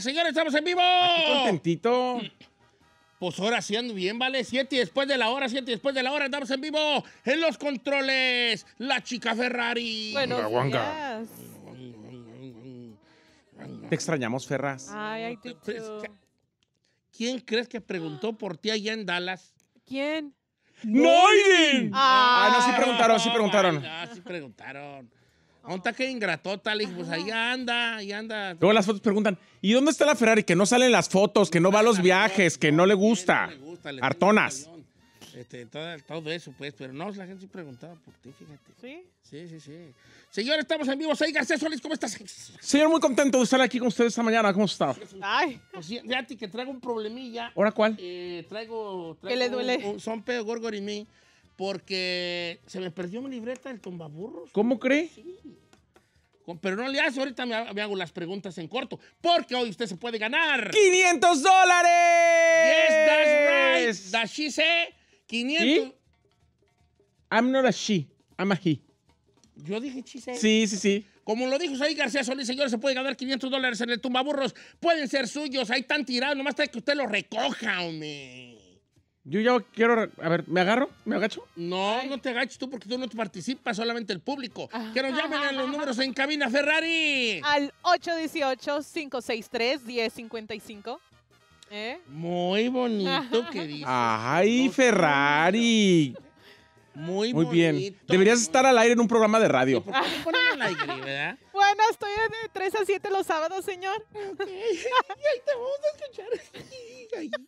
Señores, estamos en vivo. contentito. Pues ahora sí ando bien, ¿vale? Siete y después de la hora, siete y después de la hora, estamos en vivo en los controles. La chica Ferrari. Bueno, te extrañamos, Ferras Ay, ¿Quién crees que preguntó por ti allá en Dallas? ¿Quién? ¡Noiden! Ah. ah, no, sí preguntaron, sí preguntaron. Ah, sí preguntaron está que ingratota, le dije, pues ahí anda, ahí anda. Luego las fotos preguntan, ¿y dónde está la Ferrari? Que no salen las fotos, que no, va a los viajes, que no, le gusta. No gusta Este, todo, todo, eso, pues, pero no, la gente se preguntaba por ti, fíjate. ¿Sí? Sí, sí, sí. Señor, estamos en vivo. Soy García Solís, ¿cómo estás? Señor, muy contento de estar aquí con ustedes esta mañana. ¿Cómo está? Ay. Pues fíjate que traigo un problemilla. ¿Ahora cuál? Eh, traigo, traigo, le duele? Un, Gorgor y gorgorimí porque se me perdió mi libreta del tumbaburros. ¿Cómo cree? Sí. Pero no le hace, ahorita me hago las preguntas en corto, porque hoy usted se puede ganar. ¡500 dólares! Yes, that's right. That she say 500. I'm not a she, I'm a he. Yo dije chise. Sí, sí, sí. Como lo dijo soy García Solís, señores, se puede ganar 500 dólares en el tumbaburros. Pueden ser suyos, ahí están tirados, nomás está que usted los recoja, hombre. Yo ya quiero. A ver, ¿me agarro? ¿Me agacho? No, no te agaches tú porque tú no participas, solamente el público. Que nos llamen a los números en cabina Ferrari. Al 818-563-1055. ¿Eh? Muy bonito que dices. Ay, Ferrari. Muy, Muy bien. Deberías estar al aire en un programa de radio. ¿Por qué ponen al aire, verdad? Bueno, estoy de 3 a 7 los sábados, señor. Okay. y ahí te vamos a escuchar.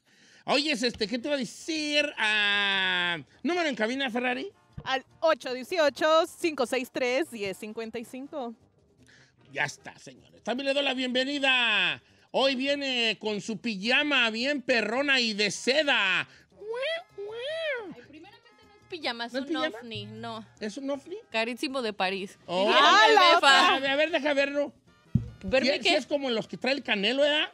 Oye, este, ¿qué te va a decir? a ah, ¿Número en cabina, Ferrari? Al 818-563-1055. Ya está, señores. También le doy la bienvenida. Hoy viene con su pijama bien perrona y de seda. Primero primeramente no es pijama, es un pijama? no. ¿Es un ofni? Carísimo de París. Ah, A ver, deja verlo. ¿Verme es como los que trae el canelo, ¿verdad?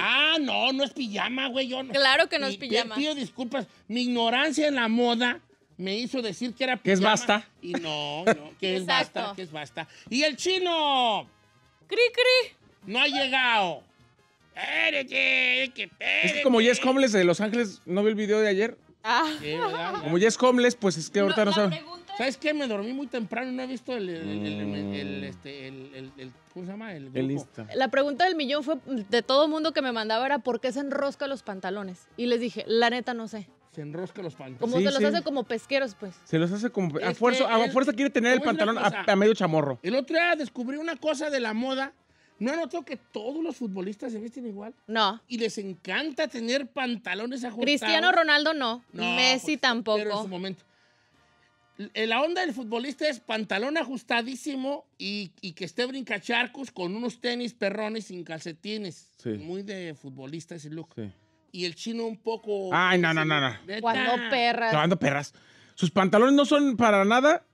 Ah, no, no es pijama, güey. Yo Claro que no es pijama. Pido disculpas. Mi ignorancia en la moda me hizo decir que era pijama. Que es basta. Y no, no, que es basta, que es basta. Y el chino. Cri, cri. No ha llegado. Espérate, que Es que como es Homeless de Los Ángeles, ¿no vio el video de ayer? Ah. como Jess Homeless, pues es que ahorita no, no ¿Sabes qué? Me dormí muy temprano y no he visto el, el, el, mm. este, ¿cómo se llama? El, La pregunta del millón fue de todo mundo que me mandaba era ¿por qué se enrosca los pantalones? Y les dije, la neta no sé. Se enrosca los pantalones. Como se los hace como pesqueros, pues. Se los hace como... A, fuerza, a fuerza quiere tener el pantalón a, medio chamorro. El otro día descubrí una cosa de la moda. ¿No notado que todos los futbolistas se visten igual? No. Y les encanta tener pantalones ajustados. Cristiano Ronaldo no. no Messi tampoco. Pues, en su momento la onda del futbolista es pantalón ajustadísimo y, que esté brincacharcos con unos tenis perrones sin calcetines. Muy de futbolista ese look. Y el chino un poco... Ay, no, no, no, no. Cuando perras. Cuando perras. Sus pantalones no son para nada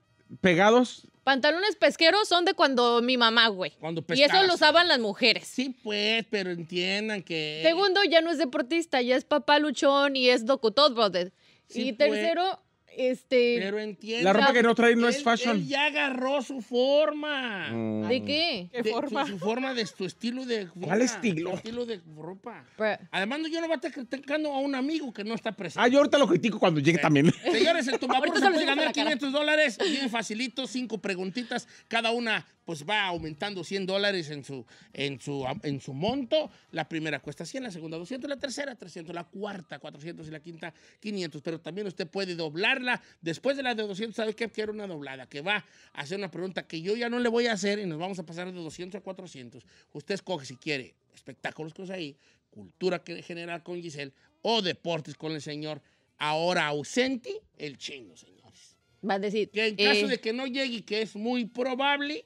pegados. Pantalones pesqueros son de cuando mi mamá, güey. Cuando Y eso lo usaban las mujeres. Sí, pues, pero entiendan que... Segundo, ya no es deportista, ya es papá luchón y es docotod, brother. Sí, y pues. tercero, este. Pero entiende. La ropa que no trae no es fashion. ya agarró su forma. Mm. ¿De qué? ¿Qué forma? Su, forma de su estilo de. ¿Cuál estilo? Su estilo de ropa. Además, yo no voy a estar criticando a un amigo que no está presente. Ah, yo ahorita lo critico cuando llegue también. Señores, el tomador se puede ganar 500 dólares. Bien facilito, cinco preguntitas. Cada una, pues va aumentando 100 dólares en su, en, su, en su monto. La primera cuesta 100, la segunda 200, la tercera 300, la cuarta 400 y la quinta 500. Pero también usted puede doblar después de la de 200, ¿sabe qué? Quiero una doblada, que va a hacer una pregunta que yo ya no le voy a hacer y nos vamos a pasar de 200 a 400. Usted escoge si quiere espectáculos con ahí, cultura que generar con Giselle o deportes con el señor ahora ausente, el chino, señores. Va a decir. Que en caso eh, de que no llegue, que es muy probable,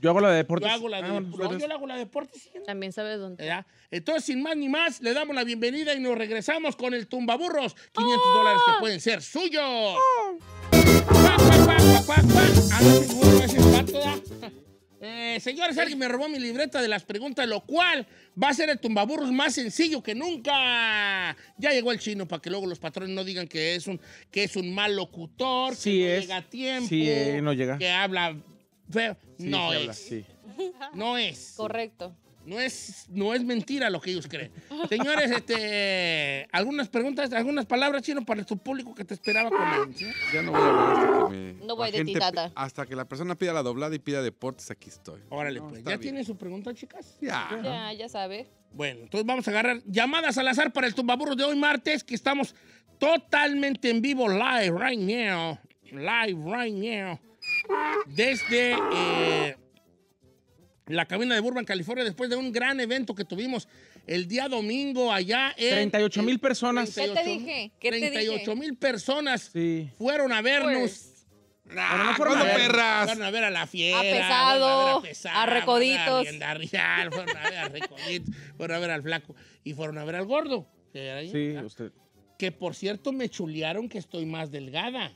yo hago la de deportes. Yo hago la de, ah, pues, hago la deportes. También sabes dónde. Entonces, sin más ni más, le damos la bienvenida y nos regresamos con el tumbaburros. 500 dólares que pueden ser suyos. ¡Oh! Eh, señores, alguien me robó mi libreta de las preguntas, lo cual va a ser el tumbaburros más sencillo que nunca. Ya llegó el chino para que luego los patrones no digan que es un, que es un mal locutor, que no llega a tiempo, eh, que habla no es. No es. Correcto. No es, no es mentira lo que ellos creen. Señores, este, algunas preguntas, algunas palabras chino para tu público que te esperaba con la Ya no voy a hablar hasta que me. No de Hasta que la persona pida la doblada y pida deportes, aquí estoy. Órale, pues. ¿Ya tiene su pregunta, chicas? Ya. Ya, ya sabe. Bueno, entonces vamos a agarrar llamadas al azar para el tumbaburro de hoy martes, que estamos totalmente en vivo, live right now. Live right now desde eh, la cabina de Burbank, California, después de un gran evento que tuvimos el día domingo allá en... 38 mil personas. 38, te dije? 38 mil personas fueron a vernos. Pues. no fueron a ver, perras. Fueron a ver a la fiera. A pesado. A, recoditos. Fueron a, ver al flaco. Y fueron a ver al gordo. sí, usted. Que por cierto me chulearon que estoy más delgada.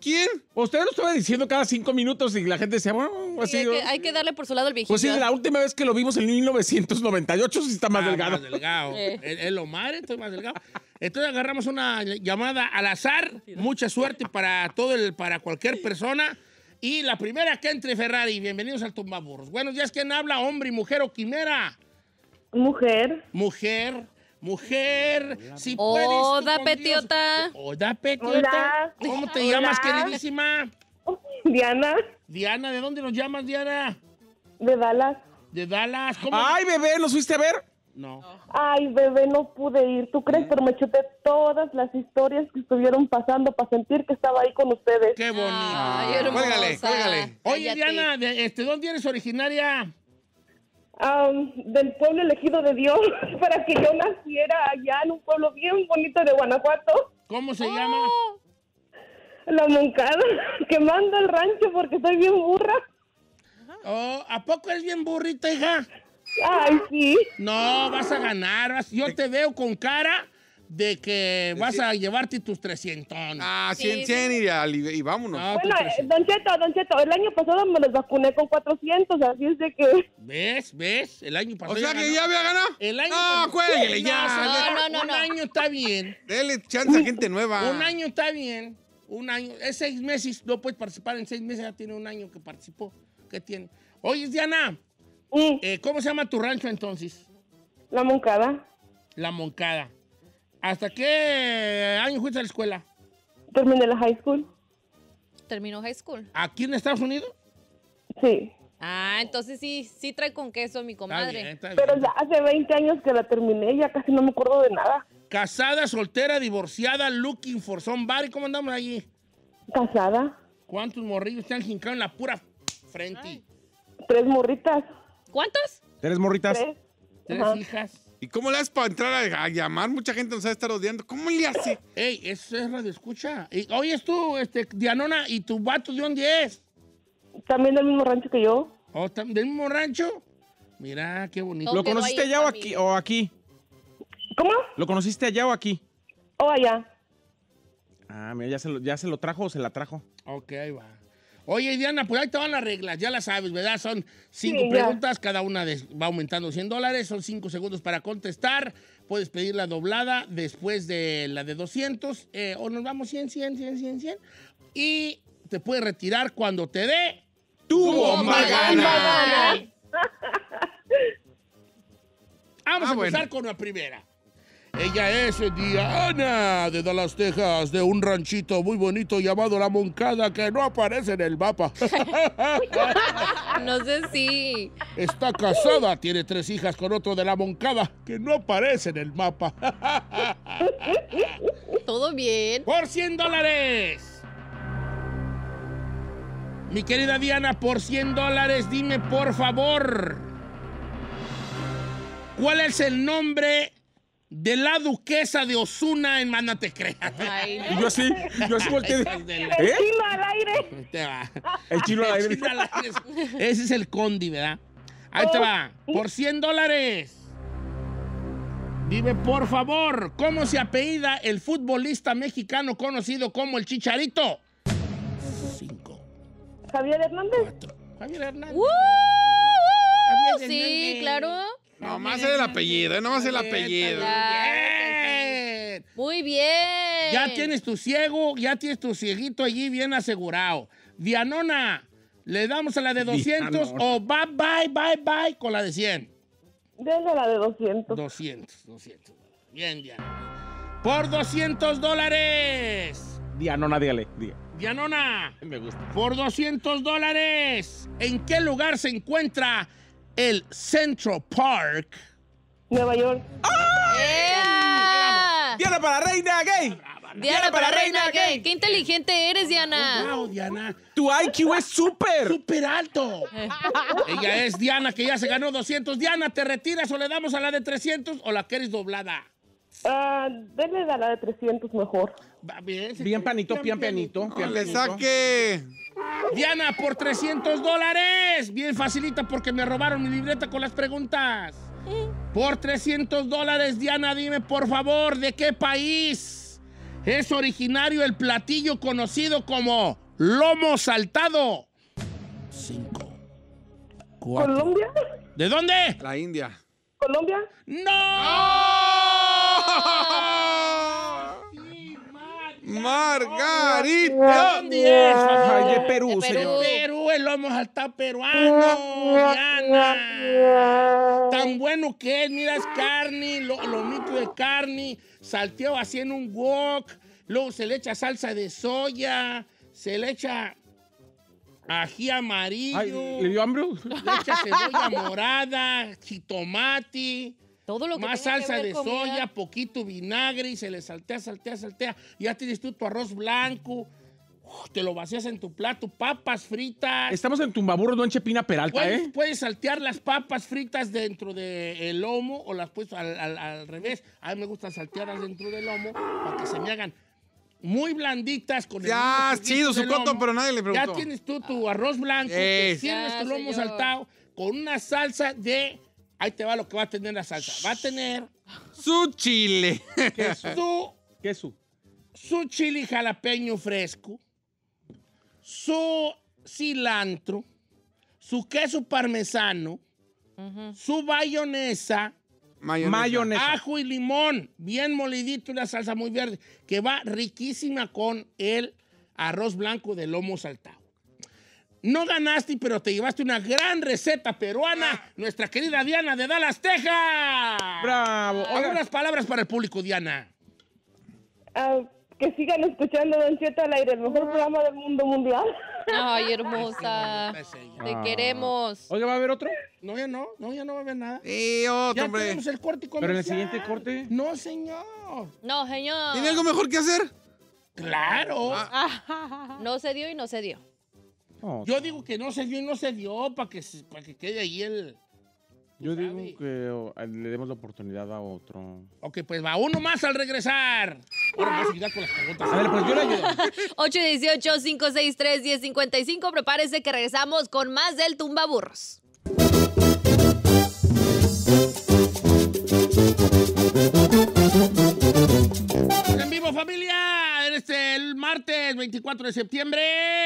¿Quién? Usted lo estaba diciendo cada cinco minutos y la gente decía, bueno, así. hay, que, darle por su lado el viejito. Pues sí, la última vez que lo vimos en 1998 sí está más delgado. Ah, más delgado. El, eh. estoy más delgado. Entonces agarramos una llamada al azar. Mucha suerte para todo el, para cualquier persona. Y la primera que entre Ferrari. Bienvenidos al Tumbaburros. Buenos días, ¿quién habla? ¿Hombre, y mujer o quimera? Mujer. Mujer. Mujer, si puedes. Oda, petiota. ¡Hola, petiota. ¿Cómo te llamas, queridísima? Diana. Diana, ¿de dónde nos llamas, Diana? De Dallas. De Dallas. Ay, bebé, ¿nos fuiste a ver? No. Ay, bebé, no pude ir. ¿Tú crees? Pero me chuté todas las historias que estuvieron pasando para sentir que estaba ahí con ustedes. Qué bonito. Ay, Oye, Diana, este, ¿dónde eres originaria? del pueblo elegido de Dios para que yo naciera allá en un pueblo bien bonito de Guanajuato. ¿Cómo se ah. llama? La Moncada, que manda el rancho porque soy bien burra. Oh, ¿A poco eres bien burrita, hija? Ay, sí. No, vas a ganar. yo te veo con cara de que vas a llevarte tus 300. Ah, 100, 100 y, y, y vámonos. No, bueno, don Cheto, don Cheto, el año pasado me los vacuné con 400, así es de que... ¿Ves? ¿Ves? El año pasado O sea ya que ya había ganado. El año no, ya. No, no, no, Un año está bien. Dele chance a gente nueva. Un año está bien. Un año. Es seis meses. No puedes participar en seis meses. Ya tiene un año que participó. ¿Qué tiene? Oye, Diana. Mm. Eh, ¿Cómo se llama tu rancho entonces? La Moncada. La Moncada. ¿Hasta qué año fuiste a la escuela? Terminé la high school. ¿Terminó high school? ¿Aquí en Estados Unidos? Sí. Ah, entonces sí, sí trae con queso mi comadre. Pero ya hace 20 años que la terminé, ya casi no me acuerdo de nada. Casada, soltera, divorciada, looking for somebody, ¿cómo andamos allí? Casada. ¿Cuántos morrillos te han jincado en la pura frente? Tres morritas. ¿Cuántos? Tres morritas. Tres hijas. ¿Y cómo le haces para entrar a, llamar? Mucha gente nos va a estar odiando. ¿Cómo le hace? Ey, eso es radio escucha. Y, es tú, este, Dianona, ¿y tu vato de dónde es? También del mismo rancho que yo. Oh, del mismo rancho? Mira, qué bonito. ¿Lo conociste allá o aquí, o aquí? ¿Cómo? ¿Lo conociste allá o aquí? O oh, allá. Ah, mira, ya se lo, ya se lo trajo o se la trajo. Ok, ahí va. Oye, Diana, pues ahí te van las reglas, ya las sabes, ¿verdad? Son cinco preguntas, cada una de, va aumentando 100 dólares, son cinco segundos para contestar. Puedes pedir la doblada después de la de 200, eh, o nos vamos 100, 100, 100, 100, 100. Y te puedes retirar cuando te dé tu bomba Vamos ah, a empezar con la primera. Ella es Diana de Dallas, Tejas de un ranchito muy bonito llamado La Moncada que no aparece en el mapa. no sé si. Está casada, tiene tres hijas con otro de La Moncada que no aparece en el mapa. Todo bien. Por 100 dólares. Mi querida Diana, por 100 dólares, dime por favor. ¿Cuál es el nombre de la duquesa de Osuna en Mándate te Y yo sí, yo sí volteé. ¿Eh? El chino al aire. Ahí Te va. El chino al aire. Ese es el condi, ¿verdad? Ahí te oh, va. Por 100 dólares. Dime, por favor, ¿cómo se apellida el futbolista mexicano conocido como el Chicharito? Cinco. Javier Hernández. Cuatro. Javier Hernández. Uh, uh, Javier Hernández. Sí, claro. Eh, no, más el apellido, no más el apellido. Bien. Muy bien. Ya tienes tu ciego, ya tienes tu cieguito allí bien asegurado. Dianona, ¿le damos a la de 200 o bye, bye, bye, bye con la de 100? Desde la de 200. 200, 200. Bien, Dianona. Por 200 dólares. Dianona, dígale. Dianona. Me gusta. Por 200 dólares. ¿En qué lugar se encuentra el Central Park. Nueva York. ¡Ah! Diana para Reina Gay. Diana, para, Reina, gay. Qué inteligente eres, Diana. Wow, Diana. Tu IQ es súper. Súper alto. Ella es Diana, que ya se ganó 200. Diana, ¿te retiras o le damos a la de 300 o la quieres doblada? Ah, a la de 300 mejor bien, panito, bien, pianito. pianito, ¡Le saque! Diana, por 300 dólares. Bien facilita porque me robaron mi libreta con las preguntas. Por 300 dólares, Diana, dime por favor, ¿de qué país es originario el platillo conocido como lomo saltado? Cinco. ¿Colombia? ¿De dónde? La India. ¿Colombia? ¡No! Margarita. ¿Dónde es? Ay, de Perú, de Perú, señor. Perú, el lomo saltado peruano. Diana. Tan bueno que es, mira, es carne, lo, lomito de carne, salteado así en un wok, luego se le echa salsa de soya, se le echa ají amarillo. Ay, ¿Le dio hambre? Le echa cebolla morada, jitomate. Todo lo que Más salsa de soya, poquito vinagre y se le saltea, saltea, saltea. Ya tienes tú tu arroz blanco. Oh, te lo vacías en tu plato, papas fritas. Estamos en Tumbaburro, don Chepina Peralta, puedes, ¿eh? Puedes saltear las papas fritas dentro del lomo o las puedes al, revés. A mí me gusta saltearlas dentro del lomo para que se me hagan muy blanditas con ya, el Ya, chido su coto, pero nadie le preguntó. Ya tienes tú tu arroz blanco, eh. tienes tu lomo saltado con una salsa de Ahí te va lo que va a tener la salsa. Va a tener. Su chile. queso, su. su? chile jalapeño fresco. Su cilantro. Su queso parmesano. Su bayonesa. Mayonesa. mayonesa. Ajo y limón. Bien molidito, una salsa muy verde. Que va riquísima con el arroz blanco de lomo saltado. No ganaste, pero te llevaste una gran receta peruana, ah. nuestra querida Diana de Dallas, Texas. ¡Bravo! Algunas palabras para el público, Diana. Ah, que sigan escuchando Don Cheto al aire, el mejor ah. programa del mundo mundial. Ay, hermosa. Te queremos. Oye, ¿va a haber otro? No, ya no, no, ya no va a haber nada. Sí, otro, ya hombre. el corte Pero en el siguiente corte. No, señor. No, señor. ¿Tiene algo mejor que hacer? Claro. No se dio y no se dio. Yo digo que no se dio y no se dio para que, para que quede ahí el. Pues, yo digo que le demos la oportunidad a otro. Ok, pues va uno más al regresar. Ahora más cinco con las preguntas. A ver, pues yo 818-563-1055. Prepárese que regresamos con más del Tumbaburros. En vivo, familia. En este el martes 24 de septiembre.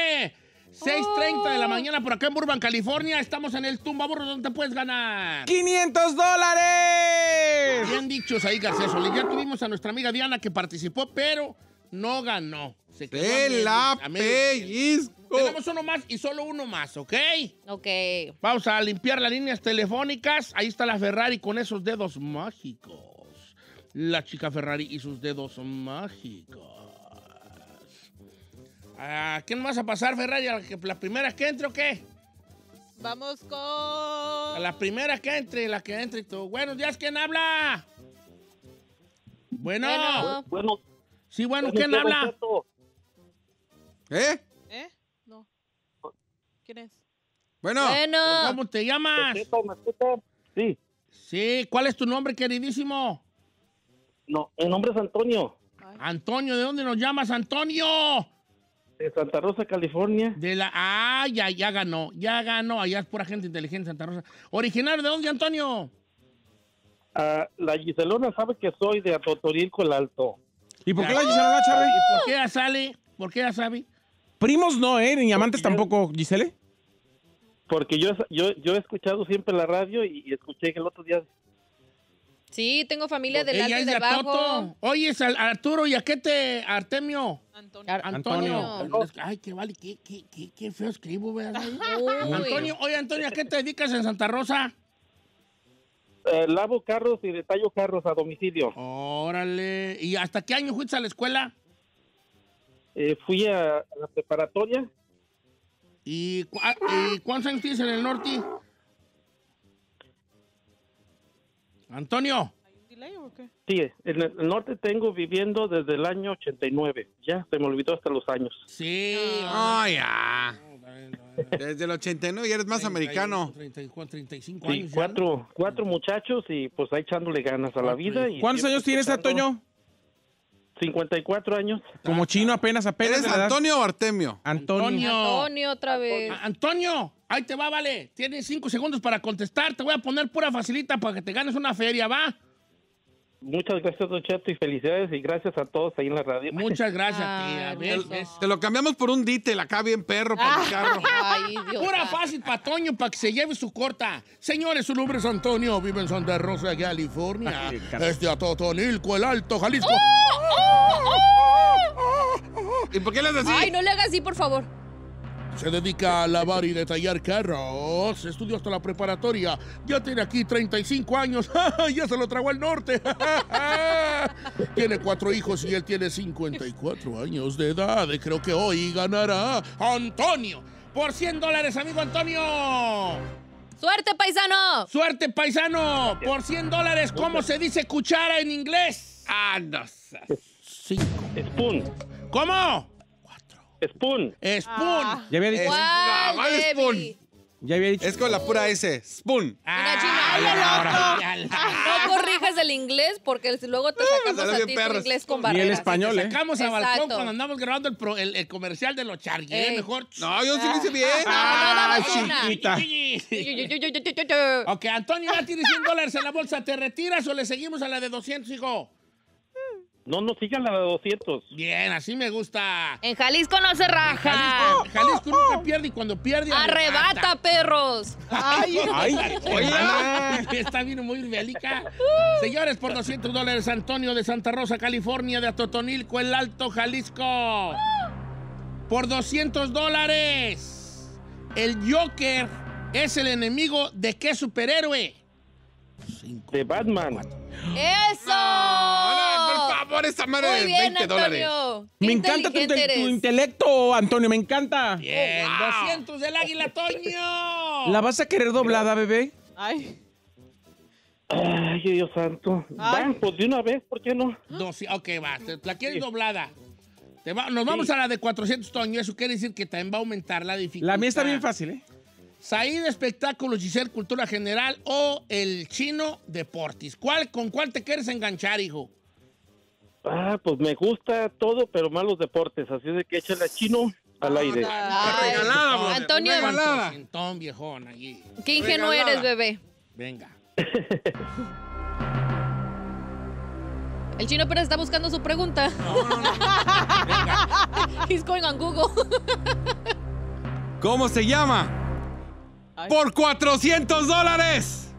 6.30 de la oh. mañana por acá en Burbank, California. Estamos en el Tumbaburro donde te puedes ganar. ¡500 dólares! Bien dichos ahí, García Ya tuvimos a nuestra amiga Diana que participó, pero no ganó. Se quedó la pellizco! Tenemos uno más y solo uno más, ¿ok? Ok. Vamos a limpiar las líneas telefónicas. Ahí está la Ferrari con esos dedos mágicos. La chica Ferrari y sus dedos mágicos. ¿A ah, quién vas a pasar, Ferrari? la primera que entre o qué? Vamos con. A la primera que entre, la que entre y todo. Buenos días, ¿quién habla? Bueno. Bueno. Sí, bueno, ¿quién habla? ¿Eh? ¿Eh? No. ¿Quién es? Bueno. Pues, ¿Cómo te llamas? Sí. Sí, ¿cuál es tu nombre, queridísimo? No, el nombre es Antonio. Antonio, ¿de dónde nos llamas, Antonio? De Santa Rosa, California. De la, ah, ya, ya ganó, ya ganó. Allá es pura gente inteligente, Santa Rosa. ¿Original de dónde, Antonio? Ah, la Giselona sabe que soy de Atotorilco el Alto. ¿Y por qué la Giselona, Charlie? ¿Y por qué ya sale? ¿Por qué ya sabe? Primos no, ¿eh? Ni amantes tampoco, Gisele. Porque yo, yo, he escuchado siempre la radio y, escuché que el otro día Sí, tengo familia del alto y del Oye, Arturo y a qué te Artemio. Antonio. Antonio. Ay, qué vale, qué, qué, qué, feo escribo, ¿verdad? Antonio, oye, Antonio, ¿a qué te dedicas en Santa Rosa? Eh, lavo carros y detallo carros a domicilio. Órale. ¿Y hasta qué año fuiste a la escuela? Eh, fui a la preparatoria. ¿Y, y cuántos años tienes en el norte? Antonio. Sí, en el norte tengo viviendo desde el año 89. Ya, se me olvidó hasta los años. Sí. Oh, ya. Desde el 89 ya eres más americano. 34, 35 años. cuatro, cuatro muchachos y pues ahí echándole ganas a la vida. Y ¿Cuántos años tienes, Antonio? 54 años. Como ah, chino apenas, apenas. ¿Eres Antonio o Artemio? Antonio. Antonio. otra vez. Antonio, ahí te va, vale. Tienes cinco segundos para contestar. Te voy a poner pura facilita para que te ganes una feria, ¿va? Muchas gracias, Don Cheto, y felicidades y gracias a todos ahí en la radio. Muchas gracias, tía. Te lo cambiamos por un la acá bien perro para ah, carro. Pura fácil para Toño, para que se lleve su corta. Señores, su nombre es Antonio, vive en Santa Rosa, California. Este es de el Alto Jalisco. ¡Oh, oh, oh! ¿Y por qué le así? Ay, no le hagas así, por favor. Se dedica a lavar y detallar carros. Estudió hasta la preparatoria. Ya tiene aquí 35 años. ya se lo tragó al norte. tiene cuatro hijos y él tiene 54 años de edad. Creo que hoy ganará Antonio. Por 100 dólares, amigo Antonio. Suerte, paisano. Suerte, paisano. Por 100 dólares, ¿cómo se dice cuchara en inglés? Ah, no. Cinco. ¿Cómo? Spoon. Spoon. ya había dicho. Spoon. Ya había dicho. Es con la pura S. Spoon. ¡Ay, loco. No corrijas el inglés porque luego te sacamos a ti tu inglés con barreras. Y el español, ¿eh? sacamos a balcón cuando andamos grabando el, el, comercial de los chargues. mejor. No, yo sí lo hice bien. Ah, chiquita. ok, Antonio ya tienes 100 dólares en la bolsa. ¿Te retiras o le seguimos a la de 200, hijo? No, no, sigan la de 200. Bien, así me gusta. En Jalisco no se raja. Jalisco, nunca pierde y cuando pierde. Arrebata, perros. Ay, ¡Oye! Está bien, muy bélica. Señores, por 200 dólares, Antonio de Santa Rosa, California, de Atotonilco, el Alto, Jalisco. Por 200 dólares, el Joker es el enemigo de qué superhéroe? de Batman. ¡Eso! Por esa madre de 20 dólares. Me encanta tu, intelecto, Antonio, me encanta. Bien, 200 del águila, Toño. ¿La vas a querer doblada, bebé? Ay. Ay, Dios santo. Van, pues de una vez, ¿por qué no? ok, va. La quieres doblada. nos vamos a la de 400, Toño. Eso quiere decir que también va a aumentar la dificultad. La mía está bien fácil, ¿eh? Saída, espectáculos, ser cultura general o el chino deportes. ¿Cuál, ¿Con cuál te quieres enganchar, hijo? Ah, pues me gusta todo, pero más los deportes. Así de que échale a chino al aire. Ay, ah, ah, pues, regalada, Antonio. Qué ingenuo eres, bebé. Venga. El chino pero está buscando su pregunta. No, no, no. Venga. He's going on Google. ¿Cómo se llama? Por 400 dólares.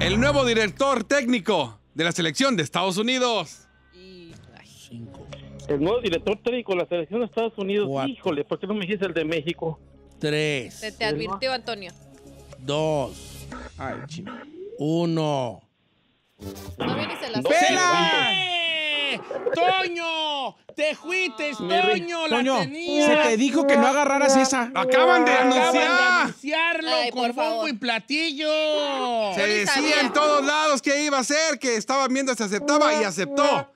El nuevo director técnico de la selección de Estados Unidos. El nuevo director técnico de la selección de Estados Unidos. Híjole, ¿por qué no me dijiste el de México? Tres. Se te advirtió, Antonio. Dos. Ay, Uno. No Toño, te juites, toño la Toño, se te dijo que no agarraras esa. ¡Acaban de Acaban anunciarlo con y platillo! Se decía en todos lados que iba a ser, que estaban viendo si aceptaba y aceptó.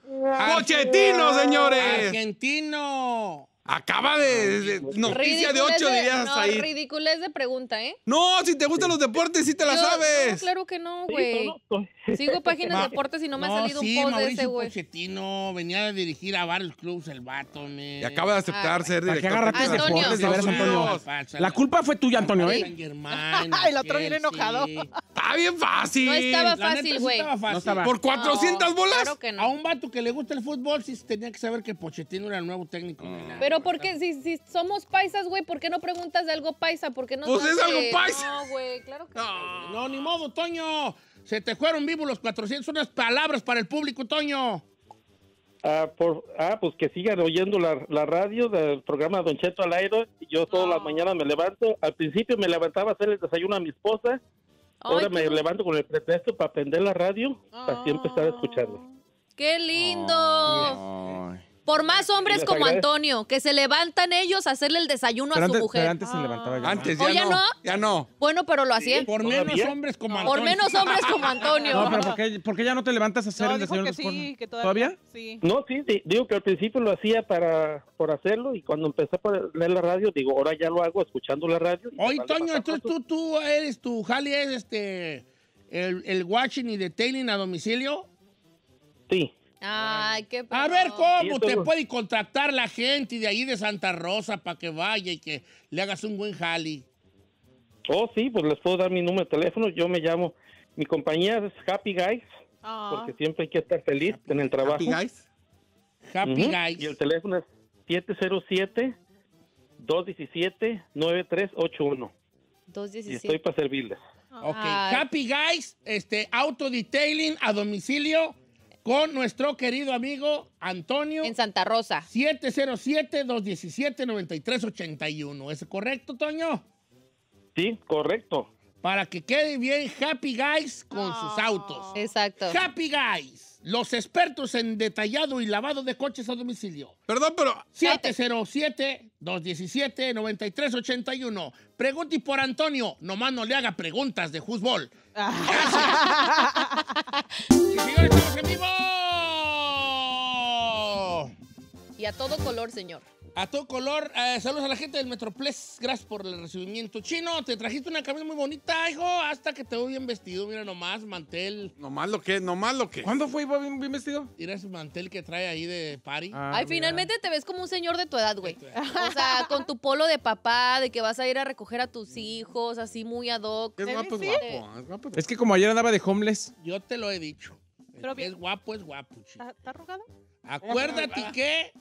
¡Pochettino, señores! ¡Argentino! Acaba de, noticia de ocho, de, dirías no, ahí. ridiculez de pregunta, ¿eh? No, si te gustan los deportes, sí te la sabes. No, claro que no, güey. Pues. Sigo páginas de deportes y no me ha salido un post de ese, güey. Pochettino venía a dirigir a varios clubes el vato, me. Y acaba de aceptar ah, ser director. de deportes, de veras, Antonio. La culpa fue tuya, Antonio, ¿eh? el otro viene enojado. Está bien fácil. No estaba fácil, güey. No estaba Por 400 bolas. Claro que no. A un vato que le gusta el fútbol, sí tenía que saber que Pochettino era el nuevo técnico. Ah. Pero pero porque si, si somos paisas, güey, ¿por qué no preguntas de algo paisa? ¿Por no Pues es algo paisa. No, güey, claro que no. No, ni modo, Toño. Se te fueron vivos los 400. Unas palabras para el público, Toño. Ah, ah, pues que sigan oyendo la, la radio del programa Don Cheto al aire. Yo todas las mañanas me levanto. Al principio me levantaba a hacer el desayuno a mi esposa. Ahora me levanto con el pretexto para prender la radio, para siempre estar ah, escuchando. ¡Qué lindo! Por más hombres como Antonio, que se levantan ellos a hacerle el desayuno a su mujer. Antes se levantaba ya. no, Ya no. Bueno, pero lo hacía. por menos hombres como Antonio. Por menos hombres como Antonio. No, pero ¿por qué, ya no te levantas a hacer el desayuno? Que sí, que todavía, Sí. No, sí, digo que al principio lo hacía para por hacerlo y cuando empecé a leer la radio, digo, ahora ya lo hago escuchando la radio. Oye, Toño, tú, tú eres, tu jali es este, el, el watching y detailing a domicilio. Sí. A ver cómo te puede contratar la gente de ahí de Santa Rosa para que vaya y que le hagas un buen jali. Oh, sí, pues les puedo dar mi número de teléfono. Yo me llamo, mi compañía es Happy Guys, ah. porque siempre hay que estar feliz en el trabajo. Happy Guys. Happy Guys. Y el teléfono es 707-217-9381. 217. Y estoy para servirles. Happy Guys, este, auto detailing a domicilio con nuestro querido amigo Antonio. En Santa Rosa. 707-217-9381. ¿Es correcto, Toño? Sí, correcto. Para que quede bien Happy Guys con sus autos. Exacto. Happy Guys. Los expertos en detallado y lavado de coches a domicilio. Perdón, pero... 707-217-9381. pregunte por Antonio. Nomás no le haga preguntas de fútbol. y Y a todo color, señor. A todo color, eh, saludos a la gente del Metroplex, gracias por el recibimiento. Chino, te trajiste una camisa muy bonita, hijo, hasta que te veo bien vestido, mira nomás, mantel. Nomás lo que, nomás lo que. ¿Cuándo fue bien, vestido? Mira ese mantel que trae ahí de party. Ah, Ay, finalmente te ves como un señor de tu edad, güey. O sea, con tu polo de papá, de que vas a ir a recoger a tus hijos, así muy ad hoc. Es guapo, es guapo, es que como ayer andaba de homeless. Yo te lo he dicho. es guapo, es guapo, ¿Está arrugado? Acuérdate que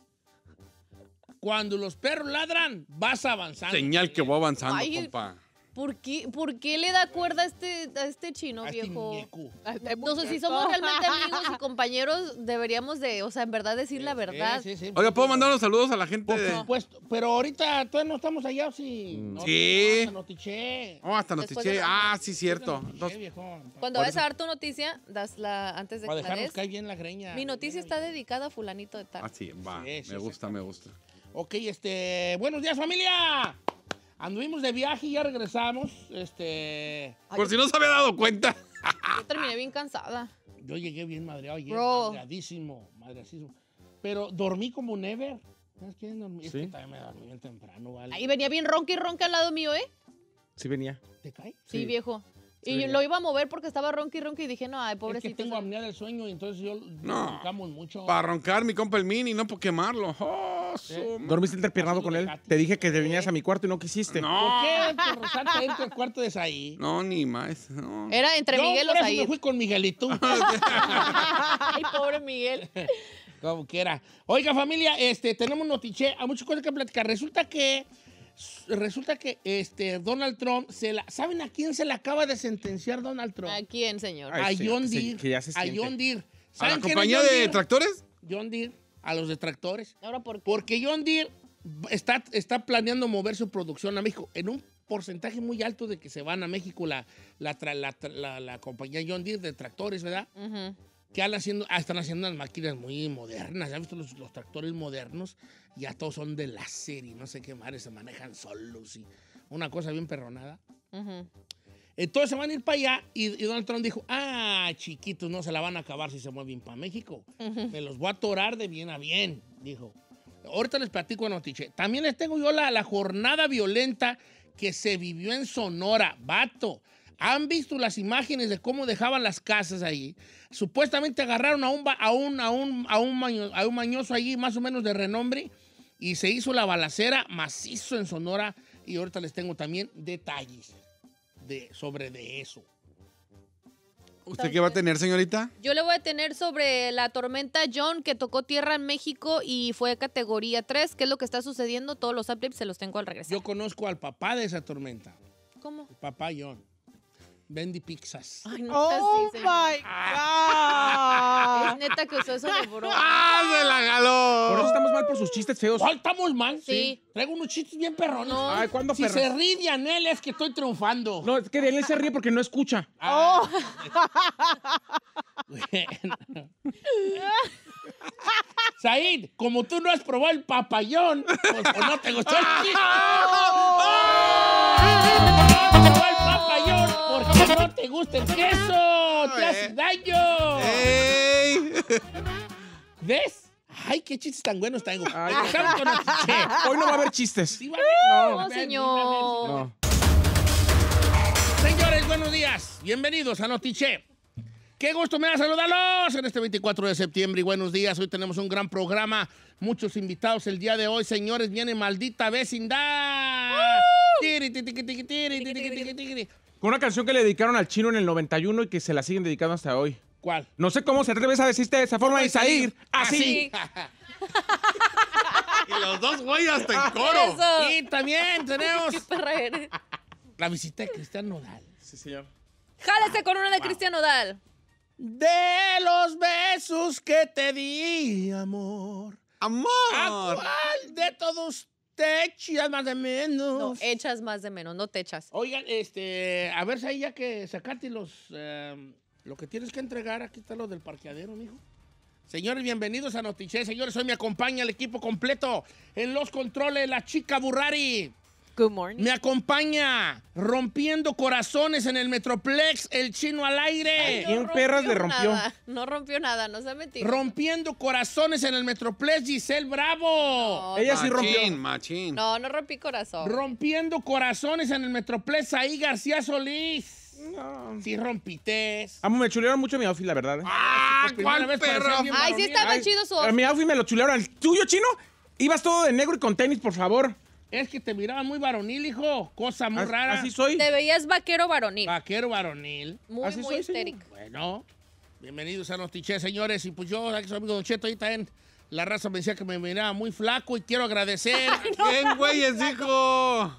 cuando los perros ladran, vas avanzando. Señal que voy avanzando, compa. ¿Por qué, ¿Por qué, le da cuerda a este, este chino, este viejo? no este sé si somos realmente amigos y compañeros, deberíamos de, o sea, en verdad decir la verdad. Sí, Oiga, ¿puedo mandar unos saludos a la gente? Por pero ahorita todavía no estamos allá, ¿o sí? Mm. sí. hasta notiché. Oh, hasta notiché. Ah, sí, cierto. Cuando vas a dar tu noticia, das la antes de Para que Para dejarnos caer bien la greña. Mi noticia está dedicada a fulanito de tal. Ah, sí, va. me gusta, me gusta. Ok, este. Buenos días, familia. Anduvimos de viaje y ya regresamos. Este. Por si no se había dado cuenta. Yo terminé bien cansada. Yo llegué bien madreado Bro. Madreadísimo, madreadísimo. Pero dormí como never. ¿Sabes quién Dormí. ¿Sí? Es que también me dormí bien temprano, ¿vale? Ahí venía bien ronca y ronca al lado mío, ¿eh? Sí venía. ¿Te cae? sí. viejo. Y lo iba a mover porque estaba ronqui, ronqui y dije, no, ay, pobrecito. Es que tengo apnea del sueño y entonces yo no, roncamos mucho. Para roncar mi compa el mini, no para quemarlo. Oh, ¿Eh? ¿Dormiste entrepiernado con él? Te dije que te venías ¿Eh? a mi cuarto y no quisiste. No. ¿Por qué? Por rozarte dentro del cuarto de Saí. No, ni más. Era entre Miguel y Saí. Yo fui con Miguelito. Ah, ay, pobre Miguel. Como quiera. Oiga, familia, este, tenemos notiche, hay muchas cosas que platicar. Resulta que resulta que este Donald Trump se la. ¿Saben a quién se le acaba de sentenciar Donald Trump? ¿A quién, señor? A, John Deere. a John Deere. ¿A la compañía de tractores? John Deere, a los detractores. ¿Ahora por qué? Porque John Deere está, está planeando mover su producción a México en un porcentaje muy alto de que se van a México la, la, compañía John Deere de tractores, ¿verdad? Ajá que haciendo, ah, están haciendo unas máquinas muy modernas. ¿Ya visto los, tractores modernos? Ya todos son de la serie, no sé qué madre, se manejan solos y una cosa bien perronada. Entonces se van a ir para allá y, Donald Trump dijo, ah, chiquitos, no se la van a acabar si se mueven para México. Me los voy a atorar de bien a bien, dijo. Ahorita les platico la Notiche. También les tengo yo la, la jornada violenta que se vivió en Sonora. Vato, ¿Han visto las imágenes de cómo dejaban las casas ahí? Supuestamente agarraron a un, a un, a a un, mañoso allí, más o menos de renombre, y se hizo la balacera macizo en Sonora. Y ahorita les tengo también detalles de, sobre de eso. ¿Usted qué va a tener, señorita? Yo le voy a tener sobre la tormenta John que tocó tierra en México y fue categoría 3. ¿Qué es lo que está sucediendo? Todos los updates se los tengo al regresar. Yo conozco al papá de esa tormenta. ¿Cómo? papá John. Vendi Pizzas. Ay, no ¡Oh, así, my God! Es neta que usó eso de broma. ¡Ah, se la jaló! Por eso estamos mal por sus chistes feos. ¡Ay, estamos mal! Sí. Traigo unos chistes bien perronos. Ay, ¿cuándo Si se ríe de Anel es que estoy triunfando. No, es que de se ríe porque no escucha. Ah. Oh. bueno. Said, como tú no has probado el papayón, pues, pues no te gustó el chiste. ¡Oh! No te el no te gusta el queso. ¡Te hace eh. daño! Ey. ¿Ves? ¡Ay, qué chistes tan buenos tengo! Ay, Hoy no va a haber chistes. No, señor. Señores, buenos días. Bienvenidos a Notiche. Qué gusto me da saludarlos en este 24 de septiembre y buenos días. Hoy tenemos un gran programa, muchos invitados el día de hoy. Señores, viene maldita vecindad. Con una canción que le dedicaron al chino en el 91 y que se la siguen dedicando hasta hoy. ¿Cuál? No sé cómo se atreves a decirte de esa forma de salir ah, así. y los dos güey, hasta en coro. Y también tenemos la visita de Cristian Nodal. Sí, señor. Jálese con una de Cristian Nodal de los besos que te di, amor. Amor. ¿A cuál de todos te echas más de menos? No, echas más de menos, no te echas. Oigan, este, a ver si ahí ya que sacaste los, em, lo que tienes que entregar, aquí está lo del parqueadero, mijo. Señores, bienvenidos a Notiche. Señores, hoy me acompaña el equipo completo en los controles, la chica Burrari. Good morning. Me acompaña rompiendo corazones en el Metroplex, el chino al aire. ¿Quién perras le rompió? No rompió nada, no se ha metido. Rompiendo corazones en el Metroplex, Giselle Bravo. Ella sí rompió. Machín. No, no rompí corazón. Rompiendo corazones en el Metroplex, ahí García Solís. No. Sí rompites. Amo, me chulearon mucho mi outfit, la verdad. ¿eh? ¡Ah, ah cuál perro! Ay, sí estaba chido su outfit. Mi outfit me lo chulearon. al tuyo, chino? Ibas todo de negro y con tenis, por favor. Es que te miraba muy varonil, hijo. Cosa muy rara. Así soy. Te veías vaquero varonil. Vaquero varonil. Muy, muy Bueno, bienvenidos a los tichés, señores. Y pues yo, aquí soy amigo Don Cheto, ahí también. en la raza me decía que me miraba muy flaco y quiero agradecer. ¿Quién, güeyes, hijo?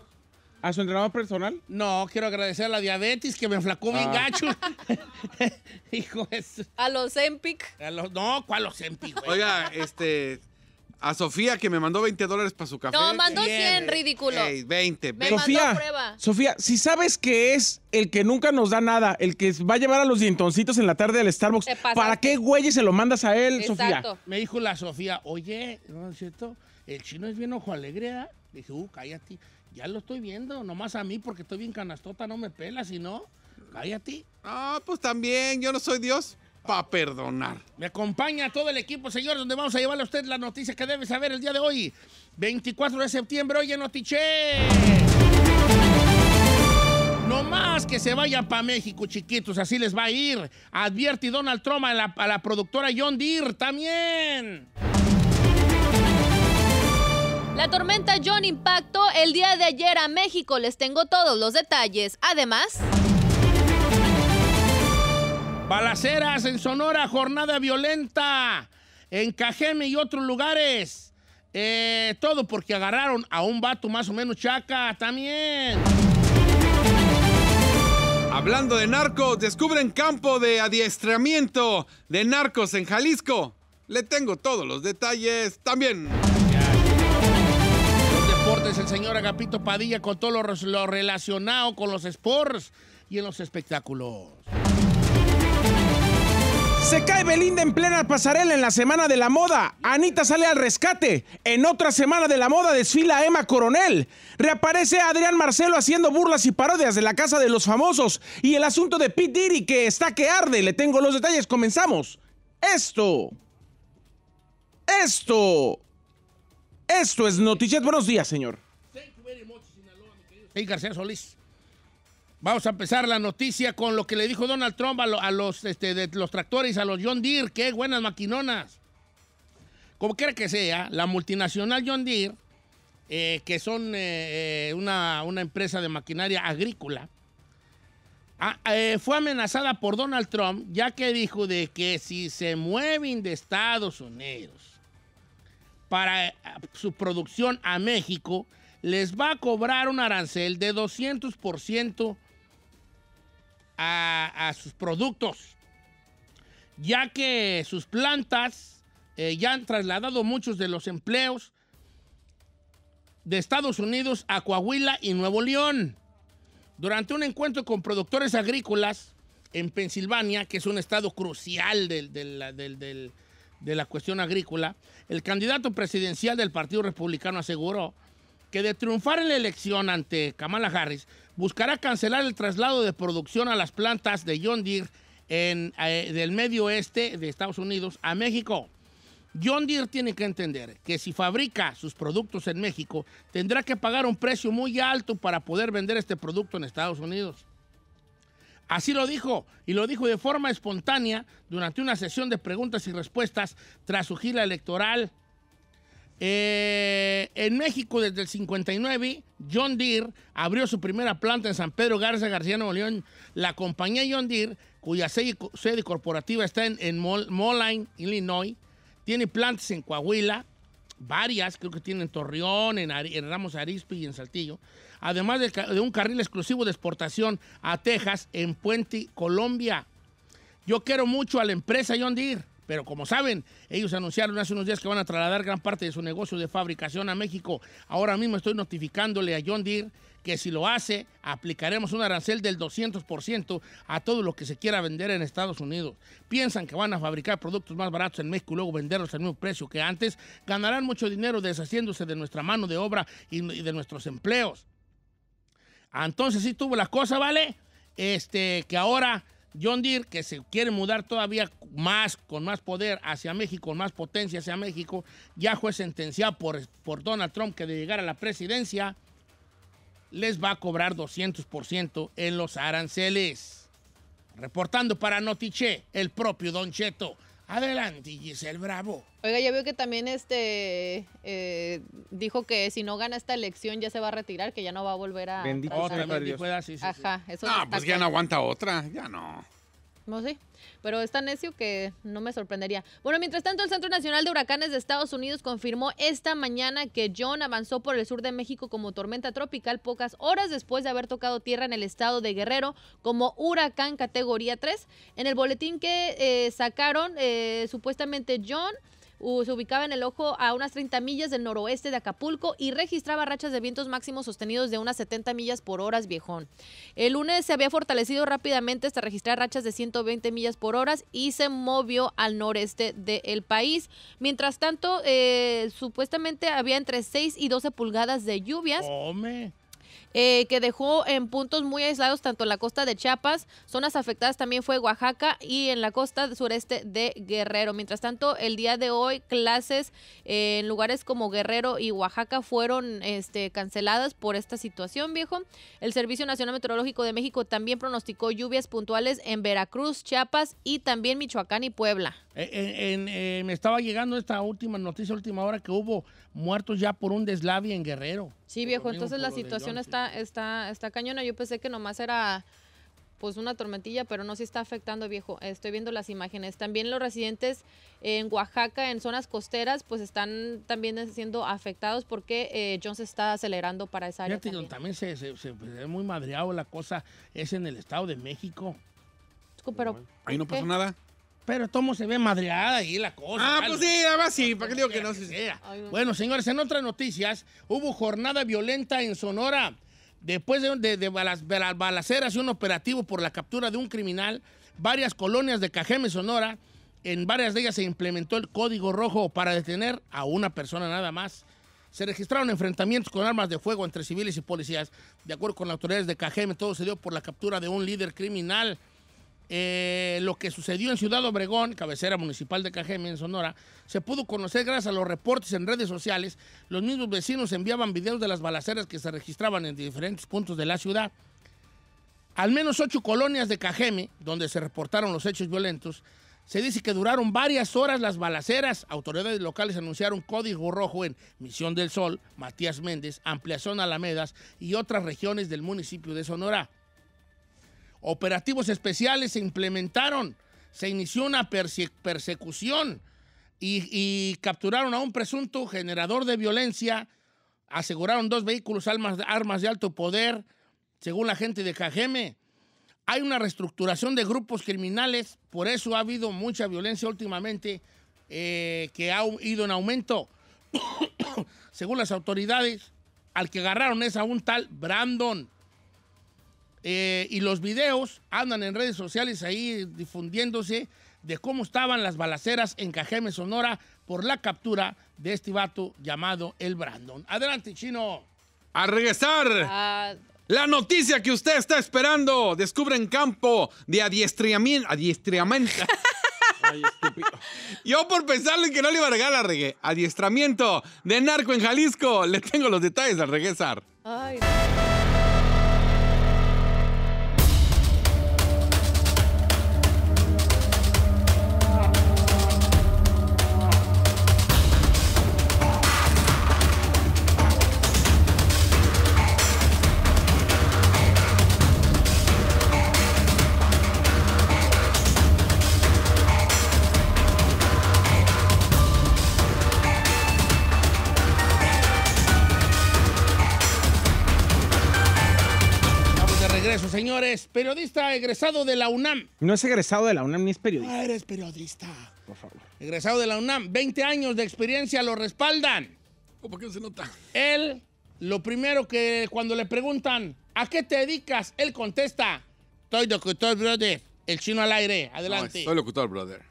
¿A su entrenador personal? No, quiero agradecer a la diabetes que me flacó bien ah. gacho. Hijo, eso. A los Empic. A los... No, ¿cuál los Empic, güey? Oiga, este, a Sofía, que me mandó 20 dólares para su café. No, mandó 100, ridículo. 20. Me Sofía, a prueba. Sofía, si sabes que es el que nunca nos da nada, el que va a llevar a los dientoncitos en la tarde al Starbucks, ¿para qué güey se lo mandas a él, Sofía? Me dijo la Sofía, oye, ¿no es cierto? El chino es bien ojo alegre, ¿eh? dije, uh, cállate. Ya lo estoy viendo, nomás a mí porque estoy bien canastota, no me pela, si no, cállate. Ah, pues también, yo no soy Dios para perdonar. Me acompaña todo el equipo, señores, donde vamos a llevarle a usted la noticia que debe saber el día de hoy, 24 de septiembre, hoy en Notiche. No más que se vayan para México, chiquitos, así les va a ir. Advierte Donald Trump a la productora John Deere también. La tormenta John impactó el día de ayer a México. Les tengo todos los detalles. Además... Balaceras en Sonora, jornada violenta en Cajeme y otros lugares. Eh, todo porque agarraron a un vato más o menos chaca también. Hablando de narcos, descubren campo de adiestramiento de narcos en Jalisco. Le tengo todos los detalles también. Los deportes, el señor Agapito Padilla con todo lo relacionado con los sports y en los espectáculos. Se cae Belinda en plena pasarela en la Semana de la Moda. Anita sale al rescate. En otra Semana de la Moda desfila Emma Coronel. Reaparece Adrián Marcelo haciendo burlas y parodias de la Casa de los Famosos. Y el asunto de Pete Diddy que está que arde. Le tengo los detalles. Comenzamos. Esto. Esto. Esto es Noticias Buenos días, señor. Hey, García Solís. Vamos a empezar la noticia con lo que le dijo Donald Trump a, los, este, los tractores, a los John Deere. que buenas maquinonas! Como quiera que sea, la multinacional John Deere, eh, que son eh, eh, una, empresa de maquinaria agrícola, fue amenazada por Donald Trump, ya que dijo de que si se mueven de Estados Unidos para su producción a México, les va a cobrar un arancel de 200% a, sus productos, ya que sus plantas eh, ya han trasladado muchos de los empleos de Estados Unidos a Coahuila y Nuevo León. Durante un encuentro con productores agrícolas en Pensilvania, que es un estado crucial de la cuestión agrícola, el candidato presidencial del Partido Republicano aseguró que de triunfar en la elección ante Kamala Harris, buscará cancelar el traslado de producción a las plantas de John Deere en, eh, del medio oeste de Estados Unidos a México. John Deere tiene que entender que si fabrica sus productos en México, tendrá que pagar un precio muy alto para poder vender este producto en Estados Unidos. Así lo dijo, y lo dijo de forma espontánea durante una sesión de preguntas y respuestas tras su gira electoral eh, en México, desde el 59, John Deere abrió su primera planta en San Pedro Garza, García Nuevo León. La compañía John Deere, cuya sede, corporativa está en, Moline, Illinois, tiene plantas en Coahuila, varias, creo que tienen Torreón, en, Torreón, en Ramos Arispe y en Saltillo, además de, un carril exclusivo de exportación a Texas en Puente, Colombia. Yo quiero mucho a la empresa John Deere pero como saben, ellos anunciaron hace unos días que van a trasladar gran parte de su negocio de fabricación a México. Ahora mismo estoy notificándole a John Deere que si lo hace, aplicaremos un arancel del 200% a todo lo que se quiera vender en Estados Unidos. Piensan que van a fabricar productos más baratos en México y luego venderlos al mismo precio que antes. Ganarán mucho dinero deshaciéndose de nuestra mano de obra y de nuestros empleos. Entonces sí tuvo la cosa, ¿vale? Este, que ahora John Deere, que se quiere mudar todavía más, con más poder hacia México, con más potencia hacia México, ya fue sentenciado por, por Donald Trump que de llegar a la presidencia les va a cobrar 200% en los aranceles. Reportando para Notiche, el propio Don Cheto. Adelante, Giselle Bravo. Oiga, ya veo que también este eh, dijo que si no gana esta elección ya se va a retirar, que ya no va a volver a. Bendito Ajá, eso. Ah, pues ya no aguanta otra, ya no. No pues sé, pero es tan necio que no me sorprendería. Bueno, mientras tanto, el Centro Nacional de Huracanes de Estados Unidos confirmó esta mañana que John avanzó por el sur de México como tormenta tropical pocas horas después de haber tocado tierra en el estado de Guerrero como huracán categoría 3. En el boletín que eh, sacaron, eh, supuestamente John se ubicaba en el ojo a unas 30 millas del noroeste de Acapulco y registraba rachas de vientos máximos sostenidos de unas 70 millas por hora, viejón. El lunes se había fortalecido rápidamente hasta registrar rachas de 120 millas por hora y se movió al noreste del país. Mientras tanto, eh, supuestamente había entre 6 y 12 pulgadas de lluvias. Eh, que dejó en puntos muy aislados tanto la costa de Chiapas, zonas afectadas también fue Oaxaca y en la costa sureste de Guerrero. Mientras tanto, el día de hoy clases eh, en lugares como Guerrero y Oaxaca fueron este, canceladas por esta situación, viejo. El Servicio Nacional Meteorológico de México también pronosticó lluvias puntuales en Veracruz, Chiapas y también Michoacán y Puebla. Eh, me estaba llegando esta última noticia, última hora que hubo muertos ya por un deslave en Guerrero. Sí, viejo, entonces la situación está, está, está cañona. Yo pensé que nomás era pues una tormentilla, pero no se está afectando, viejo. Estoy viendo las imágenes. También los residentes en Oaxaca, en zonas costeras, pues están también siendo afectados porque eh, John se está acelerando para esa área. también, también se, se, muy madreado la cosa, es en el Estado de México. Pero, Ahí no pasó nada. Pero Tomo se ve madreada ahí la cosa. Ah, pues sí, además sí, ¿para qué digo que no se sea? Bueno, señores, en otras noticias, hubo jornada violenta en Sonora. Después de, de, de balaceras y un operativo por la captura de un criminal, varias colonias de Cajeme, Sonora, en varias de ellas se implementó el código rojo para detener a una persona nada más. Se registraron enfrentamientos con armas de fuego entre civiles y policías. De acuerdo con las autoridades de Cajeme, todo se dio por la captura de un líder criminal. Eh, lo que sucedió en Ciudad Obregón, cabecera municipal de Cajeme, en Sonora, se pudo conocer gracias a los reportes en redes sociales. Los mismos vecinos enviaban videos de las balaceras que se registraban en diferentes puntos de la ciudad. Al menos ocho colonias de Cajeme, donde se reportaron los hechos violentos, se dice que duraron varias horas las balaceras. Autoridades locales anunciaron código rojo en Misión del Sol, Matías Méndez, Ampliación Alamedas y otras regiones del municipio de Sonora. Operativos especiales se implementaron, se inició una persecución y, capturaron a un presunto generador de violencia, aseguraron dos vehículos, armas, de alto poder, según la gente de KGM, Hay una reestructuración de grupos criminales, por eso ha habido mucha violencia últimamente eh, que ha ido en aumento. según las autoridades, al que agarraron es a un tal Brandon eh, y los videos andan en redes sociales ahí difundiéndose de cómo estaban las balaceras en Cajeme, Sonora, por la captura de este vato llamado el Brandon. Adelante, chino. A regresar. Ah. La noticia que usted está esperando. descubre en campo de adiestramiento. Adiestramiento. Yo por pensarle que no le iba a regalar, Adiestramiento de narco en Jalisco. Le tengo los detalles al regresar. Ay. periodista egresado de la UNAM. No es egresado de la UNAM ni es periodista. Ah, eres periodista. Por favor. Egresado de la UNAM, 20 años de experiencia lo respaldan. ¿Por qué se nota? Él, lo primero que cuando le preguntan, ¿a qué te dedicas? Él contesta, soy locutor, brother. El chino al aire, adelante. soy locutor, brother.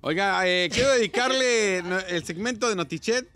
Oiga, eh, quiero dedicarle el segmento de Notichet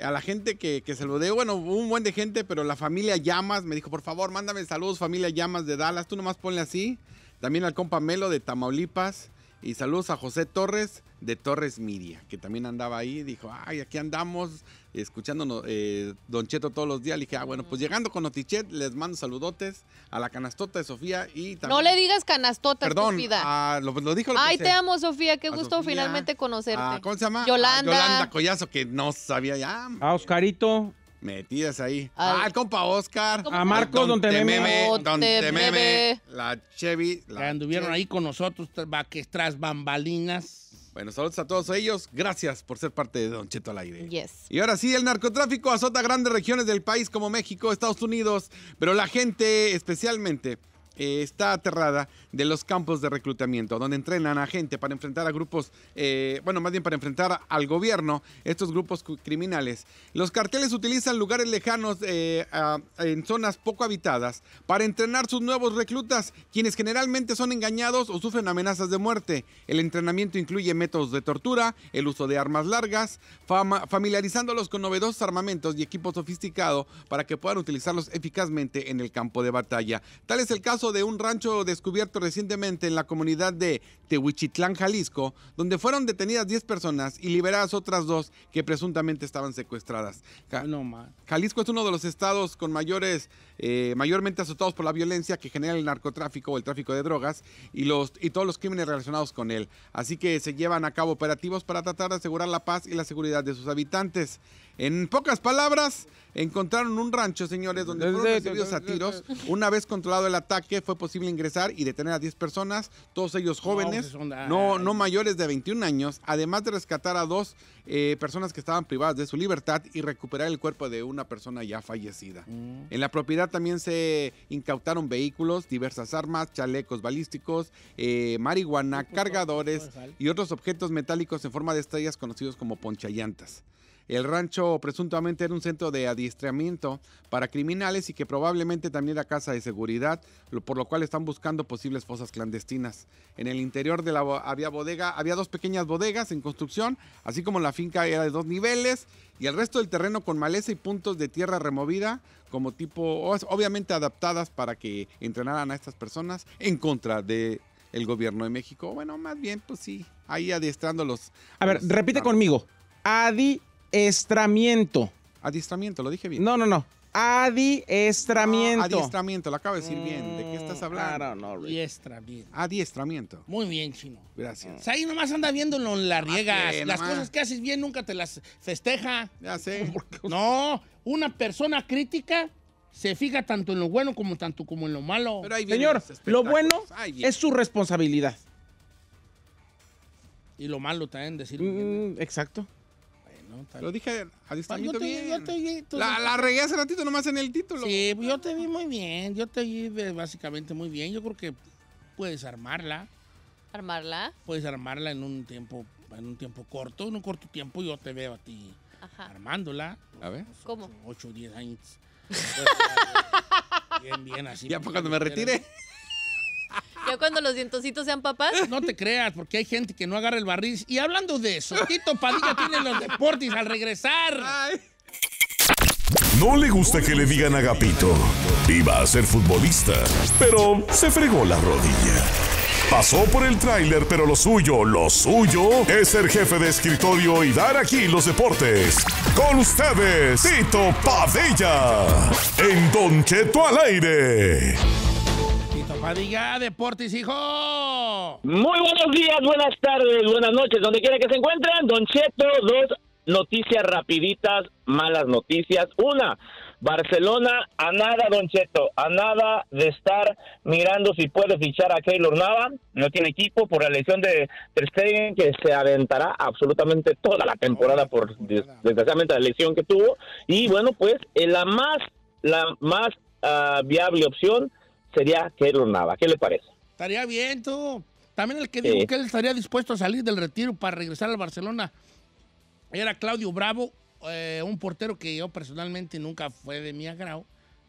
a la gente que, que se lo bueno, un buen de gente, pero la familia Llamas me dijo, por favor, mándame saludos, familia Llamas de Dallas, tú nomás ponle así. También al compa Melo de Tamaulipas. Y saludos a José Torres de Torres Media, que también andaba ahí. Dijo, ay, aquí andamos escuchándonos eh, Don Cheto todos los días. Le dije, ah, bueno, pues llegando con Notichet, les mando saludotes a la canastota de Sofía y también... No le digas canastota, Perdón, a, lo, lo, dijo lo Ay, te amo, Sofía, qué gusto finalmente ah, conocerte. ¿Cómo se llama? Ah, Yolanda. Yolanda Collazo, que no sabía ya. A Oscarito metidas ahí. Al, ah, compa Oscar. A Marcos, don, Tememe. Don, Tememe. La Chevy. La que anduvieron ahí con nosotros tras bambalinas. Bueno, saludos a todos ellos. Gracias por ser parte de Don Cheto al aire. Yes. Y ahora sí, el narcotráfico azota grandes regiones del país como México, Estados Unidos, pero la gente especialmente eh, está aterrada de los campos de reclutamiento, donde entrenan a gente para enfrentar a grupos, eh, bueno, más bien para enfrentar al gobierno, estos grupos criminales. Los carteles utilizan lugares lejanos eh, en zonas poco habitadas para entrenar sus nuevos reclutas, quienes generalmente son engañados o sufren amenazas de muerte. El entrenamiento incluye métodos de tortura, el uso de armas largas, familiarizándolos con novedosos armamentos y equipo sofisticado para que puedan utilizarlos eficazmente en el campo de batalla. Tal es el caso de un rancho descubierto recientemente en la comunidad de Tehuichitlán, Jalisco, donde fueron detenidas 10 personas y liberadas otras dos que presuntamente estaban secuestradas. Jalisco es uno de los estados con mayores, eh, mayormente azotados por la violencia que genera el narcotráfico o el tráfico de drogas y, los, y todos los crímenes relacionados con él. Así que se llevan a cabo operativos para tratar de asegurar la paz y la seguridad de sus habitantes. En pocas palabras, encontraron un rancho, señores, donde fueron recibidos a tiros. Una vez controlado el ataque, fue posible ingresar y detener a 10 personas, todos ellos jóvenes, no, mayores de 21 años, además de rescatar a dos personas que estaban privadas de su libertad y recuperar el cuerpo de una persona ya fallecida. En la propiedad también se incautaron vehículos, diversas armas, chalecos balísticos, marihuana, cargadores y otros objetos metálicos en forma de estrellas conocidos como ponchallantas. El rancho presuntamente era un centro de adiestramiento para criminales y que probablemente también era casa de seguridad, por lo cual están buscando posibles fosas clandestinas. En el interior de la había bodega, había dos pequeñas bodegas en construcción, así como la finca era de dos niveles y el resto del terreno con maleza y puntos de tierra removida como tipo obviamente adaptadas para que entrenaran a estas personas en contra de el gobierno de México. Bueno, más bien, pues sí, ahí adiestrándolos. A ver, repite conmigo. Adi adiestramiento. Adiestramiento, lo dije bien. No, no, no. Adiestramiento. Ah, adiestramiento, lo acabo de decir bien. ¿De qué estás mm, hablando? Claro, no, Rick. Adiestramiento. Adiestramiento. Muy bien, chino. Gracias. Pues ahí nomás anda viendo en la ah, riegas. las cosas que haces bien nunca te las festeja. Ya sé. No, una persona crítica se fija tanto en lo bueno como tanto como en lo malo. Pero Señor, lo bueno es su responsabilidad. Y lo malo también, decirlo mm, exacto. Lo dije a yo la, regué hace ratito nomás en el título. Sí, pues, yo te vi muy bien. Yo te vi eh, básicamente muy bien. Yo creo que puedes armarla. ¿Armarla? Puedes armarla en un tiempo, en un tiempo corto. En un corto tiempo yo te veo a ti armándola. A ver. ¿Cómo? 8 o 10 años. bien, bien así. Ya para cuando me retire cuando los dientositos sean papás. No te creas, porque hay gente que no agarra el barril. Y hablando de eso, Tito Padilla tiene los deportes al regresar. No le gusta que le digan a Gapito Iba a ser futbolista, pero se fregó la rodilla. Pasó por el tráiler, pero lo suyo, lo suyo, es ser jefe de escritorio y dar aquí los deportes. Con ustedes, Tito Padilla, en Don Cheto al aire. Fadiga Deportes, hijo. Muy buenos días, buenas tardes, buenas noches, donde quiera que se encuentren. Don Cheto, dos noticias rapiditas, malas noticias. Una, Barcelona a nada, Don Cheto, a nada de estar mirando si puede fichar a Keylor Nava. No tiene equipo por la elección de Ter que se aventará absolutamente toda la temporada por desgraciadamente la elección que tuvo. Y bueno, pues eh, la más, la más ah, viable opción sería lo Nava. ¿Qué le parece? Estaría bien, tú. También el que dijo que él estaría dispuesto a salir del retiro para regresar al Barcelona era Claudio Bravo, eh, un portero que yo personalmente nunca fue de mi agrado.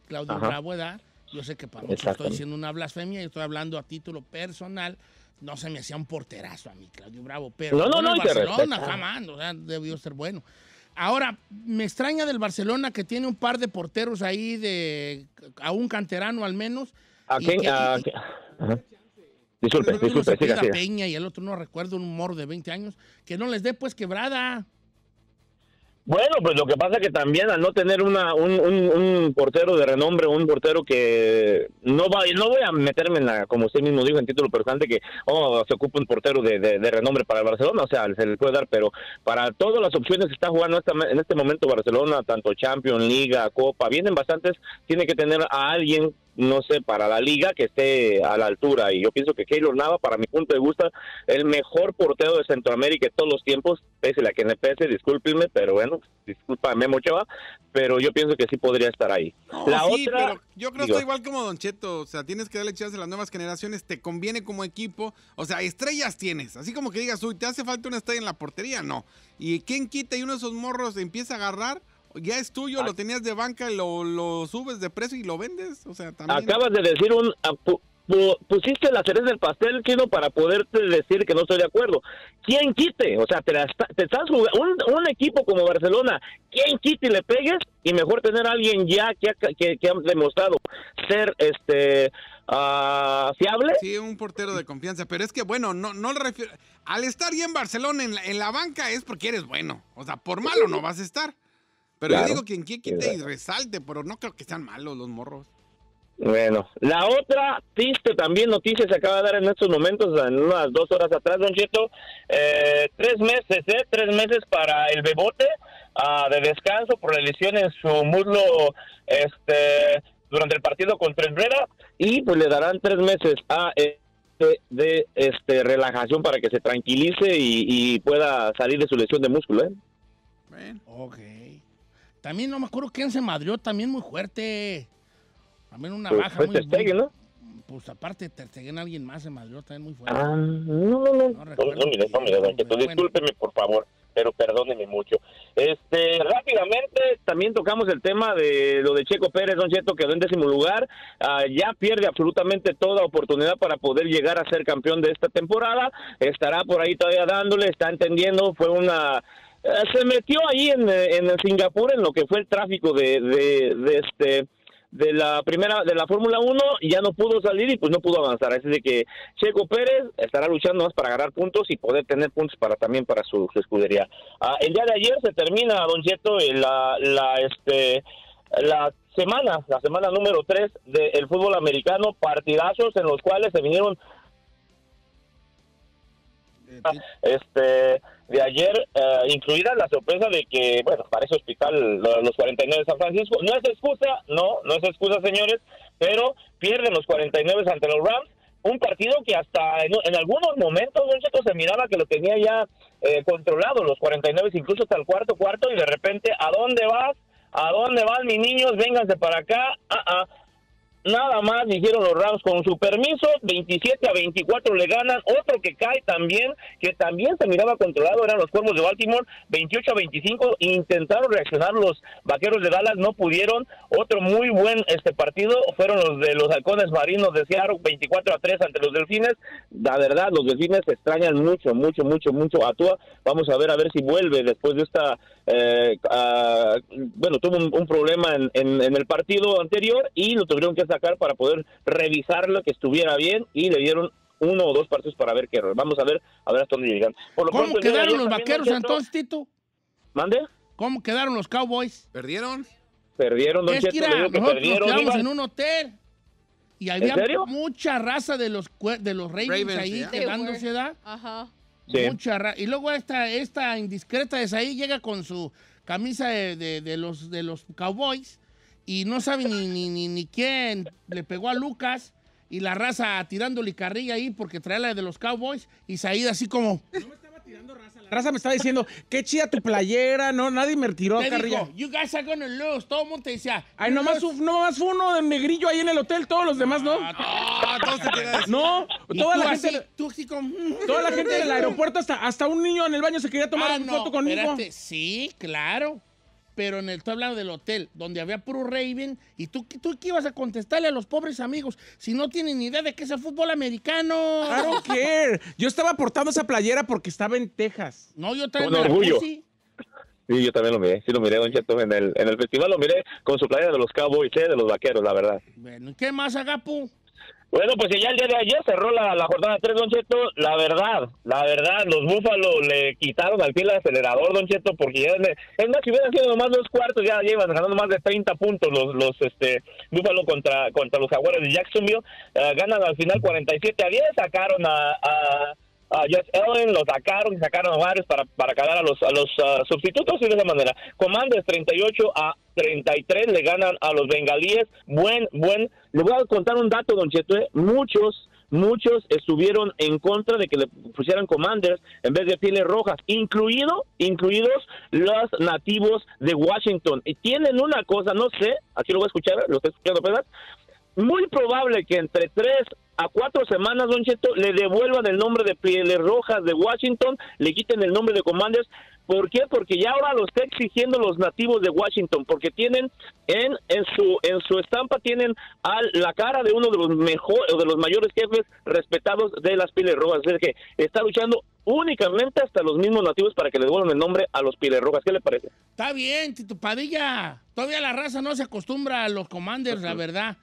Claudio Bravo edad. Yo sé que para muchos estoy diciendo una blasfemia, y estoy hablando a título personal. No se me hacía un porterazo a mí, Claudio Bravo, pero no, no, no, Barcelona jamás, o debió ser bueno. Ahora, me extraña del Barcelona que tiene un par de porteros ahí, de a un canterano al menos, Disculpe, disculpe, Peña y el otro no recuerdo un humor de 20 años, que no les dé pues quebrada. Bueno, pues lo que pasa que también al no tener una, un, un, un, portero de renombre, un portero que no va, no voy a meterme en la, como usted mismo dijo en título personal, que oh, se ocupa un portero de, de, renombre para el Barcelona, o sea, se le puede dar, pero para todas las opciones que está jugando en este momento Barcelona, tanto Champions, Liga, Copa, vienen bastantes, tiene que tener a alguien no sé, para la liga que esté a la altura. Y yo pienso que Keylor Nava, para mi punto de vista, el mejor portero de Centroamérica de todos los tiempos, pese a que me pese, discúlpeme, pero bueno, discúlpame mucho, pero yo pienso que sí podría estar ahí. la sí, pero yo creo que igual como Don Cheto, o sea, tienes que darle chance a las nuevas generaciones, te conviene como equipo, o sea, estrellas tienes, así como que digas, uy, te hace falta una estrella en la portería, no. Y quién quita y uno de esos morros empieza a agarrar ya es tuyo, lo tenías de banca, lo, lo subes de precio y lo vendes. O sea, Acabas de decir un... Ah, pusiste la cereza del pastel, para poderte decir que no estoy de acuerdo. ¿Quién quite? O sea, te, estás un, equipo como Barcelona, ¿quién quite y le pegues? Y mejor tener a alguien ya que, ha demostrado ser este ah, fiable. Sí, un portero de confianza, pero es que bueno, no, no Al estar ya en Barcelona en en la, banca es porque eres bueno. O sea, por malo no vas a estar. Pero yo digo que en quite y resalte, pero no creo que sean malos los morros. Bueno, la otra triste también noticia se acaba de dar en estos momentos, en unas dos horas atrás, don Cheto. Eh, tres meses, ¿eh? Tres meses para el bebote ah, de descanso por la lesión en su muslo este, durante el partido contra Herrera y pues le darán tres meses a este, de este, relajación para que se tranquilice y, pueda salir de su lesión de músculo, ¿eh? Bueno, ok también no me acuerdo quién se madrió, también muy fuerte. También una pues baja muy ¿no? Pues aparte te alguien más se madrió también muy fuerte. Ah, no, no, no. No, no, por favor, pero perdóneme mucho. Este, rápidamente también tocamos el tema de lo de Checo Pérez, don Cheto quedó en décimo lugar, ah, ya pierde absolutamente toda oportunidad para poder llegar a ser campeón de esta temporada, estará por ahí todavía dándole, está entendiendo, fue una eh, se metió ahí en, eh, en Singapur en lo que fue el tráfico de, de, este de la primera de la Fórmula 1 ya no pudo salir y pues no pudo avanzar así de que Checo Pérez estará luchando más para ganar puntos y poder tener puntos para también para su, escudería ah, el día de ayer se termina Don Cheto eh, la la este la semana la semana número 3 del fútbol americano partidazos en los cuales se vinieron este, de ayer, eh, incluida la sorpresa de que, bueno, para ese hospital, los 49 de San Francisco, no es excusa, no, no es excusa, señores, pero pierden los 49 ante los Rams, un partido que hasta en, algunos momentos, chico se miraba que lo tenía ya eh, controlado, los 49, incluso hasta el cuarto cuarto, y de repente, ¿a dónde vas? ¿A dónde van mis niños? Vénganse para acá. Ah, ah nada más dijeron los Rams con su permiso, 27 a 24 le ganan, otro que cae también, que también se miraba controlado, eran los Cuervos de Baltimore, 28 a 25, intentaron reaccionar los Vaqueros de Dallas, no pudieron, otro muy buen este partido fueron los de los Halcones Marinos de Seattle, 24 a 3 ante los Delfines, la verdad, los Delfines extrañan mucho, mucho, mucho, mucho a Tua, vamos a ver a ver si vuelve después de esta, eh, ah, bueno, tuvo un, problema en, en el partido anterior y lo tuvieron que hacer para poder revisarla, que estuviera bien, y le dieron uno o dos partidos para ver qué error. Vamos a ver, a ver a dónde ¿Cómo quedaron los vaqueros entonces, Tito? ¿Mande? ¿Cómo quedaron los Cowboys? ¿Perdieron? Perdieron, en un hotel y había mucha raza de los, de los reyes ahí Mucha Y luego esta, esta indiscreta de ahí llega con su camisa de, de, los, de los Cowboys y no sabe ni, ni, ni, quién le pegó a Lucas y la raza tirándole carrilla ahí porque traía la de los Cowboys y saída así como... No me estaba tirando raza. La raza me estaba diciendo, qué chida tu playera, no, nadie me tiró te carrilla. Dijo, you guys are gonna lose, todo el mundo te decía. Ay, nomás, fue uno de negrillo ahí en el hotel, todos los demás, ¿no? Ah, ah, no, todos te No, toda la gente... tú así como... Mm". Toda la gente del aeropuerto, hasta, hasta un niño en el baño se quería tomar ah, una foto conmigo. Espérate. Sí, claro pero en el, tú hablando del hotel, donde había puro Raven, y tú, tú qué ibas a contestarle a los pobres amigos si no tienen ni idea de que es el fútbol americano. I don't care. Yo estaba portando esa playera porque estaba en Texas. No, yo también Con orgullo. Sí, yo también lo miré, sí lo miré, don en el, en el festival lo miré con su playera de los Cowboys, eh, de los Vaqueros, la verdad. Bueno, qué más, Agapu? Bueno, pues ya el día de ayer cerró la, la jornada 3, Don Cheto. La verdad, la verdad, los Búfalos le quitaron al pie el acelerador, Don Cheto, porque ya, es más, si hubieran sido nomás dos cuartos, ya llevan ganando más de 30 puntos los, los este, Búfalos contra, contra los Jaguares de Jacksonville. sumió eh, ganan al final 47 a 10, sacaron a Ah, a Ellen, ah, lo sacaron y sacaron a varios para, para a los, a los ah, sustitutos y de esa manera. Comandos 38 a 33 le ganan a los bengalíes. Buen, buen. Le voy a contar un dato, don Chetue ¿eh? Muchos muchos estuvieron en contra de que le pusieran commanders en vez de pieles rojas, incluido, incluidos los nativos de Washington. Y tienen una cosa, no sé, aquí lo voy a escuchar, ¿eh? lo estoy escuchando apenas, muy probable que entre tres a cuatro semanas, Don Cheto, le devuelvan el nombre de Pieles Rojas de Washington, le quiten el nombre de Commanders. ¿Por qué? Porque ya ahora lo está exigiendo los nativos de Washington, porque tienen en, en su en su estampa tienen a la cara de uno de los mejores de los mayores jefes respetados de las Pieles Rojas, es decir, que está luchando únicamente hasta los mismos nativos para que le devuelvan el nombre a los Pieles Rojas. ¿Qué le parece? Está bien, Tito Padilla. Todavía la raza no se acostumbra a los Commanders, la verdad.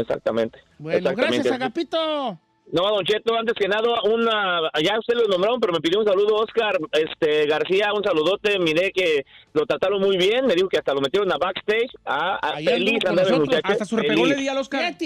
Exactamente. Bueno, gracias, Agapito. No, Don Cheto, antes que nada, una, ya usted lo nombraron, pero me pidió un saludo Oscar este, García, un saludote, miré que lo trataron muy bien, me dijo que hasta lo metieron a backstage, a, feliz Hasta su le di Oscar.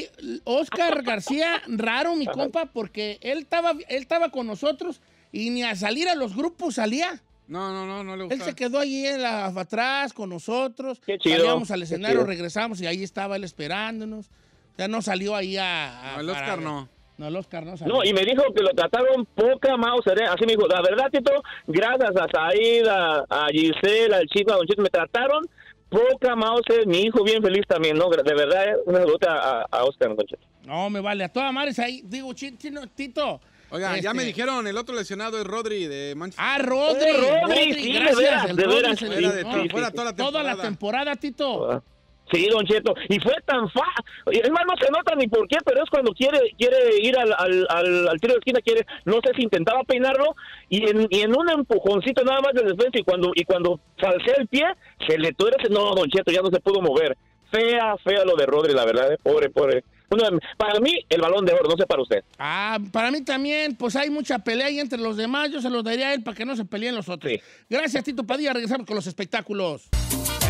García, raro mi compa, porque él estaba, él estaba con nosotros y ni a salir a los grupos salía. No, no, no, no le gustaba. Él se quedó ahí atrás con nosotros, salíamos al escenario, regresamos y ahí estaba él esperándonos. Ya no salió ahí a. a no, el Oscar no. No, el Oscar no salió. No, y me dijo que lo trataron poca Mauser. ¿eh? Así me dijo, la verdad, Tito, gracias a Said, a Gisela, al chico, a Don Chito, me trataron poca Mauser. Eh, mi hijo bien feliz también, ¿no? De verdad, eh, una saludo a, a, Oscar, Don No, me vale. A toda madre ahí. Digo, chino, Tito. Oiga, ya me este dijeron, el otro lesionado es Rodri de Manchester. Ah, Rodri. Rodri, sí, gracias. De veras, de veras. no, la temporada. toda la temporada. Tito. Ah. Sí, don Cheto. Y fue tan fa. Es más, no se nota ni por qué, pero es cuando quiere quiere ir al, al, al, tiro de esquina, quiere, no sé si intentaba peinarlo, y en, en un empujoncito nada más de defensa, y cuando, y cuando falsea el pie, se le tuerce. No, don Cheto, ya no se pudo mover. Fea, fea lo de Rodri, la verdad, eh. pobre, pobre. para mí, el balón de oro, no sé para usted. Ah, para mí también, pues hay mucha pelea ahí entre los demás. Yo se los daría a él para que no se peleen los otros. Gracias, Tito Padilla. Regresamos con los espectáculos.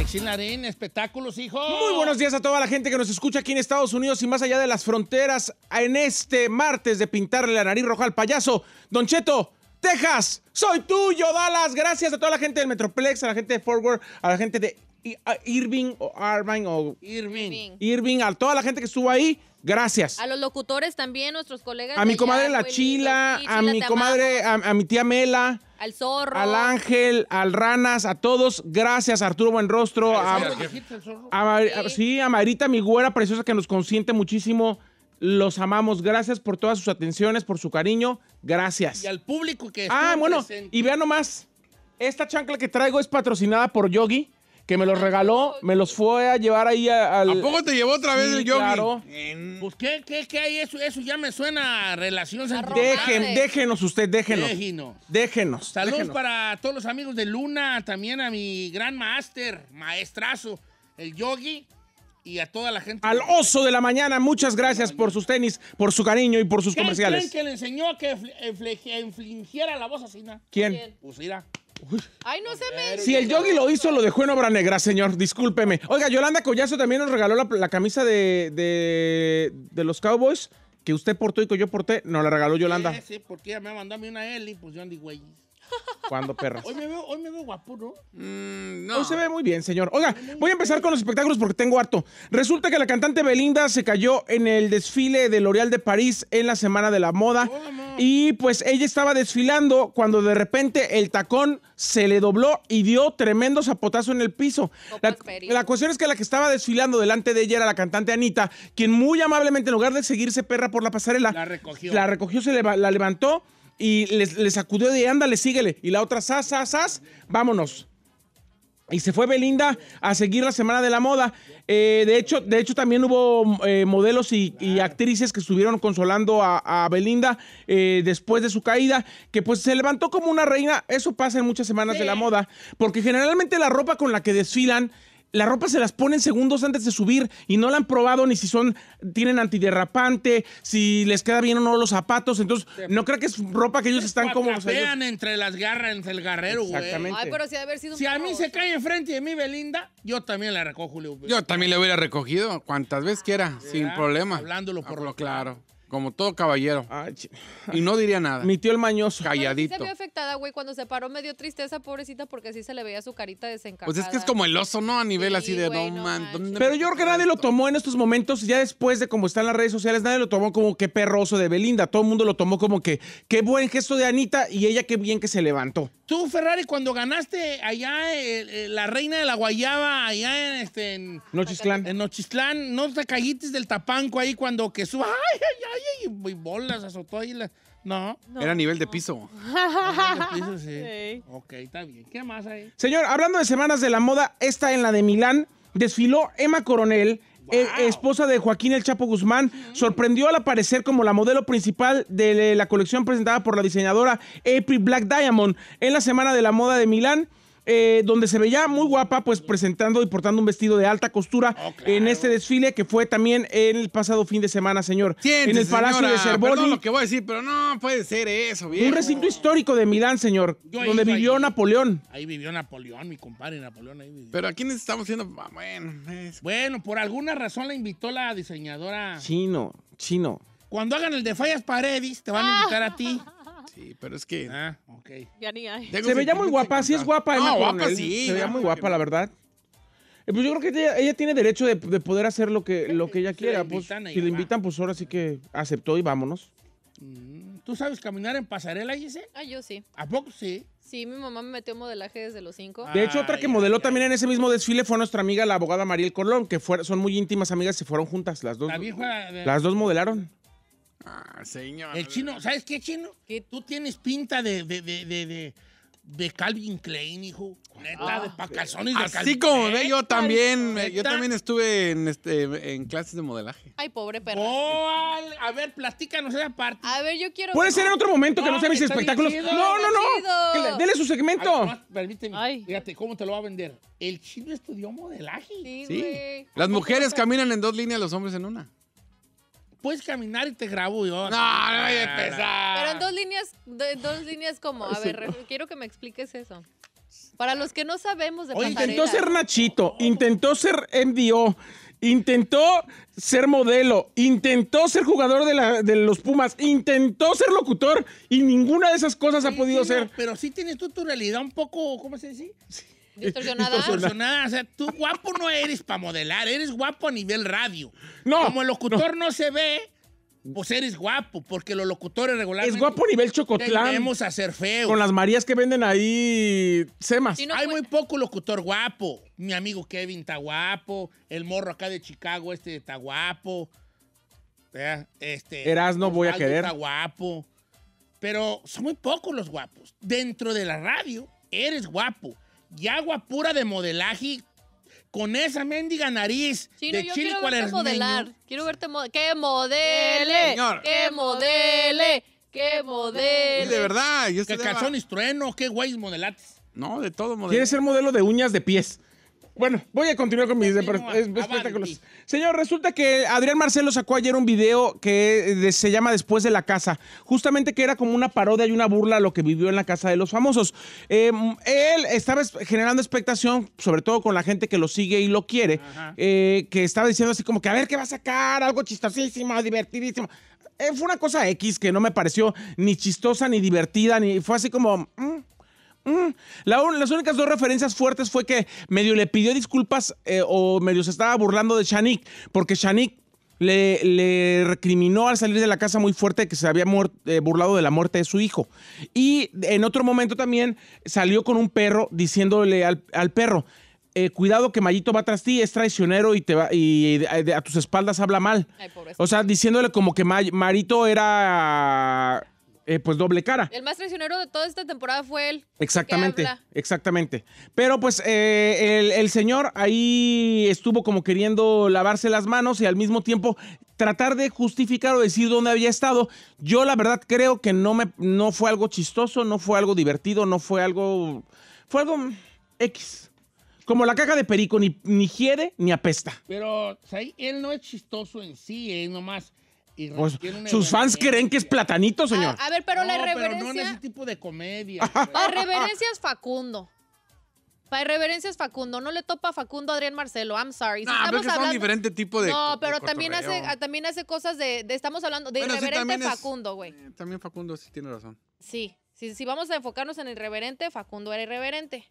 Sin arena, espectáculos, hijo. Muy buenos días a toda la gente que nos escucha aquí en Estados Unidos y más allá de las fronteras. En este martes de pintarle la nariz roja al payaso, Don Cheto, Texas, soy tuyo, Dallas. Gracias a toda la gente del Metroplex, a la gente de Forward, a la gente de Irving o Irving o Irving. Irving, a toda la gente que estuvo ahí. Gracias. A los locutores también, nuestros colegas. A mi comadre La Chila, a mi comadre, a, mi tía Mela. Al zorro. Al ángel, al ranas, a todos. Gracias, Arturo Buenrostro. a, sí. a Marita, mi güera preciosa que nos consiente muchísimo. Los amamos. Gracias por todas sus atenciones, por su cariño. Gracias. Y al público que. Ah, bueno. Y vean nomás. Esta chancla que traigo es patrocinada por Yogi que me los regaló, me los fue a llevar ahí al... ¿A poco te llevó otra vez el yogi? claro. Pues, ¿qué, qué, qué hay? Eso, eso ya me suena a relación déjenos usted, déjenos. Déjenos. Déjenos. Saludos para todos los amigos de Luna, también a mi gran máster, maestrazo, el yogi y a toda la gente. Al oso de la mañana, muchas gracias por sus tenis, por su cariño y por sus comerciales. ¿Quién que le enseñó eh, que infligiera la voz así? ¿Quién? Pues Ay, no se Si el yogi lo hizo, lo dejó en obra negra, señor. Discúlpeme. Oiga, Yolanda Collazo también nos regaló la, camisa de, de, los Cowboys que usted portó y que yo porté. no la regaló Yolanda. Sí, sí porque ella me mandó a mí una L pues yo güey. Cuando perras. Hoy me veo, guapo, ¿no? Mm, ¿no? Hoy se ve muy bien, señor. Oiga, voy a empezar con los espectáculos porque tengo harto. Resulta que la cantante Belinda se cayó en el desfile de L'Oréal de París en la Semana de la Moda. y pues ella estaba desfilando cuando de repente el tacón se le dobló y dio tremendo zapotazo en el piso. La, cuestión es que la que estaba desfilando delante de ella era la cantante Anita, quien muy amablemente, en lugar de seguirse perra por la pasarela, la recogió. La recogió, se la levantó y les, sacudió de ándale, síguele. Y la otra, sas, sas, sas, vámonos. Y se fue Belinda a seguir la Semana de la Moda. Eh, de, hecho, de hecho, también hubo eh, modelos y, actrices que estuvieron consolando a, Belinda eh, después de su caída, que pues se levantó como una reina. Eso pasa en muchas semanas de la moda, porque generalmente la ropa con la que desfilan la ropa se las ponen segundos antes de subir y no la han probado ni si son tienen antiderrapante, si les queda bien o no los zapatos. Entonces, no creo que es ropa que ellos están como. vean entre las garras, entre el garrero, güey. Exactamente. si, a mí se cae enfrente de mi Belinda, yo también la recojo, Yo también la hubiera recogido cuantas veces quiera, sin problema. Hablándolo por lo claro. Como todo caballero. y no diría nada. Mi el mañoso. Calladito. se vio afectada, güey. Cuando se paró me dio tristeza, pobrecita, porque así se le veía su carita desencajada. Pues es que es como el oso, ¿no? A nivel así de no, man. Pero yo creo que nadie lo tomó en estos momentos. Ya después de cómo están las redes sociales, nadie lo tomó como que perroso de Belinda. Todo el mundo lo tomó como que qué buen gesto de Anita y ella qué bien que se levantó. Tú, Ferrari, cuando ganaste allá la reina de la Guayaba, allá en, este, en Nochistlán. En Nochistlán, no te caíste del tapanco ahí cuando que su. ¡Ay, ay! y bolas, azotó ahí la... No. Era nivel de piso. nivel de piso sí. Ok, está bien. ¿Qué más hay? Señor, hablando de semanas de la moda, esta en la de Milán, desfiló Emma Coronel. Eh, esposa de Joaquín El Chapo Guzmán, sorprendió al aparecer como la modelo principal de la colección presentada por la diseñadora April Black Diamond en la Semana de la Moda de Milán eh, donde se veía muy guapa, pues presentando y portando un vestido de alta costura oh, en este desfile que fue también el pasado fin de semana, señor. en el Palacio de Cervoni. Perdón lo que voy a decir, pero no puede ser eso, viejo. Un recinto histórico de Milán, señor, donde vivió Napoleón. Ahí vivió Napoleón, mi compadre Napoleón. Ahí vivió. Pero aquí estamos haciendo... Ah, bueno, bueno, por alguna razón la invitó la diseñadora. Chino, chino. Cuando hagan el de Fallas Paredes, te van a ah. invitar a ti. Sí, pero es que. Ah, ok. Ya ni hay. Se veía muy guapa, sí es guapa. No, guapa Se veía muy guapa, la verdad. Eh, pues yo creo que ella, tiene derecho de, poder hacer lo que, lo que ella quiera. Pues, si le invitan, pues ahora sí que aceptó y vámonos. Mm, ¿Tú sabes caminar en pasarela, Gise? Ah, yo sí. ¿A poco sí? Sí, mi mamá me metió modelaje desde los cinco. De hecho, otra que modeló también en ese mismo desfile fue nuestra amiga, la abogada Mariel Corlón que fueron son muy íntimas amigas, se fueron juntas las dos. las dos modelaron. Ah, señor. El chino, ¿sabes qué, chino? Que Tú tienes pinta de, de, Calvin Klein, hijo. Neta, de de ah. calzones de Así como ve, yo también, eh, yo también estuve en, este, en clases de modelaje. Ay, pobre perro. a ver, no esa parte. A ver, yo quiero... Puede ser en otro momento que no, sea mis espectáculos. no, no, no. dele su segmento. permíteme. Fíjate, ¿cómo te lo va a vender? El chino estudió modelaje. Sí, sí. Las mujeres caminan en dos líneas, los hombres en una puedes caminar y te grabo yo. No, no, voy a empezar. Pero en dos líneas, dos líneas como, a ver, quiero que me expliques eso. Para los que no sabemos de Oye, intentó ser Nachito, intentó ser MDO, intentó ser modelo, intentó ser jugador de, los Pumas, intentó ser locutor y ninguna de esas cosas ha podido ser. pero sí tienes tú tu realidad un poco, ¿cómo se dice? Sí Distorsionada. Distorsionada. O sea, tú guapo no eres para modelar, eres guapo a nivel radio. No. Como el locutor no, se ve, pues eres guapo, porque los locutores regulares Es guapo a nivel chocotlán. a hacer feo. Con las marías que venden ahí, semas. Hay muy poco locutor guapo. Mi amigo Kevin está guapo. El morro acá de Chicago, este está guapo. Este. Eras no voy a querer. Está guapo. Pero son muy pocos los guapos. Dentro de la radio, eres guapo y agua pura de modelaje con esa mendiga nariz de yo chile quiero verte modelar. Quiero verte que modele, Señor. que modele, ¡Qué modele. de verdad, yo Que y trueno, qué guays modelates. No, de todo modelo. Quiere ser modelo de uñas de pies. Bueno, voy a continuar con mis espectáculos. Señor, resulta que Adrián Marcelo sacó ayer un video que eh, se llama Después de la casa, justamente que era como una parodia y una burla a lo que vivió en la casa de los famosos. Em, él estaba generando expectación, sobre todo con la gente que lo sigue y lo quiere, eh, que estaba diciendo así como que a ver qué va a sacar, algo chistosísimo, divertidísimo. Eh, fue una cosa X que no me pareció ni chistosa ni divertida, ni fue así como... Mm". Mm. La, las únicas dos referencias fuertes fue que medio le pidió disculpas eh, o medio se estaba burlando de Shanik, porque Shanik le, recriminó al salir de la casa muy fuerte que se había eh, burlado de la muerte de su hijo. Y en otro momento también salió con un perro diciéndole al, perro, eh, cuidado que Mayito va tras ti, es traicionero y, te va, a, tus espaldas habla mal. o sea, diciéndole como que Marito era eh, pues doble cara. El más traicionero de toda esta temporada fue él. Exactamente, exactamente. Pero pues eh, el, señor ahí estuvo como queriendo lavarse las manos y al mismo tiempo tratar de justificar o decir dónde había estado. Yo la verdad creo que no, me, no fue algo chistoso, no fue algo divertido, no fue algo... Fue algo X. Como la caja de perico, ni, ni hiere ni apesta. Pero él no es chistoso en sí, es eh, nomás sus fans creen que es platanito, ah, señor. A, ver, pero la irreverencia. Pero no en ese tipo de comedia. Para reverencias Facundo. Para irreverencia Facundo. No le topa Facundo a Adrián Marcelo. I'm sorry. no, estamos hablando... diferente tipo de. No, pero también, hace, también hace cosas de, Estamos hablando de irreverente Facundo, güey. Eh, también Facundo sí tiene razón. Sí. Si, vamos a enfocarnos en irreverente, Facundo era irreverente.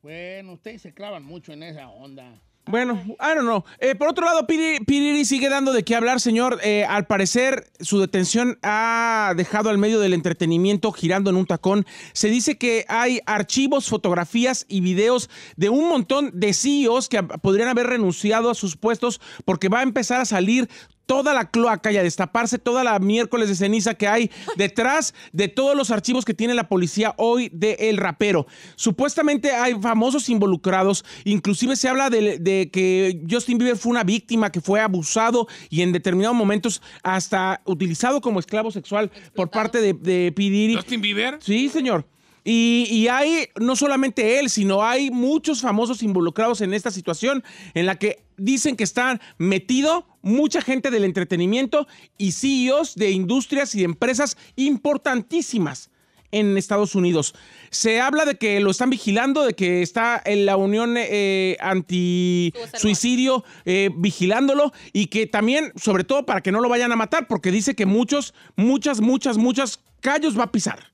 Bueno, ustedes se clavan mucho en esa onda. Bueno, I don't know. Eh, por otro lado, Piriri, sigue dando de qué hablar, señor. Eh, al parecer, su detención ha dejado al medio del entretenimiento girando en un tacón. Se dice que hay archivos, fotografías y videos de un montón de CEOs que podrían haber renunciado a sus puestos porque va a empezar a salir toda la cloaca y a destaparse toda la miércoles de ceniza que hay detrás de todos los archivos que tiene la policía hoy de Rapero. Supuestamente hay famosos involucrados, inclusive se habla de, que Justin Bieber fue una víctima, que fue abusado y en determinados momentos hasta utilizado como esclavo sexual por parte de, Pidiri ¿Justin Bieber? Sí, señor. Y, hay no solamente él, sino hay muchos famosos involucrados en esta situación en la que dicen que están metido mucha gente del entretenimiento y CEOs de industrias y de empresas importantísimas en Estados Unidos. Se habla de que lo están vigilando, de que está en la Unión eh, Anti-Suicidio eh, vigilándolo y que también, sobre todo, para que no lo vayan a matar, porque dice que muchos, muchas, muchas, muchas callos va a pisar.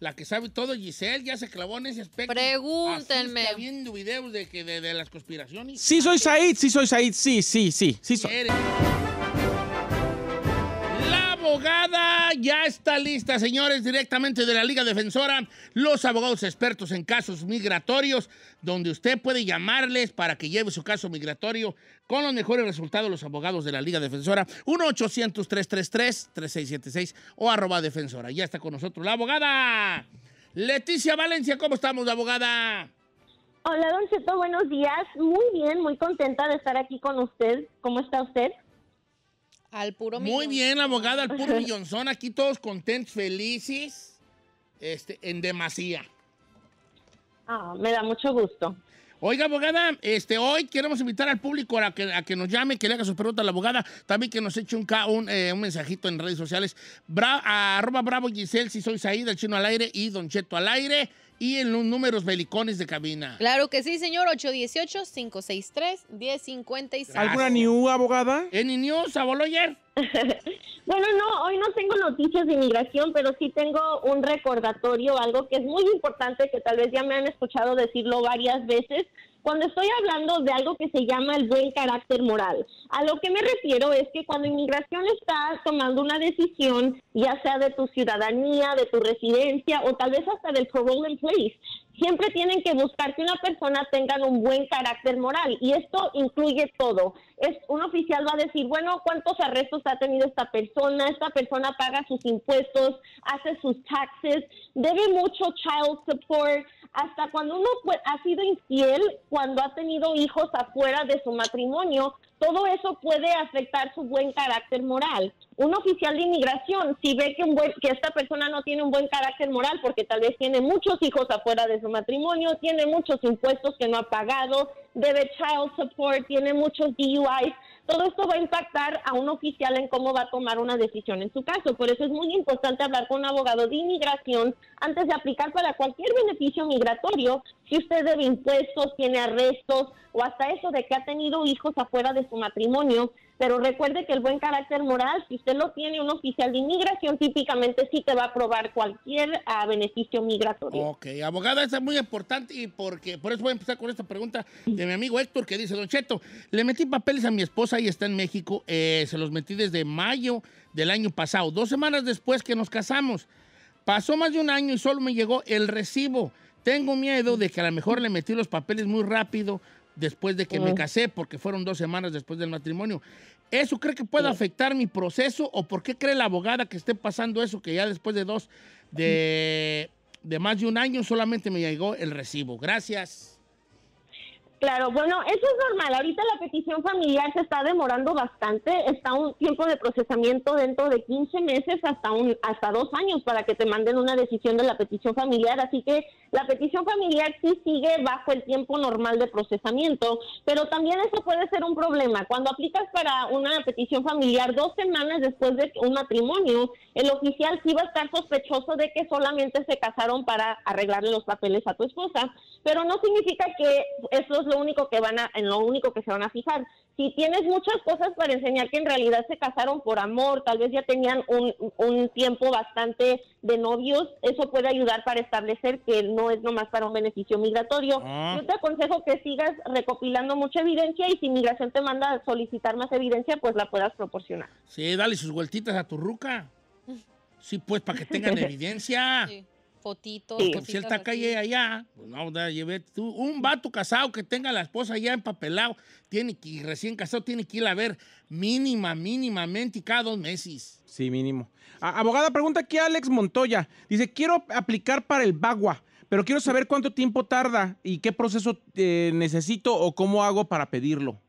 La que sabe todo, Giselle, ya se clavó en ese aspecto. Pregúntenme. Está viendo videos de, que de las conspiraciones. Sí, soy Said, sí, soy Said, sí, sí, sí, sí. Soy abogada ya está lista, señores, directamente de la Liga Defensora, los abogados expertos en casos migratorios, donde usted puede llamarles para que lleve su caso migratorio con los mejores resultados los abogados de la Liga Defensora, 1-800-333-3676 o arroba defensora. Ya está con nosotros la abogada Leticia Valencia. ¿Cómo estamos, abogada? Hola, Don Cheto, buenos días. Muy bien, muy contenta de estar aquí con usted. ¿Cómo está usted? Al puro Muy bien, abogada, al puro millonzón. Aquí todos contentos, felices, este, en demasía. Ah, me da mucho gusto. Oiga, abogada, este, hoy queremos invitar al público a que, nos llame, que le haga sus preguntas a la abogada, también que nos eche un, eh, un, mensajito en redes sociales. arroba bravo Giselle, si sois ahí, del chino al aire y Don Cheto al aire y en los números belicones de cabina. Claro que sí, señor. 818-563-1056. ¿Alguna new abogada? ¿Any news, ayer bueno, no, hoy no tengo noticias de inmigración, pero sí tengo un recordatorio, algo que es muy importante, que tal vez ya me han escuchado decirlo varias veces, cuando estoy hablando de algo que se llama el buen carácter moral. A lo que me refiero es que cuando inmigración está tomando una decisión, ya sea de tu ciudadanía, de tu residencia o tal vez hasta del parole in place, siempre tienen que buscar que una persona tenga un buen carácter moral y esto incluye todo es, un oficial va a decir, bueno, ¿cuántos arrestos ha tenido esta persona? Esta persona paga sus impuestos, hace sus taxes, debe mucho child support. Hasta cuando uno ha sido infiel, cuando ha tenido hijos afuera de su matrimonio, todo eso puede afectar su buen carácter moral. Un oficial de inmigración, si ve que, un que esta persona no tiene un buen carácter moral, porque tal vez tiene muchos hijos afuera de su matrimonio, tiene muchos impuestos que no ha pagado, debe child support, tiene muchos DUIs. Todo esto va a impactar a un oficial en cómo va a tomar una decisión en su caso. Por eso es muy importante hablar con un abogado de inmigración antes de aplicar para cualquier beneficio migratorio si usted debe impuestos, tiene arrestos o hasta eso de que ha tenido hijos afuera de su matrimonio. Pero recuerde que el buen carácter moral, si usted lo tiene un oficial de inmigración, típicamente sí te va a aprobar cualquier ah, beneficio migratorio. Ok, abogada, eso es muy importante y porque por eso voy a empezar con esta pregunta de mi amigo Héctor que dice, Don Cheto, le metí papeles a mi esposa y está en México, eh, se los metí desde mayo del año pasado, dos semanas después que nos casamos. Pasó más de un año y solo me llegó el recibo. Tengo miedo de que a lo mejor le metí los papeles muy rápido después de que me casé, porque fueron dos semanas después del matrimonio. ¿Eso cree que puede afectar mi proceso o por qué cree la abogada que esté pasando eso, que ya después de dos, de, de más de un año solamente me llegó el recibo? Gracias. Claro, bueno, eso es normal. Ahorita la petición familiar se está demorando bastante. Está un tiempo de procesamiento dentro de 15 meses hasta un hasta dos años para que te manden una decisión de la petición familiar. Así que la petición familiar sí sigue bajo el tiempo normal de procesamiento, pero también eso puede ser un problema. Cuando aplicas para una petición familiar dos semanas después de un matrimonio, el oficial sí va a estar sospechoso de que solamente se casaron para arreglarle los papeles a tu esposa, pero no significa que eso lo único que van a, en lo único que se van a fijar. Si tienes muchas cosas para enseñar que en realidad se casaron por amor, tal vez ya tenían un, tiempo bastante de novios, eso puede ayudar para establecer que no es nomás para un beneficio migratorio. Ah. Yo te aconsejo que sigas recopilando mucha evidencia y si migración te manda a solicitar más evidencia, pues la puedas proporcionar. Sí, dale sus vueltitas a tu ruca. Sí, pues para que tengan evidencia fotitos. Si él está calle allá, pues, tú. Un vato casado que tenga la esposa ya empapelado, tiene que, recién casado, tiene que ir a ver mínima, mínimamente cada dos meses. Sí, mínimo. abogada, pregunta aquí Alex Montoya. Dice, quiero aplicar para el Bagua, pero quiero saber cuánto tiempo tarda y qué proceso eh, necesito o cómo hago para pedirlo.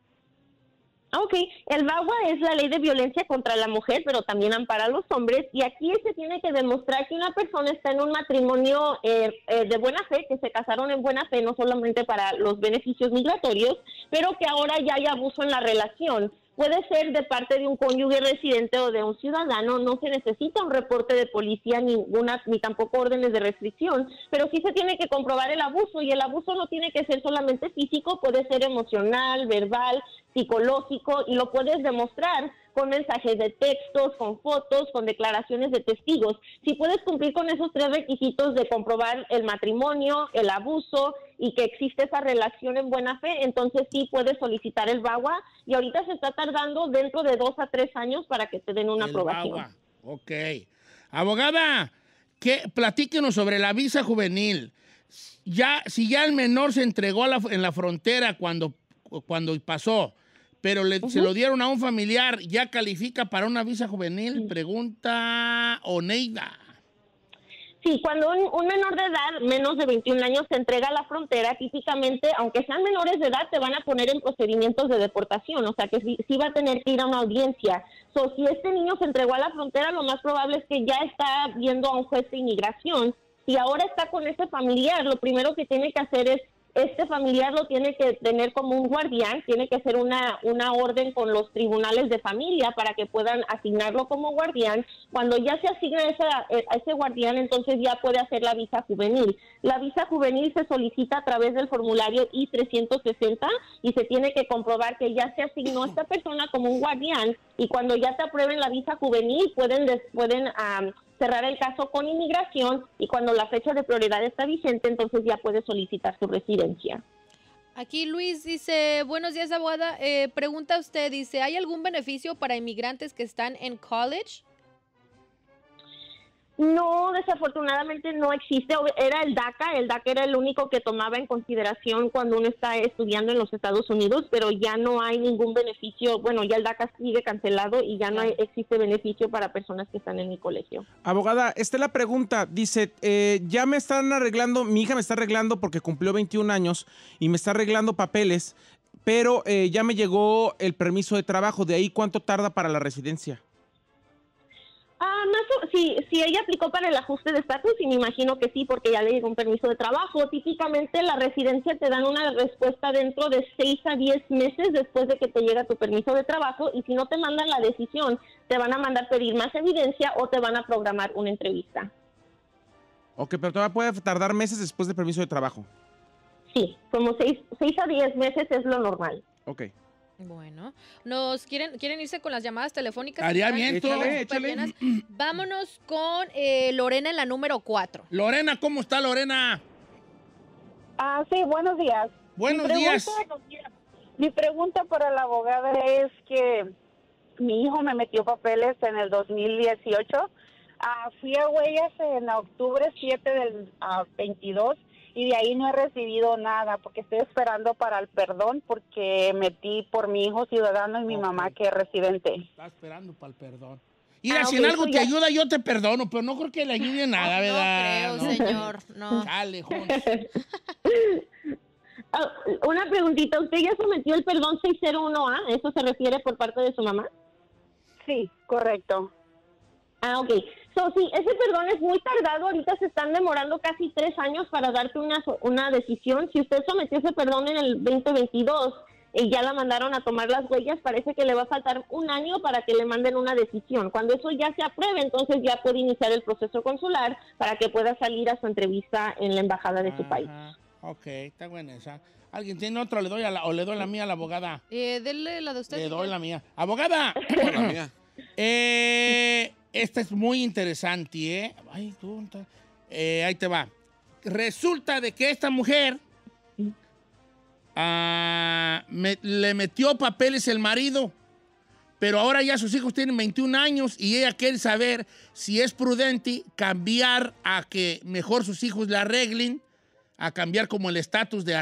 Ah, ok, el VAWA es la ley de violencia contra la mujer, pero también ampara a los hombres. Y aquí se tiene que demostrar que una persona está en un matrimonio eh, eh, de buena fe, que se casaron en buena fe, no solamente para los beneficios migratorios, pero que ahora ya hay abuso en la relación. Puede ser de parte de un cónyuge residente o de un ciudadano, no se necesita un reporte de policía, ninguna, ni tampoco órdenes de restricción, pero sí se tiene que comprobar el abuso y el abuso no tiene que ser solamente físico, puede ser emocional, verbal, psicológico y lo puedes demostrar con mensajes de textos, con fotos, con declaraciones de testigos. Si puedes cumplir con esos tres requisitos de comprobar el matrimonio, el abuso y que existe esa relación en buena fe, entonces sí puedes solicitar el VAWA, y ahorita se está tardando dentro de dos a tres años para que te den una aprobación. Ok. Abogada, que platíquenos sobre la visa juvenil. Ya, si ya el menor se entregó en la frontera cuando, cuando pasó, pero se lo dieron a un familiar, ¿ya califica para una visa juvenil? Pregunta Oneida. Sí, cuando un, menor de edad, menos de 21 años, se entrega a la frontera, típicamente, aunque sean menores de edad, te van a poner en procedimientos de deportación, o sea que sí, va a tener que ir a una audiencia. So, si este niño se entregó a la frontera, lo más probable es que ya está viendo a un juez de inmigración. Si ahora está con ese familiar, lo primero que tiene que hacer es este familiar lo tiene que tener como un guardián, tiene que hacer una, una orden con los tribunales de familia para que puedan asignarlo como guardián. Cuando ya se asigna esa, e, a ese guardián, entonces ya puede hacer la visa juvenil. La visa juvenil se solicita a través del formulario I-360 y se tiene que comprobar que ya se asignó a esta persona como un guardián y cuando ya se aprueben la visa juvenil pueden, pueden cerrar el caso con inmigración y cuando la fecha de prioridad está vigente, entonces ya puede solicitar su residencia. Aquí Luis dice, buenos días abogada, eh, pregunta usted, dice, ¿hay algún beneficio para inmigrantes que están en college? No, desafortunadamente no existe. Era el DACA, el DACA era el único que tomaba en consideración cuando uno está estudiando en los Estados Unidos, pero ya no hay ningún beneficio. Bueno, ya el DACA sigue cancelado y ya no existe beneficio para personas que están en mi colegio. Abogada, esta es la pregunta. Dice, eh, ya me están arreglando, mi hija me está arreglando porque cumplió 21 años y me está arreglando papeles, pero eh, ya me llegó el permiso de trabajo. ¿De ahí cuánto tarda para la residencia? Ah, más si, si ella aplicó para el ajuste de estatus, y me imagino que sí, porque ya le llegó un permiso de trabajo. Típicamente la residencia te dan una respuesta dentro de 6 a 10 meses después de que te llega tu permiso de trabajo y si no te mandan la decisión, te van a mandar pedir más evidencia o te van a programar una entrevista. Ok, pero todavía puede tardar meses después del permiso de trabajo. Sí, como seis 6 a 10 meses es lo normal. Ok. Bueno, nos quieren quieren irse con las llamadas telefónicas. Haría bien, Vámonos con eh, Lorena en la número 4. Lorena, ¿cómo está Lorena? Ah, sí, buenos días. Buenos días. Mi pregunta para la abogada es que mi hijo me metió papeles en el 2018. Ah, fui a Huellas en octubre 7 del ah, 22 y de ahí no he recibido nada porque estoy esperando para el perdón porque metí por mi hijo ciudadano y mi mamá que es residente. Está esperando para el perdón. Ah, y si en algo te ayuda, yo te perdono, pero no creo que le ayude nada, ¿verdad? No creo, señor, no. Dale, ah, Una preguntita, ¿usted ya sometió el perdón 601A? ¿Eso se refiere por parte de su mamá? Sí, correcto. Ah, ok ese perdón es muy tardado. Ahorita se están demorando casi tres años para darte una, una decisión. Si usted sometió ese perdón en el 2022 y ya la mandaron a tomar las huellas, parece que le va a faltar un año para que le manden una decisión. Cuando eso ya se apruebe, entonces ya puede iniciar el proceso consular para que pueda salir a su entrevista en la embajada de su país. Ok, está buena esa. ¿Alguien tiene otro? ¿Le doy ¿O le doy la mía a la abogada? Eh, dele la de usted. Le doy la mía. ¡Abogada! Eh, esta es muy interesante, ¿eh? Ay, tonta. Eh, ahí te va. Resulta de que esta mujer ah, le metió papeles el marido, pero ahora ya sus hijos tienen 21 años y ella quiere saber si es prudente cambiar a que mejor sus hijos la arreglen, a cambiar como el estatus de,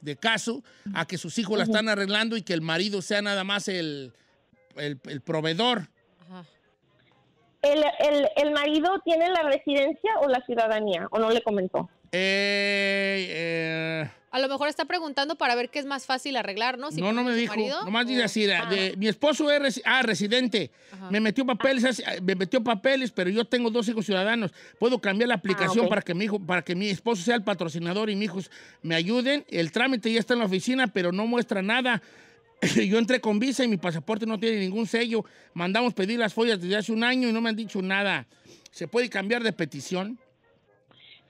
de, caso, a que sus hijos la están arreglando y que el marido sea nada más el proveedor el, marido tiene la residencia o la ciudadanía, o no le comentó. Eh, eh. A lo mejor está preguntando para ver qué es más fácil arreglar, ¿no? Si no, no me dijo. nomás dice así, ah. mi esposo es ah, residente. Me metió papeles, me metió papeles, pero yo tengo dos hijos ciudadanos. Puedo cambiar la ah, aplicación para que mi hijo, para que mi esposo sea el patrocinador y mis hijos me ayuden. El trámite ya está en la oficina, pero no muestra nada. Yo entré con visa y mi pasaporte no tiene ningún sello. Mandamos pedir las follas desde hace un año y no me han dicho nada. ¿Se puede cambiar de petición?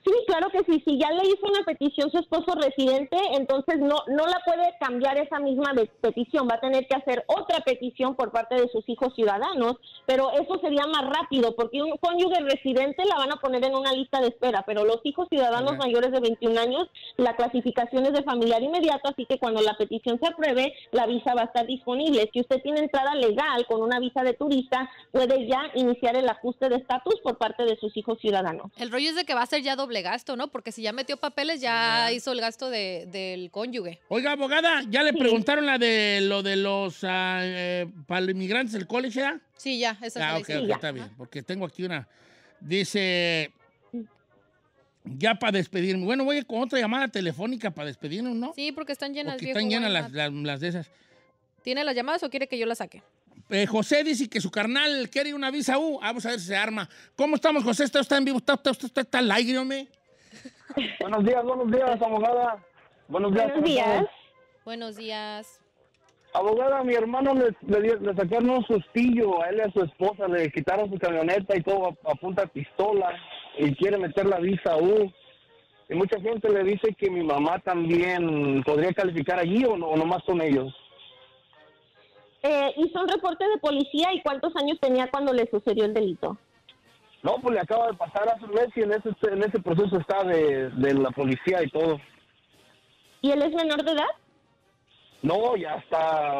Sí, claro que sí. Si ya le hizo una petición su esposo residente, entonces no, no la puede cambiar esa misma petición. Va a tener que hacer otra petición por parte de sus hijos ciudadanos, pero eso sería más rápido, porque un cónyuge residente la van a poner en una lista de espera, pero los hijos ciudadanos mayores de 21 años, la clasificación es de familiar inmediato, así que cuando la petición se apruebe, la visa va a estar disponible. Si usted tiene entrada legal con una visa de turista, puede ya iniciar el ajuste de estatus por parte de sus hijos ciudadanos. El rollo es de que va a ser ya doble le gasto, ¿no? Porque si ya metió papeles, ya hizo el gasto de, del cónyuge. Oiga, abogada, ¿ya le preguntaron la de lo de los para ah, eh, para inmigrantes del colegio? ya? Sí, ya, esa Ah, está bien, porque tengo aquí una. Dice, ya para despedirme. Bueno, voy con otra llamada telefónica para despedirnos, ¿no? Sí, porque están llenas, Porque están llenas las, las de esas. ¿Tiene las llamadas o quiere que yo las saque? Eh, José dice que su carnal quiere una visa U. Ah, vamos a ver si se arma. ¿Cómo estamos, José? ¿Está en vivo? ¿Está, está, está, Buenos días, buenos días, abogada. Buenos días. Buenos días. Abogada, mi hermano le, sacaron un sustillo a él y a su esposa, le quitaron su camioneta y todo a, punta pistola y quiere meter la visa U. Y mucha gente le dice que mi mamá también podría calificar allí o, no, o nomás son ellos eh, hizo un reporte de policía y cuántos años tenía cuando le sucedió el delito. No, pues le acaba de pasar hace un mes y en ese, en ese proceso está de, la policía y todo. ¿Y él es menor de edad? No, ya está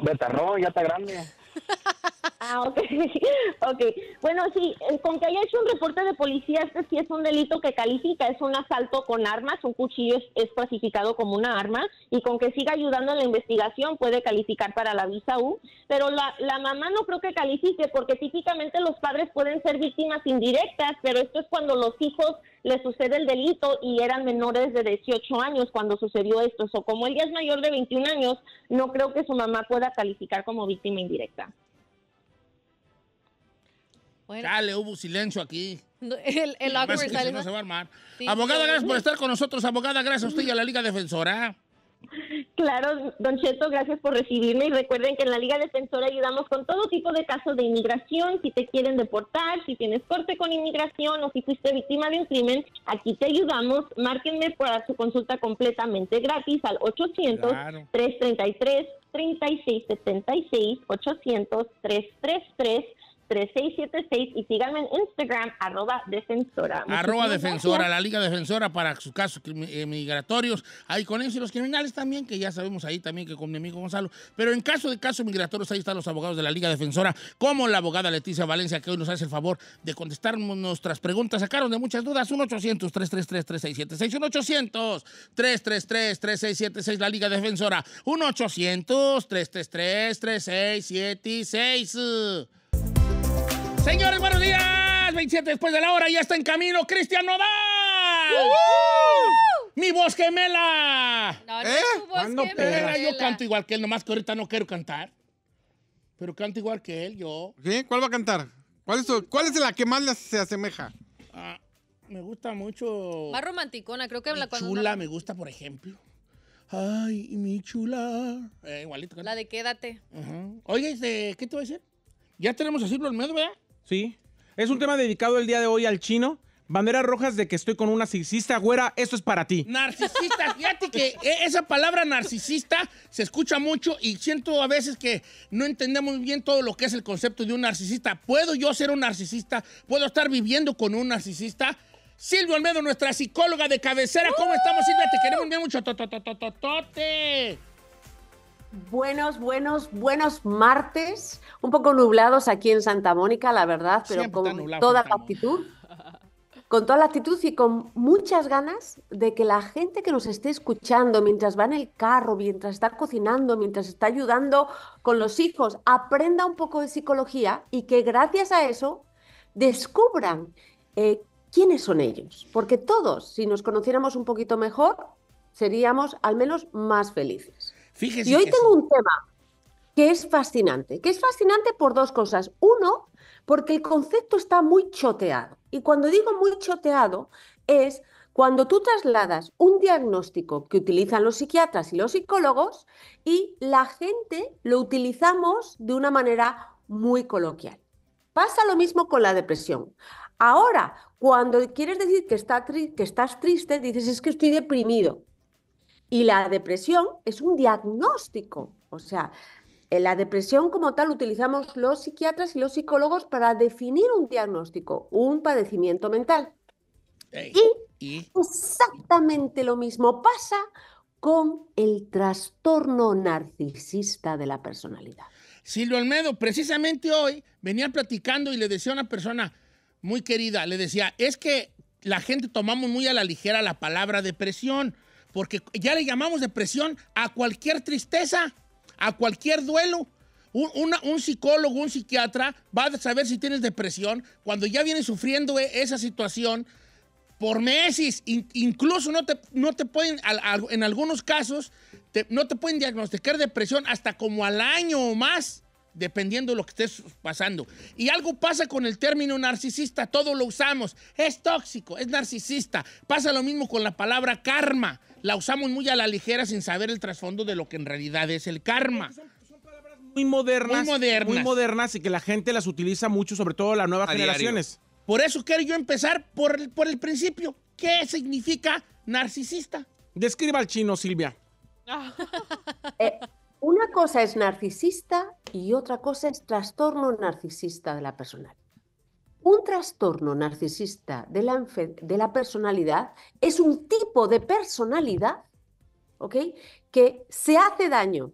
beterró, ya está grande. Ah, ok. okay. Bueno, sí, eh, con que haya hecho un reporte de policía, este sí es un delito que califica, es un asalto con armas, un cuchillo es, clasificado como una arma, y con que siga ayudando en la investigación puede calificar para la visa U, pero la, la mamá no creo que califique porque típicamente los padres pueden ser víctimas indirectas, pero esto es cuando los hijos le sucede el delito y eran menores de 18 años cuando sucedió esto. O como él es mayor de 21 años, no creo que su mamá pueda calificar como víctima indirecta. Dale, hubo silencio aquí. El, el no se va a armar. Abogada, gracias por estar con nosotros. Abogada, gracias a usted y a la Liga Defensora. Claro, Don Cheto, gracias por recibirme y recuerden que en la Liga Defensora ayudamos con todo tipo de casos de inmigración, si te quieren deportar, si tienes corte con inmigración o si fuiste víctima de un crimen, aquí te ayudamos. Márquenme para su consulta completamente gratis al 800 333 3676 800 333 3676 y síganme en Instagram, arroba defensora. Arroba defensora, la Liga Defensora para sus casos eh, migratorios. Ahí con ellos y los criminales también, que ya sabemos ahí también que con mi amigo Gonzalo. Pero en caso de casos migratorios, ahí están los abogados de la Liga Defensora, como la abogada Leticia Valencia, que hoy nos hace el favor de contestar nuestras preguntas. Sacaron de muchas dudas, 1-800-333-3676, 1-800-333-3676, la Liga Defensora, 1-800-333-3676. Señores, buenos días. 27 después de la hora, ya está en camino Cristian Nodal. ¡Mi voz gemela! No, ¿Eh? es tu Yo canto igual que él, nomás que ahorita no quiero cantar. Pero canto igual que él, yo. ¿Sí? ¿Cuál va a cantar? ¿Cuál es, la que más se asemeja? Ah, me gusta mucho. Más romanticona, creo que habla cuando. Chula, me gusta, por ejemplo. Ay, mi chula. Eh, igualito. La de quédate. Ajá. Oye, este, ¿qué te voy a decir? Ya tenemos a al medio, ¿verdad? Sí. Es un tema dedicado el día de hoy al chino. Banderas rojas de que estoy con un narcisista, güera, esto es para ti. Narcisista, fíjate que e, esa palabra narcisista se escucha mucho y siento a veces que no entendemos bien todo lo que es el concepto de un narcisista. ¿Puedo yo ser un narcisista? ¿Puedo estar viviendo con un narcisista? Silvio Almedo, nuestra psicóloga de cabecera, ¿cómo estamos, Silvia? Te queremos bien mucho. Tototototote. Buenos, buenos, buenos martes. Un poco nublados aquí en Santa Mónica, la verdad, pero con toda la actitud. Con toda la actitud y con muchas ganas de que la gente que nos esté escuchando mientras va en el carro, mientras está cocinando, mientras está ayudando con los hijos, aprenda un poco de psicología y que gracias a eso descubran eh, quiénes son ellos. Porque todos, si nos conociéramos un poquito mejor, seríamos al menos más felices. Y hoy tengo un tema que es fascinante, que es fascinante por dos cosas. Uno, porque el concepto está muy choteado. Y cuando digo muy choteado es cuando tú trasladas un diagnóstico que utilizan los psiquiatras y los psicólogos y la gente lo utilizamos de una manera muy coloquial. Pasa lo mismo con la depresión. Ahora, cuando quieres decir que, que estás triste, dices es que estoy deprimido. Y la depresión es un diagnóstico, o sea, eh, la depresión como tal utilizamos los psiquiatras y los psicólogos para definir un diagnóstico, un padecimiento mental. y, exactamente lo mismo pasa con el trastorno narcisista de la personalidad. Silvio Almedo, precisamente hoy venía platicando y le decía a una persona muy querida, le decía, es que la gente tomamos muy a la ligera la palabra depresión porque ya le llamamos depresión a cualquier tristeza, a cualquier duelo. Un, psicólogo, un psiquiatra va a saber si tienes depresión cuando ya vienes sufriendo eh, esa situación por meses. incluso no te, no te pueden, en algunos casos, no te pueden diagnosticar depresión hasta como al año o más, dependiendo de lo que estés pasando. Y algo pasa con el término narcisista, todo lo usamos. Es tóxico, es narcisista. Pasa lo mismo con la palabra karma la usamos muy a la ligera sin saber el trasfondo de lo que en realidad es el karma. Son, palabras muy modernas, muy modernas. Muy y que la gente las utiliza mucho, sobre todo las nuevas generaciones. Por eso quiero yo empezar por el, por el principio. ¿Qué significa narcisista? Describa al chino, Silvia. Eh, una cosa es narcisista y otra cosa es trastorno narcisista de la personalidad. Un trastorno narcisista de la, personalidad es un tipo de personalidad que se hace daño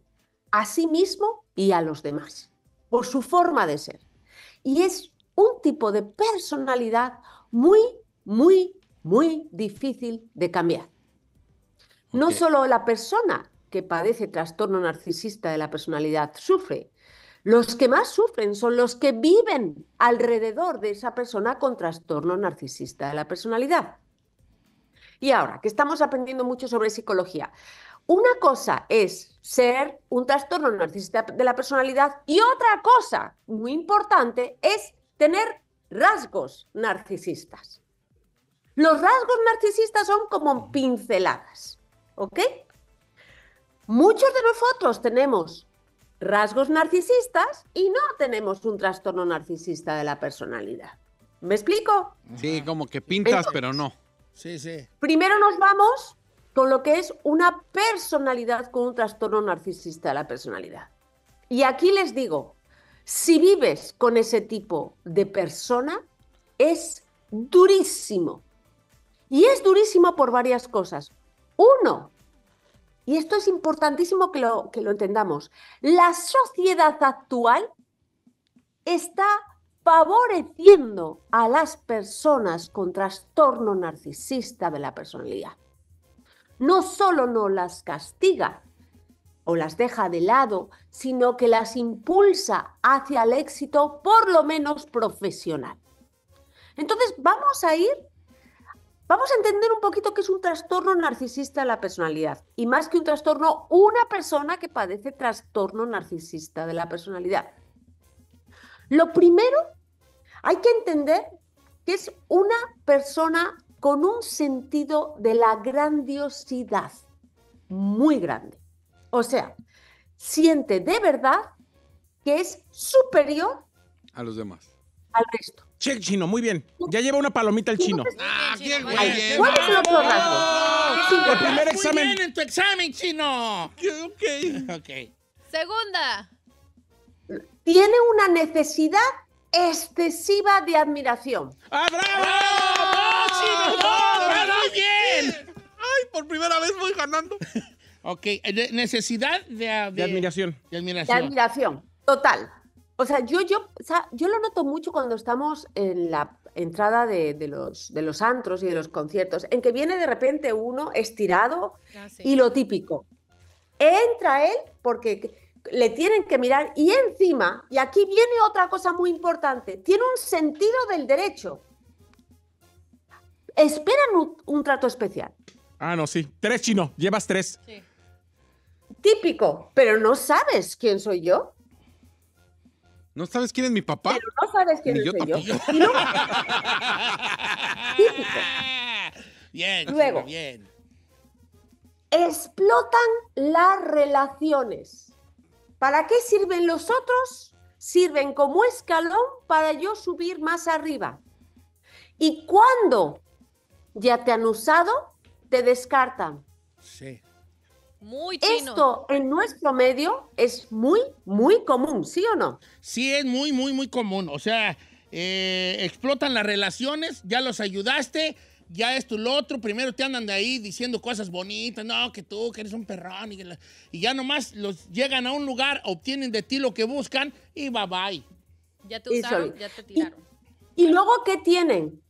a sí mismo y a los demás por su forma de ser. Y es un tipo de personalidad muy, muy, muy difícil de cambiar. No solo la persona que padece trastorno narcisista de la personalidad sufre, los que más sufren son los que viven alrededor de esa persona con trastorno narcisista de la personalidad. Y ahora, que estamos aprendiendo mucho sobre psicología, una cosa es ser un trastorno narcisista de la personalidad y otra cosa muy importante es tener rasgos narcisistas. Los rasgos narcisistas son como pinceladas, ¿ok? Muchos de nosotros tenemos rasgos narcisistas y no tenemos un trastorno narcisista de la personalidad. ¿Me explico? Sí, como que pintas, pero no. Sí, sí. Primero nos vamos con lo que es una personalidad con un trastorno narcisista de la personalidad. Y aquí les digo, si vives con ese tipo de persona, es durísimo. Y es durísimo por varias cosas. Uno, y esto es importantísimo que lo, entendamos, la sociedad actual está favoreciendo a las personas con trastorno narcisista de la personalidad. No solo no las castiga o las deja de lado, sino que las impulsa hacia el éxito, por lo menos profesional. Entonces, vamos a ir Vamos a entender un poquito qué es un trastorno narcisista de la personalidad. Y más que un trastorno, una persona que padece trastorno narcisista de la personalidad. Lo primero, hay que entender que es una persona con un sentido de la grandiosidad muy grande. O sea, siente de verdad que es superior a los demás. Al resto. Check chino, muy bien. Ya lleva una palomita el chino. ¡Ah, qué güey! ¿Cuál es el otro rato? El primer examen. Muy bien en tu examen, chino. Ok. OK. Segunda. Tiene una necesidad excesiva de admiración. ¡Ah, bravo! ¡Bravo, chino! muy bien! ¡Ay, por primera vez voy ganando! ok, necesidad de, de admiración. De admiración. De admiración, total. O sea, yo, yo, yo lo noto mucho cuando estamos en la entrada de, los, de los antros y de los conciertos, en que viene de repente uno estirado ah, y lo típico. Entra él porque le tienen que mirar y encima, y aquí viene otra cosa muy importante, tiene un sentido del derecho. Esperan un, trato especial. Ah, no, sí. Tres chinos, llevas tres. Sí. Típico, pero no sabes quién soy yo. ¿No sabes quién es mi papá? no sabes quién es yo Bien, bien. Explotan las relaciones. ¿Para qué sirven los otros? Sirven como escalón para yo subir más arriba. Y cuando ya te han usado, te descartan. Sí. Muy chino. Esto en nuestro medio es muy, muy común, ¿sí o no? Sí, es muy, muy, muy común. O sea, eh, explotan las relaciones, ya los ayudaste, ya esto, lo otro. Primero te andan de ahí diciendo cosas bonitas, no, que tú, que eres un perrón. Y, ya nomás los llegan a un lugar, obtienen de ti lo que buscan y bye bye. Ya te usaron, ya te tiraron. y luego, ¿qué tienen?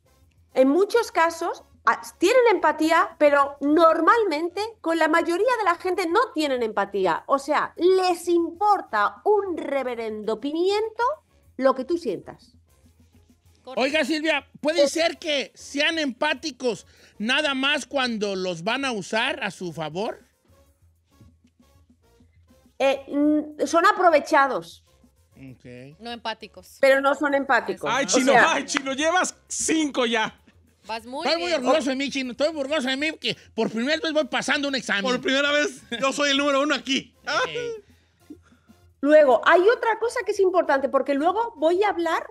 En muchos casos Ah, tienen empatía, pero normalmente con la mayoría de la gente no tienen empatía. O sea, les importa un reverendo pimiento lo que tú sientas. Oiga, Silvia, puede ser que sean empáticos nada más cuando los van a usar a su favor. Eh, son aprovechados. No empáticos. Pero no son empáticos. Ay, chino, ay, chino, llevas cinco ya. Vas muy Estoy muy orgulloso de mí, chino. Estoy orgulloso de mí porque por primera vez voy pasando un examen. Por primera vez, yo soy el número uno aquí. Luego, hay otra cosa que es importante, porque luego voy a hablar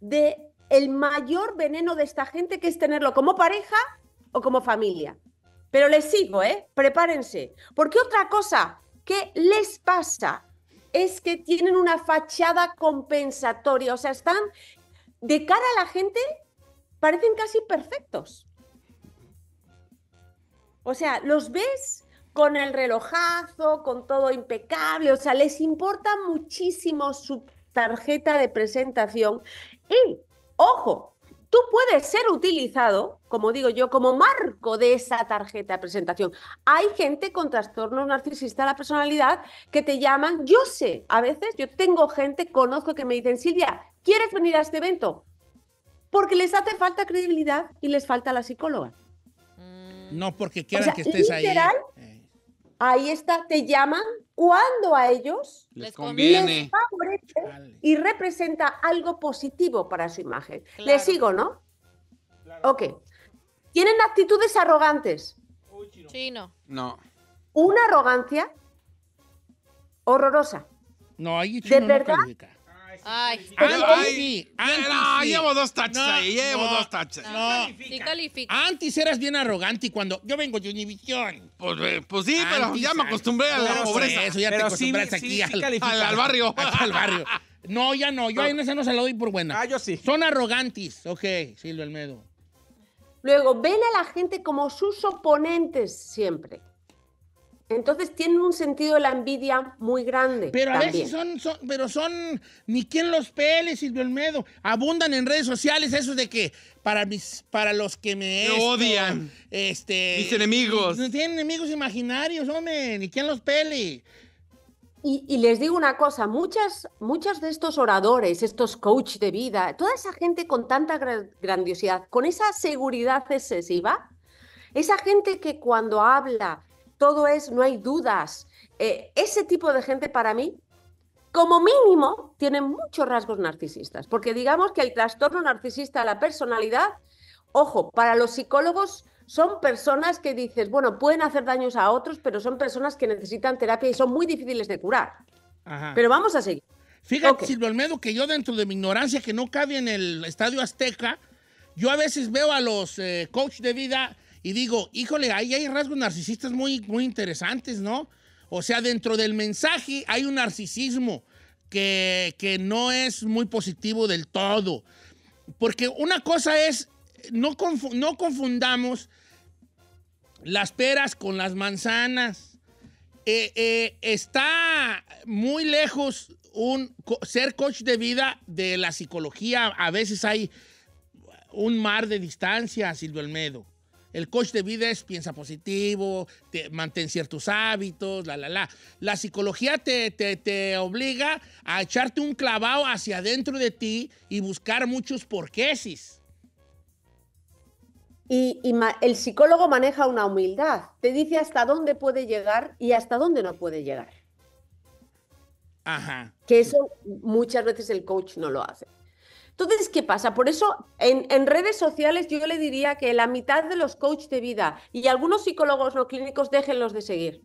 de el mayor veneno de esta gente, que es tenerlo como pareja o como familia. Pero les sigo, ¿eh? Prepárense. Porque otra cosa que les pasa es que tienen una fachada compensatoria, o sea, están de cara a la gente parecen casi perfectos. O sea, los ves con el relojazo, con todo impecable, o sea, les importa muchísimo su tarjeta de presentación. Y, ojo, tú puedes ser utilizado, como digo yo, como marco de esa tarjeta de presentación. Hay gente con trastornos narcisistas de la personalidad que te llaman, yo sé, a veces yo tengo gente, conozco que me dicen, Silvia, ¿quieres venir a este evento? porque les hace falta credibilidad y les falta la psicóloga. Mm. No porque quieran que estés ahí. Eh. Ahí está, te llaman cuando a ellos les conviene. y representa algo positivo para su imagen. Le sigo, ¿no? Ok. Tienen actitudes arrogantes. Sí no. No. Una arrogancia horrorosa. No, ahí chino de verdad. Ay, ay, ay llevo dos taches ahí, llevo dos taches. Antes eras bien arrogante cuando yo vengo de Univisión. Pues, eh, pues sí, pero ya me acostumbré a la pobreza. Eso, ya te acostumbraste aquí al, barrio. al barrio. No, ya no, yo en esa no se lo doy por buena. Ah, yo sí. Son arrogantes. Ok, Silvio Almedo. Luego, ven a la gente como sus oponentes siempre. Entonces tienen un sentido de la envidia muy grande. Pero a veces son, pero son ni quién los pele, Silvio Olmedo. Abundan en redes sociales eso de que para mis, para los que me, odian, este, mis enemigos, tienen enemigos imaginarios, hombre, ni quién los pele. Y, y, les digo una cosa, muchas, muchas de estos oradores, estos coach de vida, toda esa gente con tanta grandiosidad, con esa seguridad excesiva, esa gente que cuando habla todo es, no hay dudas. Eh, ese tipo de gente para mí, como mínimo, tiene muchos rasgos narcisistas, porque digamos que el trastorno narcisista a la personalidad, ojo, para los psicólogos son personas que dices, bueno, pueden hacer daños a otros, pero son personas que necesitan terapia y son muy difíciles de curar. Pero vamos a seguir. Fíjate, Silvio Almedo, que yo dentro de mi ignorancia que no cabe en el Estadio Azteca, yo a veces veo a los eh, coach de vida y digo, híjole, ahí hay rasgos narcisistas muy, muy interesantes, ¿no? O sea, dentro del mensaje hay un narcisismo que, no es muy positivo del todo. Porque una cosa es, no, no confundamos las peras con las manzanas. Eh, eh, está muy lejos un, ser coach de vida de la psicología. A veces hay un mar de distancia, Silvio Almedo. El coach de vida es piensa positivo, te, mantén ciertos hábitos, la, la, la. La psicología te, obliga a echarte un clavado hacia adentro de ti y buscar muchos porquesis. Y, y el psicólogo maneja una humildad, te dice hasta dónde puede llegar y hasta dónde no puede llegar. Ajá. Que eso muchas veces el coach no lo hace. Entonces, ¿qué pasa? Por eso en, en, redes sociales yo le diría que la mitad de los coaches de vida y algunos psicólogos no clínicos déjenlos de seguir,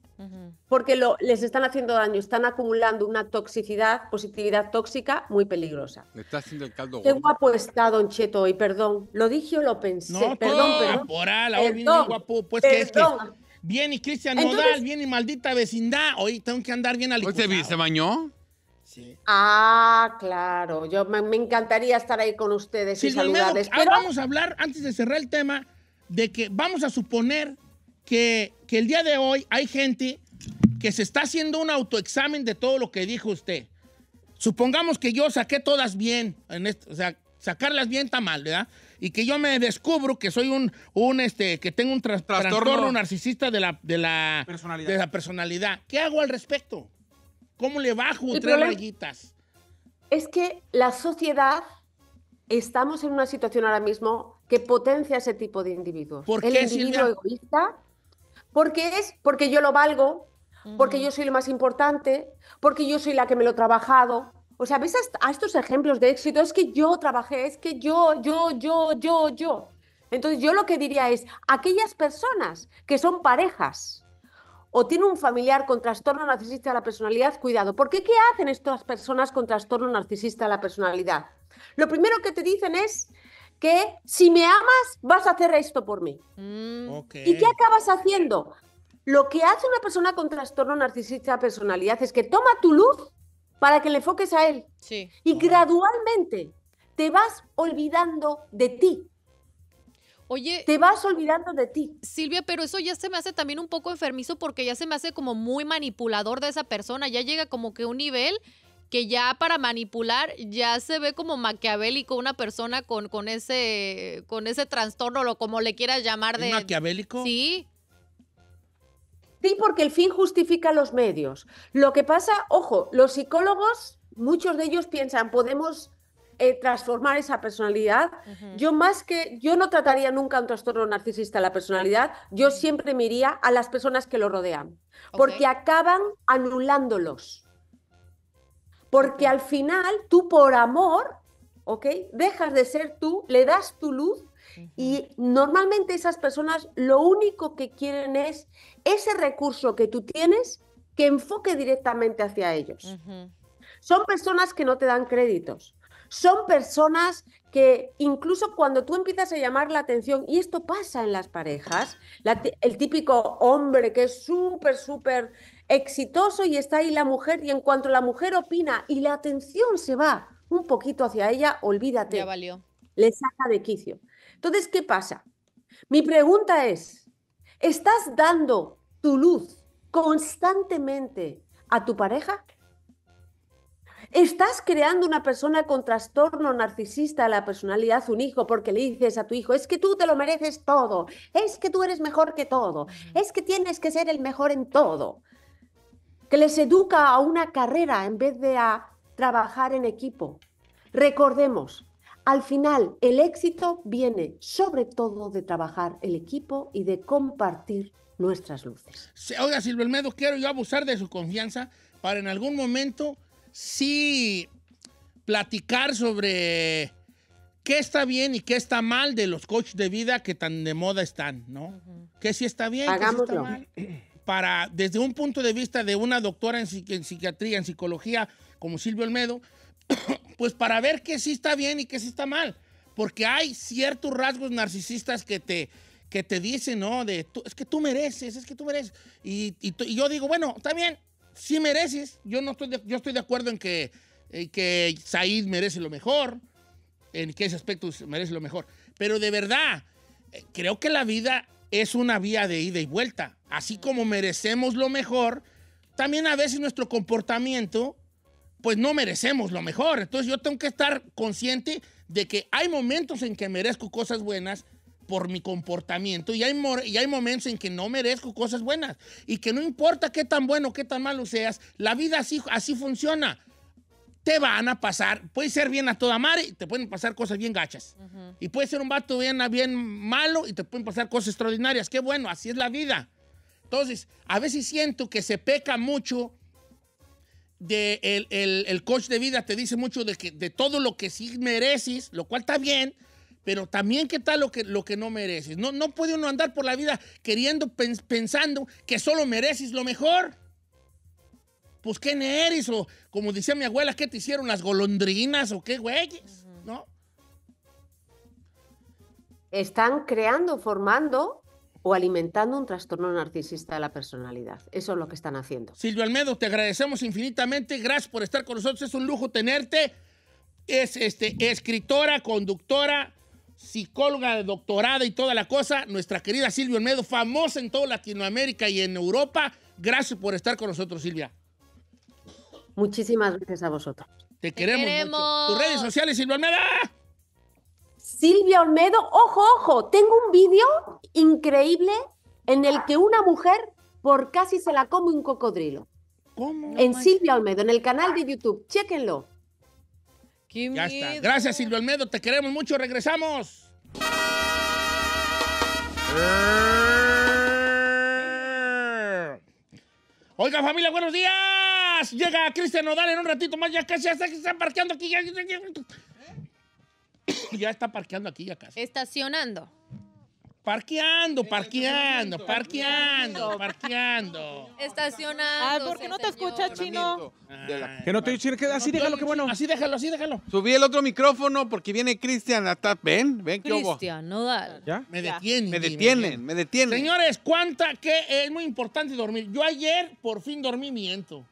porque lo, les están haciendo daño, están acumulando una toxicidad, positividad tóxica muy peligrosa. Le está haciendo el caldo Qué guapo está Don Cheto hoy, perdón, lo dije o lo pensé, no, perdón, no, Temporal, guapo, pues que Bien y Cristian Nodal, bien y maldita vecindad. Hoy tengo que andar bien al ¿Hoy se, se bañó? Ah, claro. Yo me, encantaría estar ahí con ustedes y saludarles. Vamos a hablar, antes de cerrar el tema, de que vamos a suponer que, el día de hoy hay gente que se está haciendo un autoexamen de todo lo que dijo usted. Supongamos que yo saqué todas bien, en o sea, sacarlas bien está mal, ¿verdad? Y que yo me descubro que soy un, un este, que tengo un trastorno. narcisista de la, de la, personalidad. de la personalidad. ¿Qué hago al respecto? ¿Cómo le bajo entre rayitas? Es que la sociedad estamos en una situación ahora mismo que potencia ese tipo de individuos. ¿Por qué, el individuo egoísta, porque es porque yo lo valgo, porque yo soy lo más importante, porque yo soy la que me lo he trabajado. O sea, ves a, estos ejemplos de éxito, es que yo trabajé, es que yo, yo, yo, yo, yo. Entonces yo lo que diría es, aquellas personas que son parejas, o tiene un familiar con trastorno narcisista a la personalidad, cuidado, porque ¿qué hacen estas personas con trastorno narcisista a la personalidad? Lo primero que te dicen es que si me amas vas a hacer esto por mí. Mm. ¿Y qué acabas haciendo? Lo que hace una persona con trastorno narcisista de personalidad es que toma tu luz para que le enfoques a él. Y gradualmente te vas olvidando de ti. Oye, te vas olvidando de ti. Silvia, pero eso ya se me hace también un poco enfermizo porque ya se me hace como muy manipulador de esa persona, ya llega como que un nivel que ya para manipular ya se ve como maquiavélico una persona con, con ese con ese trastorno o como le quieras llamar de maquiavélico. Sí. Sí, porque el fin justifica los medios. Lo que pasa, ojo, los psicólogos muchos de ellos piensan, podemos eh, transformar esa personalidad. Yo más que, yo no trataría nunca un trastorno narcisista la personalidad, yo siempre me iría a las personas que lo rodean, porque acaban anulándolos. Porque al final tú por amor, ¿ok? Dejas de ser tú, le das tu luz y normalmente esas personas lo único que quieren es ese recurso que tú tienes que enfoque directamente hacia ellos. Son personas que no te dan créditos, son personas que incluso cuando tú empiezas a llamar la atención, y esto pasa en las parejas, el típico hombre que es súper, súper exitoso y está ahí la mujer, y en cuanto la mujer opina y la atención se va un poquito hacia ella, olvídate. Le saca de quicio. Entonces, ¿qué pasa? Mi pregunta es, ¿estás dando tu luz constantemente a tu pareja? Estás creando una persona con trastorno narcisista a la personalidad, un hijo, porque le dices a tu hijo, es que tú te lo mereces todo, es que tú eres mejor que todo, es que tienes que ser el mejor en todo. Que les educa a una carrera en vez de a trabajar en equipo. Recordemos, al final el éxito viene sobre todo de trabajar el equipo y de compartir nuestras luces. Oiga, Silvio Elmedo, quiero yo abusar de su confianza para en algún momento sí platicar sobre qué está bien y qué está mal de los coaches de vida que tan de moda están, ¿no? Que ¿Qué sí está bien? y Qué está mal? Para, desde un punto de vista de una doctora en, psiquiatría, en psicología, como Silvio Olmedo, pues para ver qué sí está bien y qué sí está mal. Porque hay ciertos rasgos narcisistas que te, que te dicen, ¿no? De, tú, es que tú mereces, es que tú mereces. y yo digo, bueno, está bien, si mereces. Yo, no estoy, de, yo estoy de acuerdo en que, que Said merece lo mejor, en que ese aspecto merece lo mejor. Pero de verdad, eh, creo que la vida es una vía de ida y vuelta. Así como merecemos lo mejor, también a veces nuestro comportamiento, pues no merecemos lo mejor. Entonces yo tengo que estar consciente de que hay momentos en que merezco cosas buenas por mi comportamiento y hay, y hay momentos en que no merezco cosas buenas y que no importa qué tan bueno, qué tan malo seas, la vida así, así funciona. Te van a pasar, puede ser bien a toda madre y te pueden pasar cosas bien gachas. Y puede ser un vato bien, bien malo y te pueden pasar cosas extraordinarias. Qué bueno, así es la vida. Entonces, a veces siento que se peca mucho de el, el, coach de vida, te dice mucho de, que, de todo lo que sí mereces, lo cual está bien, pero también qué tal lo que, lo que no mereces. No, no puede uno andar por la vida queriendo, pensando que solo mereces lo mejor. Pues qué eres, o como decía mi abuela, ¿qué te hicieron las golondrinas o qué güeyes? ¿No? Están creando, formando o alimentando un trastorno narcisista de la personalidad. Eso es lo que están haciendo. Silvio Almedo, te agradecemos infinitamente. Gracias por estar con nosotros. Es un lujo tenerte. Es este, escritora, conductora, psicóloga de doctorada y toda la cosa, nuestra querida Silvia Olmedo, famosa en toda Latinoamérica y en Europa. Gracias por estar con nosotros, Silvia. Muchísimas gracias a vosotros. Te, queremos. Tus redes sociales, Silvia Olmedo. Silvia Olmedo, ojo, ojo, tengo un vídeo increíble en el que una mujer por casi se la come un cocodrilo. ¿Cómo? En Silvia Olmedo, en el canal de YouTube. Chéquenlo ya está. Gracias, Silvio Almedo. Te queremos mucho. Regresamos. Oiga, familia, buenos días. Llega Cristian Nodal en un ratito más. Ya casi está parqueando aquí. Ya, ¿Eh? ya está parqueando aquí, ya casi. Estacionando. Parqueando, parqueando, parqueando, parqueando. Estacionando. Ah, ¿por qué no te escucha, chino? que no te que así déjalo, que bueno. Así déjalo, así déjalo. Subí el otro micrófono porque viene Cristian. Ven, ven, ¿qué hubo? Cristian, no da. ¿Ya? Me detienen. Me detienen, me detienen. Señores, cuánta que es muy importante dormir. Yo ayer por fin dormí miento.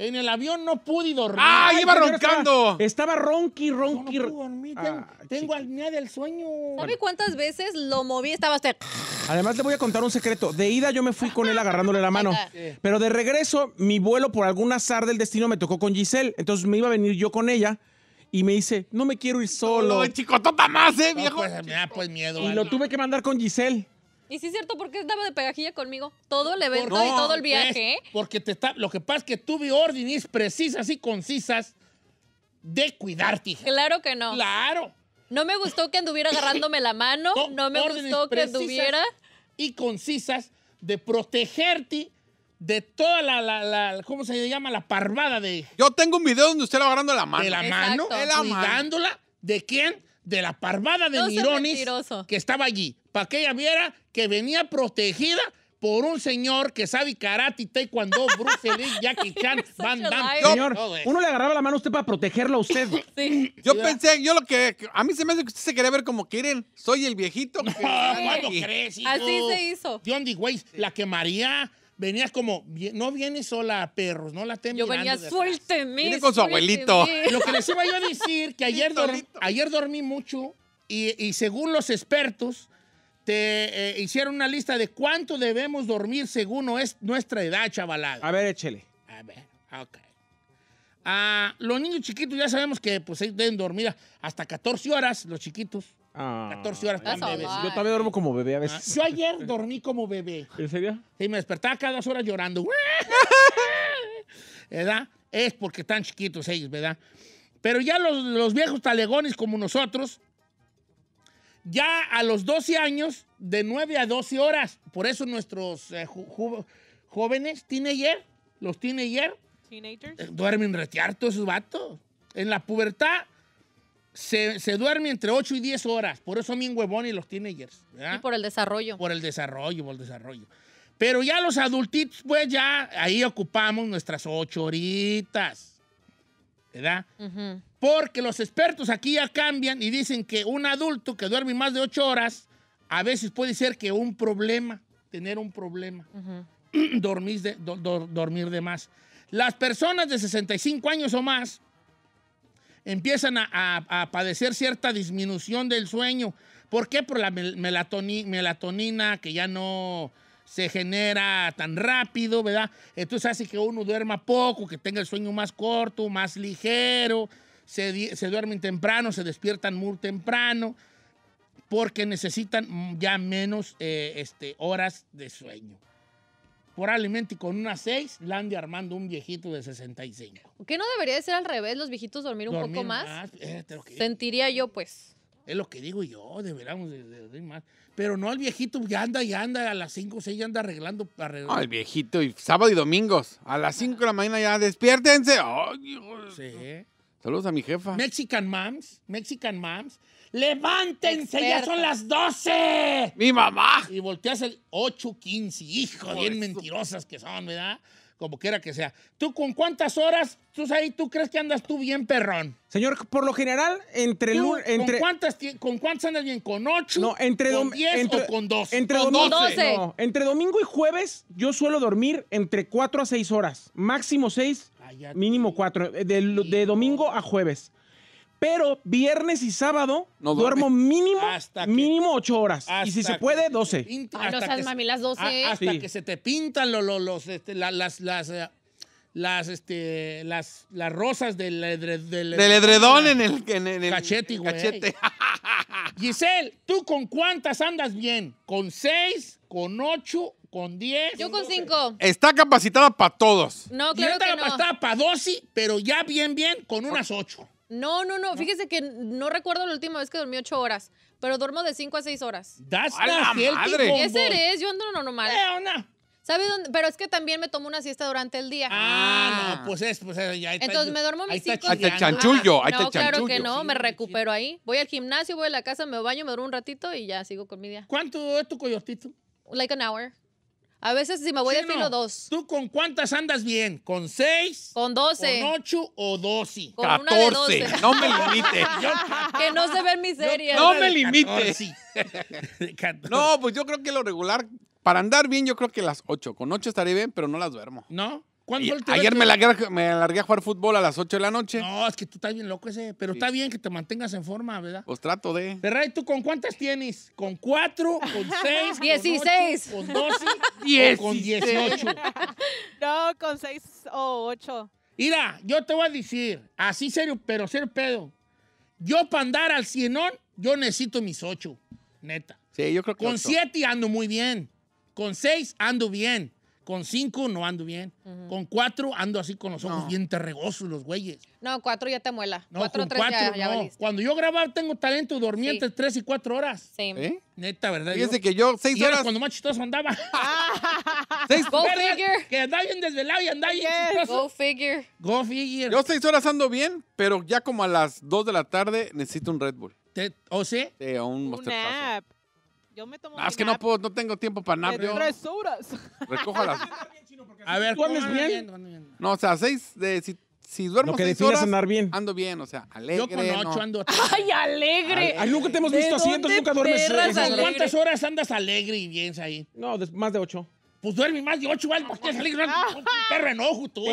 En el avión no pude dormir. ¡Ah, iba roncando! Estaba, ronqui, ronqui. No, pude dormir. Ah, tengo, ah, del sueño. ¿Sabe cuántas veces lo moví? Estaba hasta. Además, le voy a contar un secreto. De ida yo me fui con él agarrándole la mano. Pero de regreso, mi vuelo, por algún azar del destino, me tocó con Giselle. Entonces me iba a venir yo con ella y me dice, no me quiero ir solo. No, chicotota más, ¿eh, viejo? pues me da pues miedo. Y lo tuve que mandar con Giselle. Y sí es cierto, porque estaba de pegajilla conmigo todo el evento y todo el viaje. ¿eh? porque te está, lo que pasa es que tuve órdenes precisas y concisas de cuidarte. Claro que no. Claro. No me gustó que anduviera agarrándome la mano. No, me gustó que anduviera. Y concisas de protegerte de toda la, ¿cómo se llama? La parvada de... Yo tengo un video donde usted va agarrando la mano. De la mano, cuidándola. ¿De quién? De la parvada de Mironis. que estaba allí. Para que ella viera que venía protegida por un señor que sabe karate, taekwondo, Bruce Lee, Jackie Chan, Van Damme. Señor, uno le agarraba la mano a usted para protegerlo a usted. Yo pensé, yo lo que, a mí se me hace que usted se quería ver como quieren. Soy el viejito. crees, Así se hizo. Diondi Weiss, la que María venías como, no viene sola a perros, no la tengo. Yo venía suélteme. Viene con su abuelito. Lo que les iba yo a decir, que ayer, ayer dormí mucho y según los expertos, este, eh, hicieron una lista de cuánto debemos dormir según nuestra edad, chavalada. A ver, échele. A ver, ok. Ah, los niños chiquitos ya sabemos que pues, deben dormir hasta 14 horas, los chiquitos. 14 ah, horas para bebés. Yo también duermo como bebé a veces. Ah, yo ayer dormí como bebé. ¿En serio? Sí, me despertaba cada dos horas llorando. ¿Verdad? Es porque están chiquitos ellos, ¿verdad? Pero ya los viejos talegones como nosotros, ya a los 12 años, de 9 a 12 horas. Por eso nuestros eh, jóvenes, teenager, los Teenagers. Eh, duermen retear todos esos vatos. En la pubertad se, se duerme entre 8 y 10 horas. Por eso son bien y los teenagers. Y por el desarrollo. Por el desarrollo, por el desarrollo. Pero ya los adultitos, pues ya ahí ocupamos nuestras 8 horitas. ¿verdad? Porque los expertos aquí ya cambian y dicen que un adulto que duerme más de ocho horas, a veces puede ser que un problema, tener un problema, dormir, de, dormir más. Las personas de 65 años o más empiezan a, padecer cierta disminución del sueño. ¿Por qué? Por la melatonina que ya no se genera tan rápido, ¿verdad? Entonces hace que uno duerma poco, que tenga el sueño más corto, más ligero, se, se duermen temprano, se despiertan muy temprano, porque necesitan ya menos eh, este, horas de sueño. Probablemente con unas seis, lande armando un viejito de 65. ¿Qué no debería de ser al revés, los viejitos dormir un poco más? Eh, sentiría yo, pues. Es lo que digo yo, de, de, más. Pero no al viejito, ya anda, ya anda, a las 5 o 6 ya anda arreglando. Al viejito, y sábado y domingos, a las 5 de la mañana ya, despiértense. Saludos a mi jefa. Mexican Moms, Mexican Moms. ¡Levántense! ¡Ya son las 12! ¡Mi mamá! Y volteas el 8.15. Hijo, bien mentirosas que son, ¿verdad? como quiera que sea. ¿Tú con cuántas horas, tú ahí, tú crees que andas tú bien perrón? Señor, por lo general, entre... lunes ¿con, cuántas, ¿Con cuántas andas bien? ¿Con ocho? No, entre... ¿Con diez entre, o con dos? Entre, domingo, entre domingo y jueves yo suelo dormir entre cuatro a seis horas. Máximo seis, mínimo cuatro. Eh, de, de domingo a jueves. Pero viernes y sábado no duermo mínimo hasta que, mínimo 8 horas. Y si se puede, 12. Pinta, Ay, hasta no seas, mami, las 12. Ah, A, hasta sí. que se te pintan los, los este, las, las, las, eh, las, este, las, las rosas del, edred, del, del edredón en el, en el cachete, Cachete. Giselle, ¿tú con cuántas andas bien? ¿Con 6? ¿Con 8? con 10. Yo con 5. Está capacitada para todos. No, claro que no. Está capacitada para 12, pero ya bien, bien, con unas 8. No, no, no. Fíjese que no recuerdo la última vez que dormí ocho horas, pero duermo de cinco a seis horas. la Ese eres! yo ando normal. Eh, ¿Sabes dónde? Pero es que también me tomo una siesta durante el día. Ah, ah. no, pues es, pues eh, ya está, Entonces me duermo mis cinco. Ahí chanchullo, ahí chanchullo. Ah, no, claro que no, me recupero ahí. Voy al gimnasio, voy a la casa, me baño, me duermo un ratito y ya sigo con mi día. ¿Cuánto es tu coyotito? Like an hour. A veces si me voy de dos. ¿Tú con cuántas andas bien? ¿Con seis? ¿Con doce? ¿Con ocho o doce? Con No me limite. que no se ve mi serie. No me limite. No, pues yo creo que lo regular, para andar bien, yo creo que las ocho. Con ocho estaré bien, pero no las duermo. ¿No? Ayer me, largué, a jugar fútbol a las 8 de la noche. No, es que tú estás bien loco ese, pero está bien que te mantengas en forma, ¿verdad? Os pues trato de. Ferrari, ¿tú con cuántas tienes? ¿Con cuatro, ¿Con 6? 16. ¿Con doce Diez. ¿Con dieciocho? No, con seis o ocho. Mira, yo te voy a decir, así serio, pero serio pedo. Yo para andar al cienón, yo necesito mis ocho, neta. Sí, yo creo que Con siete ando muy bien. Con seis ando bien. Con cinco no ando bien. Con cuatro ando así con los ojos no. bien terregosos, los güeyes. No, cuatro ya te muela. No, cuatro, con tres cuatro, ya, ya no. Cuando yo grababa Tengo Talento durmiente sí. tres y cuatro horas. Sí. ¿Eh? Neta, ¿verdad? Fíjense yo, que yo seis y horas... Era cuando más chistoso andaba. seis Go figure. Que andaba bien desvelado y andaba bien yes. chistoso. Go figure. Go figure. Yo seis horas ando bien, pero ya como a las dos de la tarde necesito un Red Bull. ¿O sí? Sí, un, un Ah, es que no puedo, no tengo tiempo para nada. Tres horas. Recójalas. A ver, ¿duermes bien? bien? No, o sea, seis, si, si duermo Lo horas, andar bien. ando bien, o sea, alegre. Yo con ocho ando. ¡Ay, alegre! Ay, nunca te hemos visto así, entonces nunca duermes. ¿Cuántas horas andas alegre y bien ahí? No, más de ocho. Pues duerme más de ocho, ¿vale? ¿Por qué salir? Ah. Un perro enojo, tú.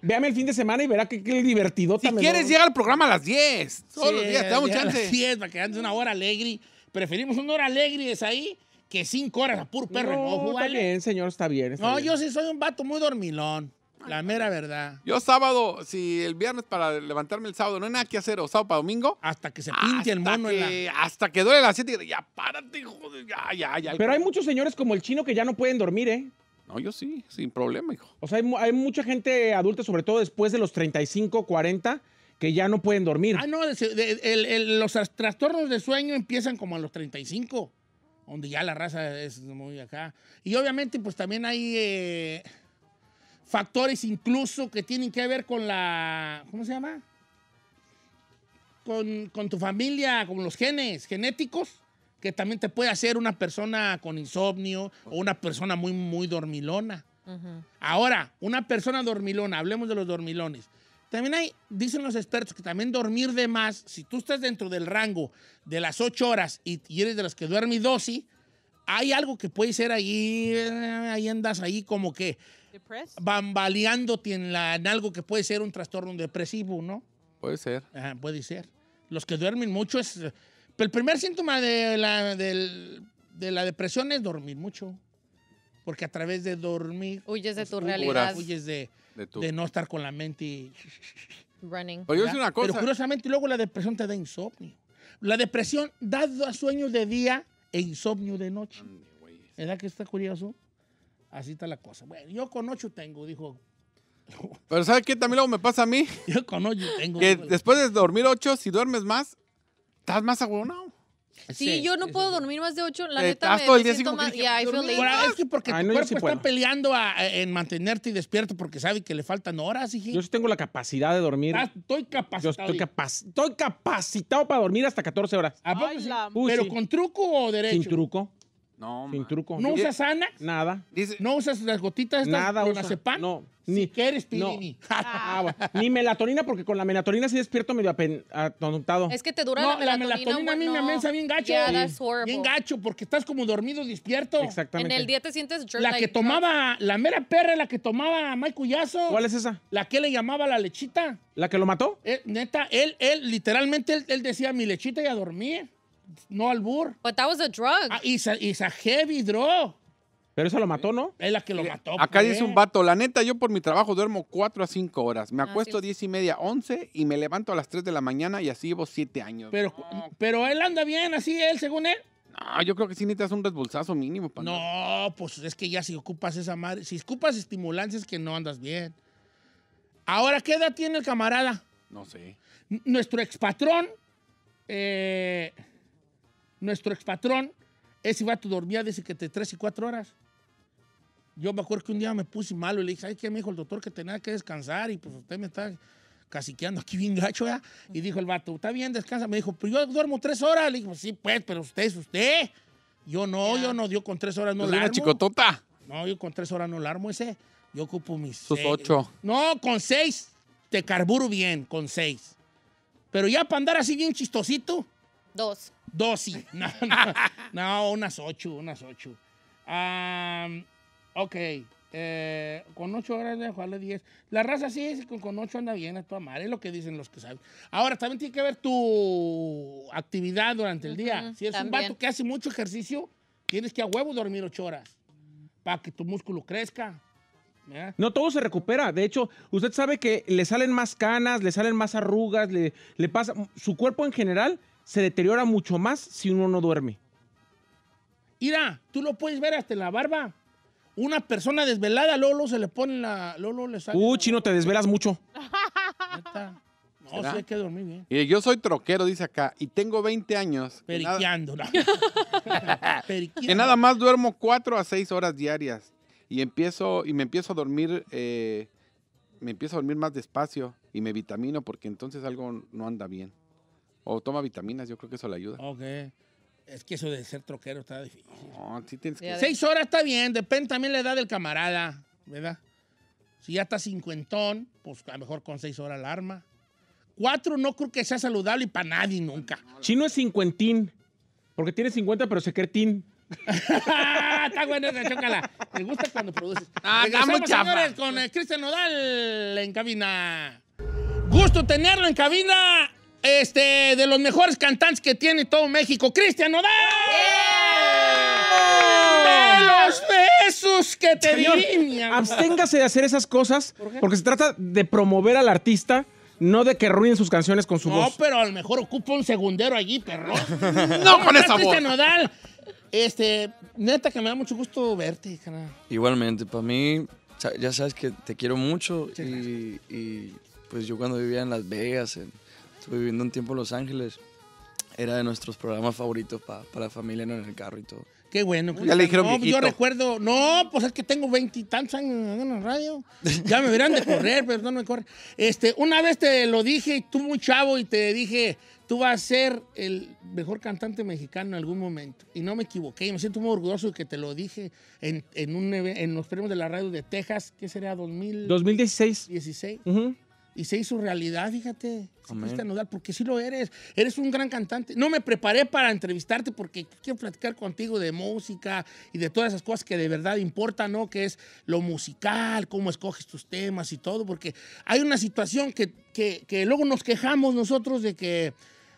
véame el fin de semana y verá qué qué divertido Si quieres, llega al programa a las 10. Todos los días, te damos chance. A las 10, para que andes una hora alegre. Preferimos una hora alegre ahí que cinco horas a puro perro no, ¿vale? Está bien, señor, está bien. no, yo sí soy un vato muy dormilón. La mera verdad. Yo sábado, si el viernes para levantarme el sábado no hay nada que hacer, o sábado para domingo. Hasta que se pinte el mono. Hasta que duele la siete. Ya, párate, hijo Ya, ya, ya. Pero hay muchos señores como el chino que ya no pueden dormir, ¿eh? No, yo sí, sin problema, hijo. O sea, hay, hay mucha gente adulta, sobre todo después de los 35, 40 que ya no pueden dormir. Ah, no, los trastornos de sueño empiezan como a los 35, donde ya la raza es muy acá. Y obviamente, pues también hay eh, factores incluso que tienen que ver con la, ¿cómo se llama? Con, tu familia, con los genes genéticos, que también te puede hacer una persona con insomnio o una persona muy, muy dormilona. Ahora, una persona dormilona, hablemos de los dormilones también hay, dicen los expertos que también dormir de más, si tú estás dentro del rango de las 8 horas y, eres de las que duerme 12, hay algo que puede ser ahí, eh, ahí andas ahí como que bambaleándote en, algo que puede ser un trastorno depresivo, ¿no? Puede ser. puede ser. Los que duermen mucho es... El primer síntoma de la, de, de la depresión es dormir mucho. Porque a través de dormir... Huyes de pues, tu realidad. Huyes de de, no estar con la mente y... Running. Pero, yo una cosa. Pero curiosamente luego la depresión te da insomnio. La depresión da sueños de día e insomnio de noche. ¿Verdad que está curioso? Así está la cosa. Bueno, yo con ocho tengo, dijo. Pero ¿sabes qué también luego me pasa a mí? Yo con ocho tengo. Que después de dormir ocho, si duermes más, estás más agonado Sí, yo no puedo dormir más de 8, la neta me, todo el día siento más, yeah, I feel Es que porque tu ah, cuerpo está peleando en mantenerte despierto porque sabe que le faltan horas, Yo sí tengo la capacidad de dormir. estoy capacitado. estoy, capacitado para dormir hasta 14 horas. ¿Pero con truco o derecho? Sin truco. No, sin truco. ¿No usas Anax? Nada. ¿No usas las gotitas estas? Nada usas. No, Ni que no. Ah, ni melatonina, porque con la melatonina si despierto medio atontado. Es que te dura No, la melatonina a mí me amenza bien gacho. bien gacho, porque estás como dormido, despierto. Exactamente. En el día te sientes La que tomaba, la mera perra, la que tomaba Mike Cuyazo. ¿Cuál es esa? La que le llamaba la lechita. ¿La que lo mató? Eh, neta, él, él, literalmente, él, él decía mi lechita y a dormir no albur. But that was a drug. it's, ah, a, heavy drug. Pero esa lo mató, ¿no? Es la que lo eh, mató. Acá pues, dice ¿eh? un vato, la neta, yo por mi trabajo duermo 4 a 5 horas. Me ah, acuesto 10 y media, 11 y me levanto a las 3 de la mañana y así llevo 7 años. Pero, pero él anda bien, así él, según él. No, yo creo que sí necesitas un resbolsazo mínimo. no, pues es que ya si ocupas esa madre, si ocupas estimulantes es que no andas bien. Ahora, ¿qué edad tiene el camarada? No sé. nuestro expatrón, eh nuestro expatrón, ese vato dormía desde que te tres y cuatro horas. Yo me acuerdo que un día me puse malo y le dije, ay, qué me dijo el doctor que tenía que descansar? Y pues usted me está caciqueando aquí bien gacho, ya. Y dijo el vato, está bien, descansa. Me dijo, pero yo duermo tres horas. Le dije, sí, pues, pero usted es usted. Yo no, yo no, dio con tres horas no la armo. chicotota? No, yo con tres horas no la armo ese. Yo ocupo mis... Sus ocho. No, con seis te carburo bien, con seis. Pero ya para andar así bien chistosito... Dos. Dos, sí. No, no, no unas ocho, unas ocho. ok. Eh, con ocho horas de jugarle diez. La raza sí, es con, con ocho anda bien a tu amar, es lo que dicen los que saben. Ahora, también tiene que ver tu actividad durante el día. si es un vato que hace mucho ejercicio, tienes que a huevo dormir ocho horas para que tu músculo crezca. No todo se recupera. De hecho, usted sabe que le salen más canas, le salen más arrugas, le, le pasa. Su cuerpo en general se deteriora mucho más si uno no duerme. Mira, tú lo puedes ver hasta en la barba. Una persona desvelada, Lolo se le pone la. Lolo le sale. Uh, chino, te desvelas mucho. No, sé qué dormir bien. Y yo soy troquero, dice acá, y tengo 20 años. Periqueando. Nada... Que nada más duermo 4 a 6 horas diarias. Y empiezo, y me empiezo a dormir, eh, me empiezo a dormir más despacio y me vitamino porque entonces algo no anda bien. O toma vitaminas, yo creo que eso le ayuda. Ok. Es que eso de ser troquero está difícil. No, tienes que... Seis horas está bien, depende también la edad del camarada, ¿verdad? Si ya está cincuentón, pues a lo mejor con seis horas la arma. Cuatro no creo que sea saludable y para nadie nunca. Si no es cincuentín, porque tiene cincuenta pero se cree tin. Ah, está bueno esa chócala. Me gusta cuando produces. Ah, señores, con eh, Cristian Nodal en cabina. Gusto tenerlo en cabina este, de los mejores cantantes que tiene todo México, Cristian Nodal. los besos que te Señor, Absténgase de hacer esas cosas porque se trata de promover al artista. No de que ruinen sus canciones con su voz. No, pero a lo mejor ocupa un segundero allí, perro. no con esa voz. Nodal. Este, neta que me da mucho gusto verte, Igualmente, para mí, ya sabes que te quiero mucho y, y, pues yo cuando vivía en Las Vegas, viviendo un tiempo en Los Ángeles. Era de nuestros programas favoritos para la familia en el carro y todo. Qué bueno. Pues, ya le dijeron Yo recuerdo, no, pues es que tengo veintitantos años en la radio. Ya me hubieran de correr, pero no me corre. Este, una vez te lo dije, y tú muy chavo, y te dije, tú vas a ser el mejor cantante mexicano en algún momento. Y no me equivoqué, me siento muy orgulloso de que te lo dije en, un, en los premios de la radio de Texas, ¿qué sería? ¿2000? 2016. Y se hizo realidad, fíjate porque sí lo eres. Eres un gran cantante. No me preparé para entrevistarte porque quiero platicar contigo de música y de todas esas cosas que de verdad importan, ¿no? Que es lo musical, cómo escoges tus temas y todo, porque hay una situación que, luego nos quejamos nosotros de que,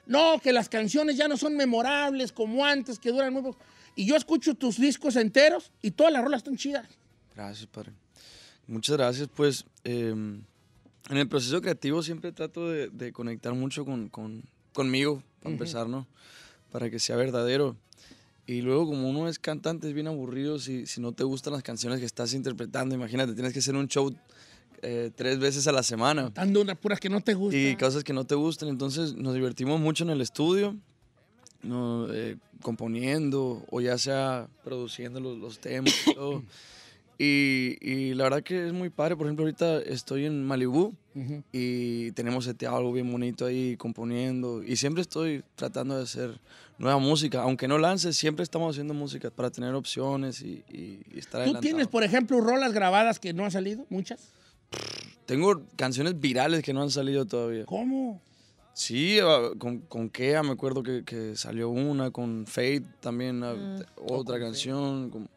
no, que las canciones ya no son memorables como antes, que duran muy poco. Y yo escucho tus discos enteros y todas las rolas están chidas. Gracias, padre. Muchas gracias, pues. Eh en el proceso creativo siempre trato de, conectar mucho con, conmigo, para empezar, ¿no? Para que sea verdadero. Y luego, como uno es cantante, es bien aburrido si, si no te gustan las canciones que estás interpretando. Imagínate, tienes que hacer un show eh, tres veces a la semana. Dando unas puras que no te gustan. Y cosas que no te gustan. Entonces, nos divertimos mucho en el estudio, no, eh, componiendo o ya sea produciendo los, los temas. todo. Y, la verdad que es muy padre. Por ejemplo, ahorita estoy en Malibú y tenemos este algo bien bonito ahí, componiendo. Y siempre estoy tratando de hacer nueva música. Aunque no lance, siempre estamos haciendo música para tener opciones y, y, y ¿Tú tienes, por ejemplo, rolas grabadas que no han salido? ¿Muchas? Tengo canciones virales que no han salido todavía. ¿Cómo? Sí, ah, con, con Kea me acuerdo que, salió una, con Fate también, ah, mm. otra canción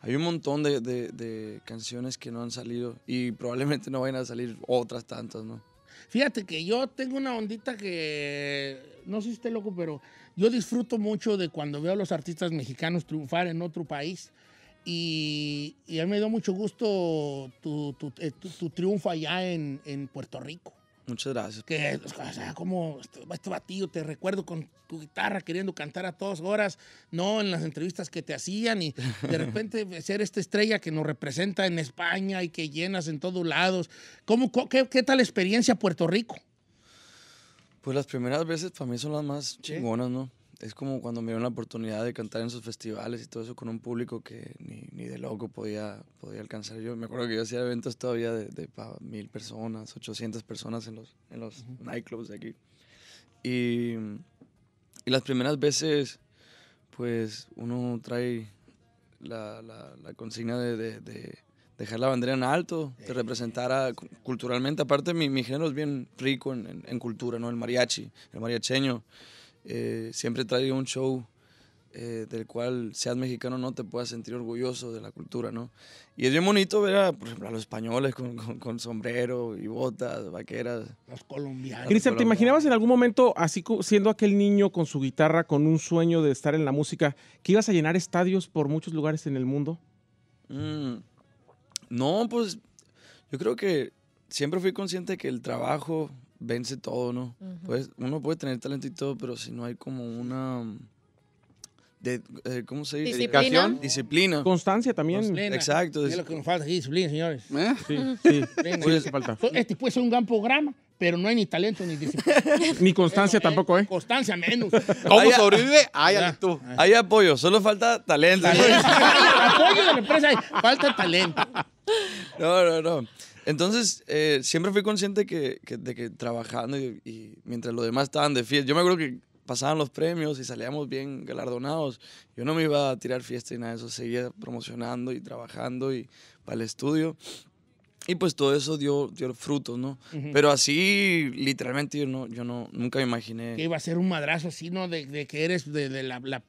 hay un montón de, de, canciones que no han salido y probablemente no vayan a salir otras tantas, ¿no? Fíjate que yo tengo una ondita que, no sé si esté loco, pero yo disfruto mucho de cuando veo a los artistas mexicanos triunfar en otro país y, y a mí me dio mucho gusto tu, tu, eh, tu, tu triunfo allá en, en Puerto Rico. Muchas gracias. Que, pues, como este, este, batido, te recuerdo con tu guitarra queriendo cantar a todas horas, no en las entrevistas que te hacían y de repente ser esta estrella que nos representa en España y que llenas en todos lados. ¿Cómo, qué, tal experiencia Puerto Rico? Pues las primeras veces para mí son las más chingonas, ¿no? es como cuando me dieron la oportunidad de cantar en sus festivales y todo eso con un público que ni, de loco podía, podía alcanzar. Yo me acuerdo que yo hacía eventos todavía de, mil personas, 800 personas en los, en los nightclubs de aquí. Y, y, las primeras veces, pues uno trae la, consigna de, dejar la bandera en alto, te eh, representara culturalmente. Aparte, mi, mi género es bien rico en, en, cultura, ¿no? El mariachi, el mariacheño. Eh, siempre traigo un show eh, del cual seas mexicano no te puedas sentir orgulloso de la cultura, ¿no? Y es bien bonito ver a, por ejemplo, a los españoles con, sombrero y botas, vaqueras. Los colombianos. Cristian, ¿te imaginabas en algún momento, así siendo aquel niño con su guitarra, con un sueño de estar en la música, que ibas a llenar estadios por muchos lugares en el mundo? Mm, no, pues yo creo que siempre fui consciente que el trabajo vence todo, ¿no? pues, uno puede tener talento y todo, pero si no hay como una... Eh, ¿Cómo se dice? Disciplina. Disciplina. Constancia también. Exacto. Es lo que nos falta aquí, disciplina, señores. ¿Eh? Sí, sí. falta. Este puede ser un gran programa, pero no hay ni talento ni disciplina. ni constancia eh, tampoco, ¿eh? Constancia menos. ¿Cómo sobrevive? Hay tú. Hay apoyo, solo falta talento. talento. apoyo de la empresa, falta talento. No, no, no. Entonces, eh, siempre fui consciente que, de que trabajando y, mientras los demás estaban de fiesta, yo me acuerdo que pasaban los premios y salíamos bien galardonados. Yo no me iba a tirar fiesta y nada de eso, seguía promocionando y trabajando y para el estudio. Y pues todo eso dio, dio frutos, ¿no? Pero así, literalmente, yo no, yo no, nunca me imaginé. Que iba a ser un madrazo así, ¿no? De, que eres de, la, la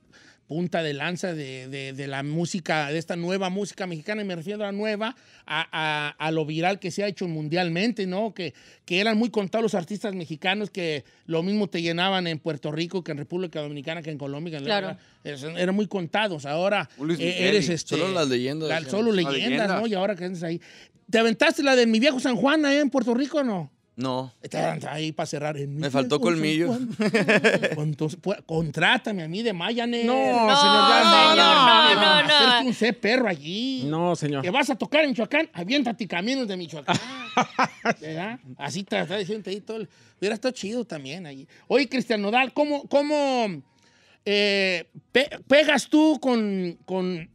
punta de lanza de, de, la música, de esta nueva música mexicana, y me refiero a la nueva, a, a, lo viral que se ha hecho mundialmente, ¿no? Que, que eran muy contados los artistas mexicanos que lo mismo te llenaban en Puerto Rico que en República Dominicana, que en Colombia, en claro. Eran, eran muy contados. Ahora eh, eres este. Solo las leyendas. solo ah, leyendas, ¿no? Y ahora que estás ahí. ¿Te aventaste la de mi viejo San Juan ahí en Puerto Rico o no? No. Está ahí para cerrar. En Me faltó colmillo. Contrátame a mí de Mayanes. No, señor, no, no, no, no. Hacerte un C perro allí. No, señor. Que vas a tocar en Michoacán, aviéntate caminos de Michoacán. ¿Verdad? Así te está diciendo ahí todo. Hubiera estado chido también allí. Oye, Cristian Nodal, ¿cómo, cómo eh, pegas tú con, con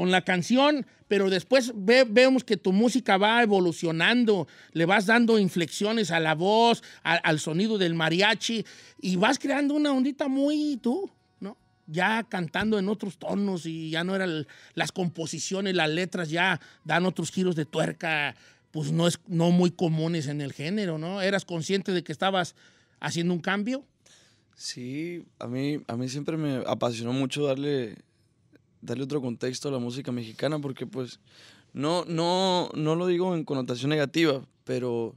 con la canción, pero después vemos que tu música va evolucionando, le vas dando inflexiones a la voz, al sonido del mariachi y vas creando una ondita muy tú, ¿no? Ya cantando en otros tonos y ya no eran las composiciones, las letras ya dan otros giros de tuerca, pues no es no muy comunes en el género, ¿no? ¿Eras consciente de que estabas haciendo un cambio? Sí, a mí, a mí siempre me apasionó mucho darle darle otro contexto a la música mexicana porque pues no, no, no lo digo en connotación negativa, pero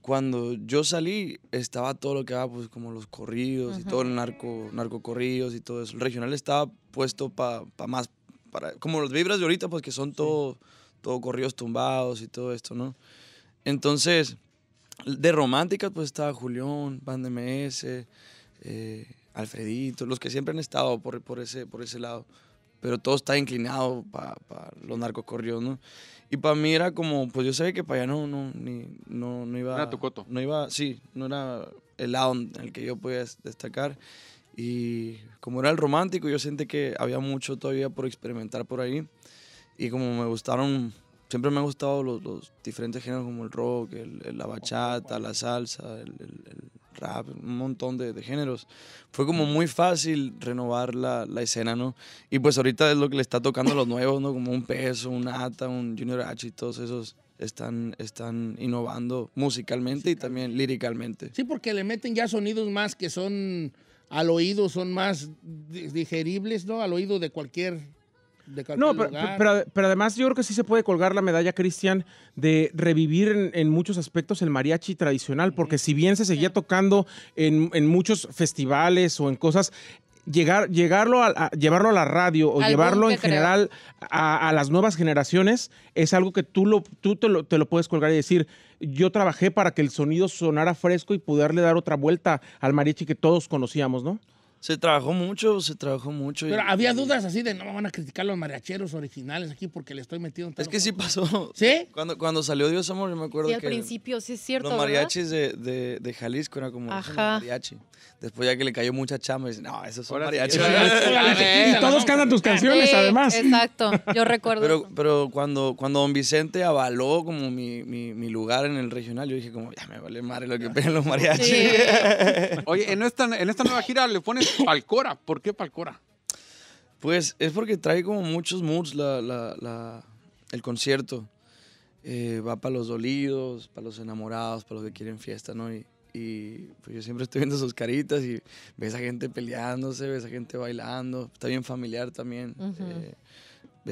cuando yo salí estaba todo lo que va, pues como los corridos y todo el narco, corridos y todo eso. El regional estaba puesto para más, para, como los vibras de ahorita, pues que son todo, todo corridos tumbados y todo esto, ¿no? Entonces, de romántica, pues estaba Julián, de MS, eh, Alfredito, los que siempre han estado por, por, ese, por ese lado pero todo está inclinado para pa los narcocorridos, ¿no? Y para mí era como, pues yo sabía que para allá no, no, ni, no, no iba... Era No iba, sí, no era el lado en el que yo podía destacar. Y como era el romántico, yo sentí que había mucho todavía por experimentar por ahí. Y como me gustaron, siempre me han gustado los, diferentes géneros como el rock, la bachata, la salsa, el rap, un montón de, géneros. Fue como muy fácil renovar la, escena, ¿no? Y pues ahorita es lo que le está tocando a los nuevos, ¿no? Como un Peso, un Ata, un Junior H y todos esos están, están innovando musicalmente y también líricamente. Sí, porque le meten ya sonidos más que son al oído, son más digeribles, ¿no? Al oído de cualquier no, pero, además yo creo que sí se puede colgar la medalla, Cristian, de revivir en, muchos aspectos el mariachi tradicional, porque si bien se seguía tocando en, muchos festivales o en cosas, llegar, llegarlo a, llevarlo a la radio o llevarlo en general a, a, las nuevas generaciones es algo que tú, lo, tú te, lo, te lo puedes colgar y decir, yo trabajé para que el sonido sonara fresco y poderle dar otra vuelta al mariachi que todos conocíamos, ¿no? Se trabajó mucho, se trabajó mucho. Pero había dudas así de no me van a criticar los mariacheros originales aquí porque le estoy metido en Es que sí pasó. ¿Sí? Cuando, cuando salió Dios Amor, yo me acuerdo al principio, sí es cierto. Los mariachis de, de, Jalisco era como. Ajá. Mariachi. Después ya que le cayó mucha chamba, dice, no, esos son mariachis. y todos cantan tus canciones, además. Exacto, yo recuerdo. Pero, cuando, cuando don Vicente avaló como mi, lugar en el regional, yo dije como, ya me vale madre lo que piden los mariachis. Oye, en esta, nueva gira le pones Palcora. ¿Por qué Palcora? Pues es porque trae como muchos moods el concierto. Eh, va para los dolidos, para los enamorados, para los que quieren fiesta, ¿no? Y pues yo siempre estoy viendo sus caritas y ves a gente peleándose, ves a gente bailando. Está bien familiar también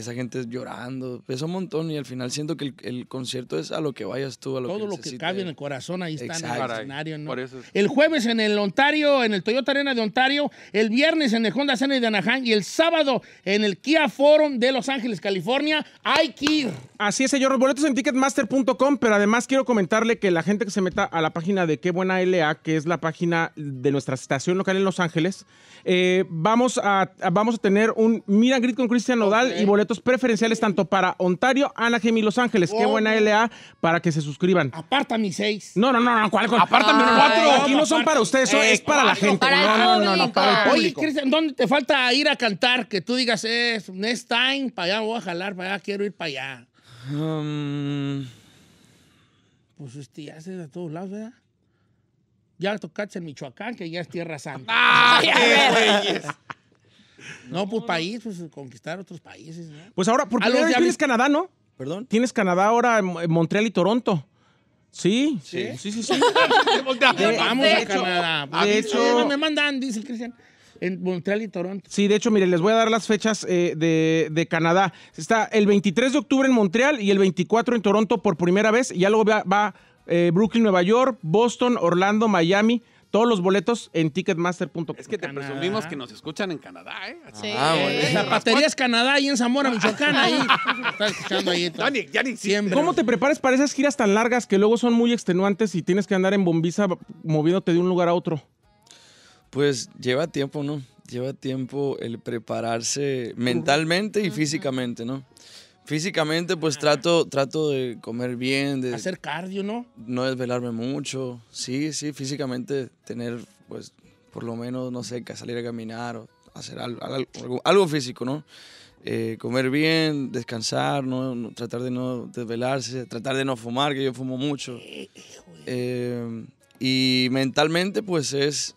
esa a gente llorando, ves un montón y al final siento que el, concierto es a lo que vayas tú, a lo Todo lo que cabe en el corazón, ahí está en el escenario. ¿no? El jueves en el Ontario, en el Toyota Arena de Ontario, el viernes en el Honda Center de Anaheim y el sábado en el Kia Forum de Los Ángeles, California, hay que Así es, señor. Boletos en ticketmaster.com, pero además quiero comentarle que la gente que se meta a la página de Qué Buena LA, que es la página de nuestra estación local en Los Ángeles, eh, vamos, a, vamos a tener un Mira grit con Cristian Nodal y boletos preferenciales tanto para Ontario, Anaheim y Los Ángeles. Qué buena oh. LA para que se suscriban. Aparta mis seis. No, no, no, no. ¿cuál, Aparta mis cuatro. aquí no son para ustedes, eso es para la gente. Para no, no, no, para el público. Oye, ¿dónde te falta ir a cantar? Que tú digas, es eh, next time, para allá voy a jalar, para allá quiero ir para allá. Um, pues este ya se de todos lados, ¿verdad? Ya tocaste en Michoacán, que ya es Tierra Santa. ¡Ah, no, por pues, país, pues conquistar otros países. Pues ahora, por tienes Canadá, ¿no? Perdón. Tienes Canadá ahora en Montreal y Toronto. Sí, sí, sí, sí. De- Vamos a hecho- Canadá. de hecho- me- mandan, dice el Cristian, en Montreal y Toronto. Sí, de hecho, mire, les voy a dar las fechas eh, de, Canadá. Está el 23 de octubre en Montreal y el 24 en Toronto por primera vez. Y ya luego va, eh, Brooklyn, Nueva York, Boston, Orlando, Miami, todos los boletos en ticketmaster.com. Es que te presumimos que nos escuchan en Canadá, ¿eh? Ah, La batería es Canadá y en Zamora, Michoacán, ahí. Estás escuchando ahí. ¿Cómo te preparas para esas giras tan largas que luego son muy extenuantes y tienes que andar en bombiza moviéndote de un lugar a otro? Pues lleva tiempo, ¿no? Lleva tiempo el prepararse mentalmente y físicamente, ¿no? Físicamente, pues trato, trato de comer bien, de hacer cardio, ¿no? No desvelarme mucho. Sí, sí, físicamente tener, pues, por lo menos, no sé, salir a caminar o hacer algo, físico, ¿no? Eh, comer bien, descansar, ¿no? tratar de no desvelarse, tratar de no fumar, que yo fumo mucho. Eh, eh, y mentalmente, pues es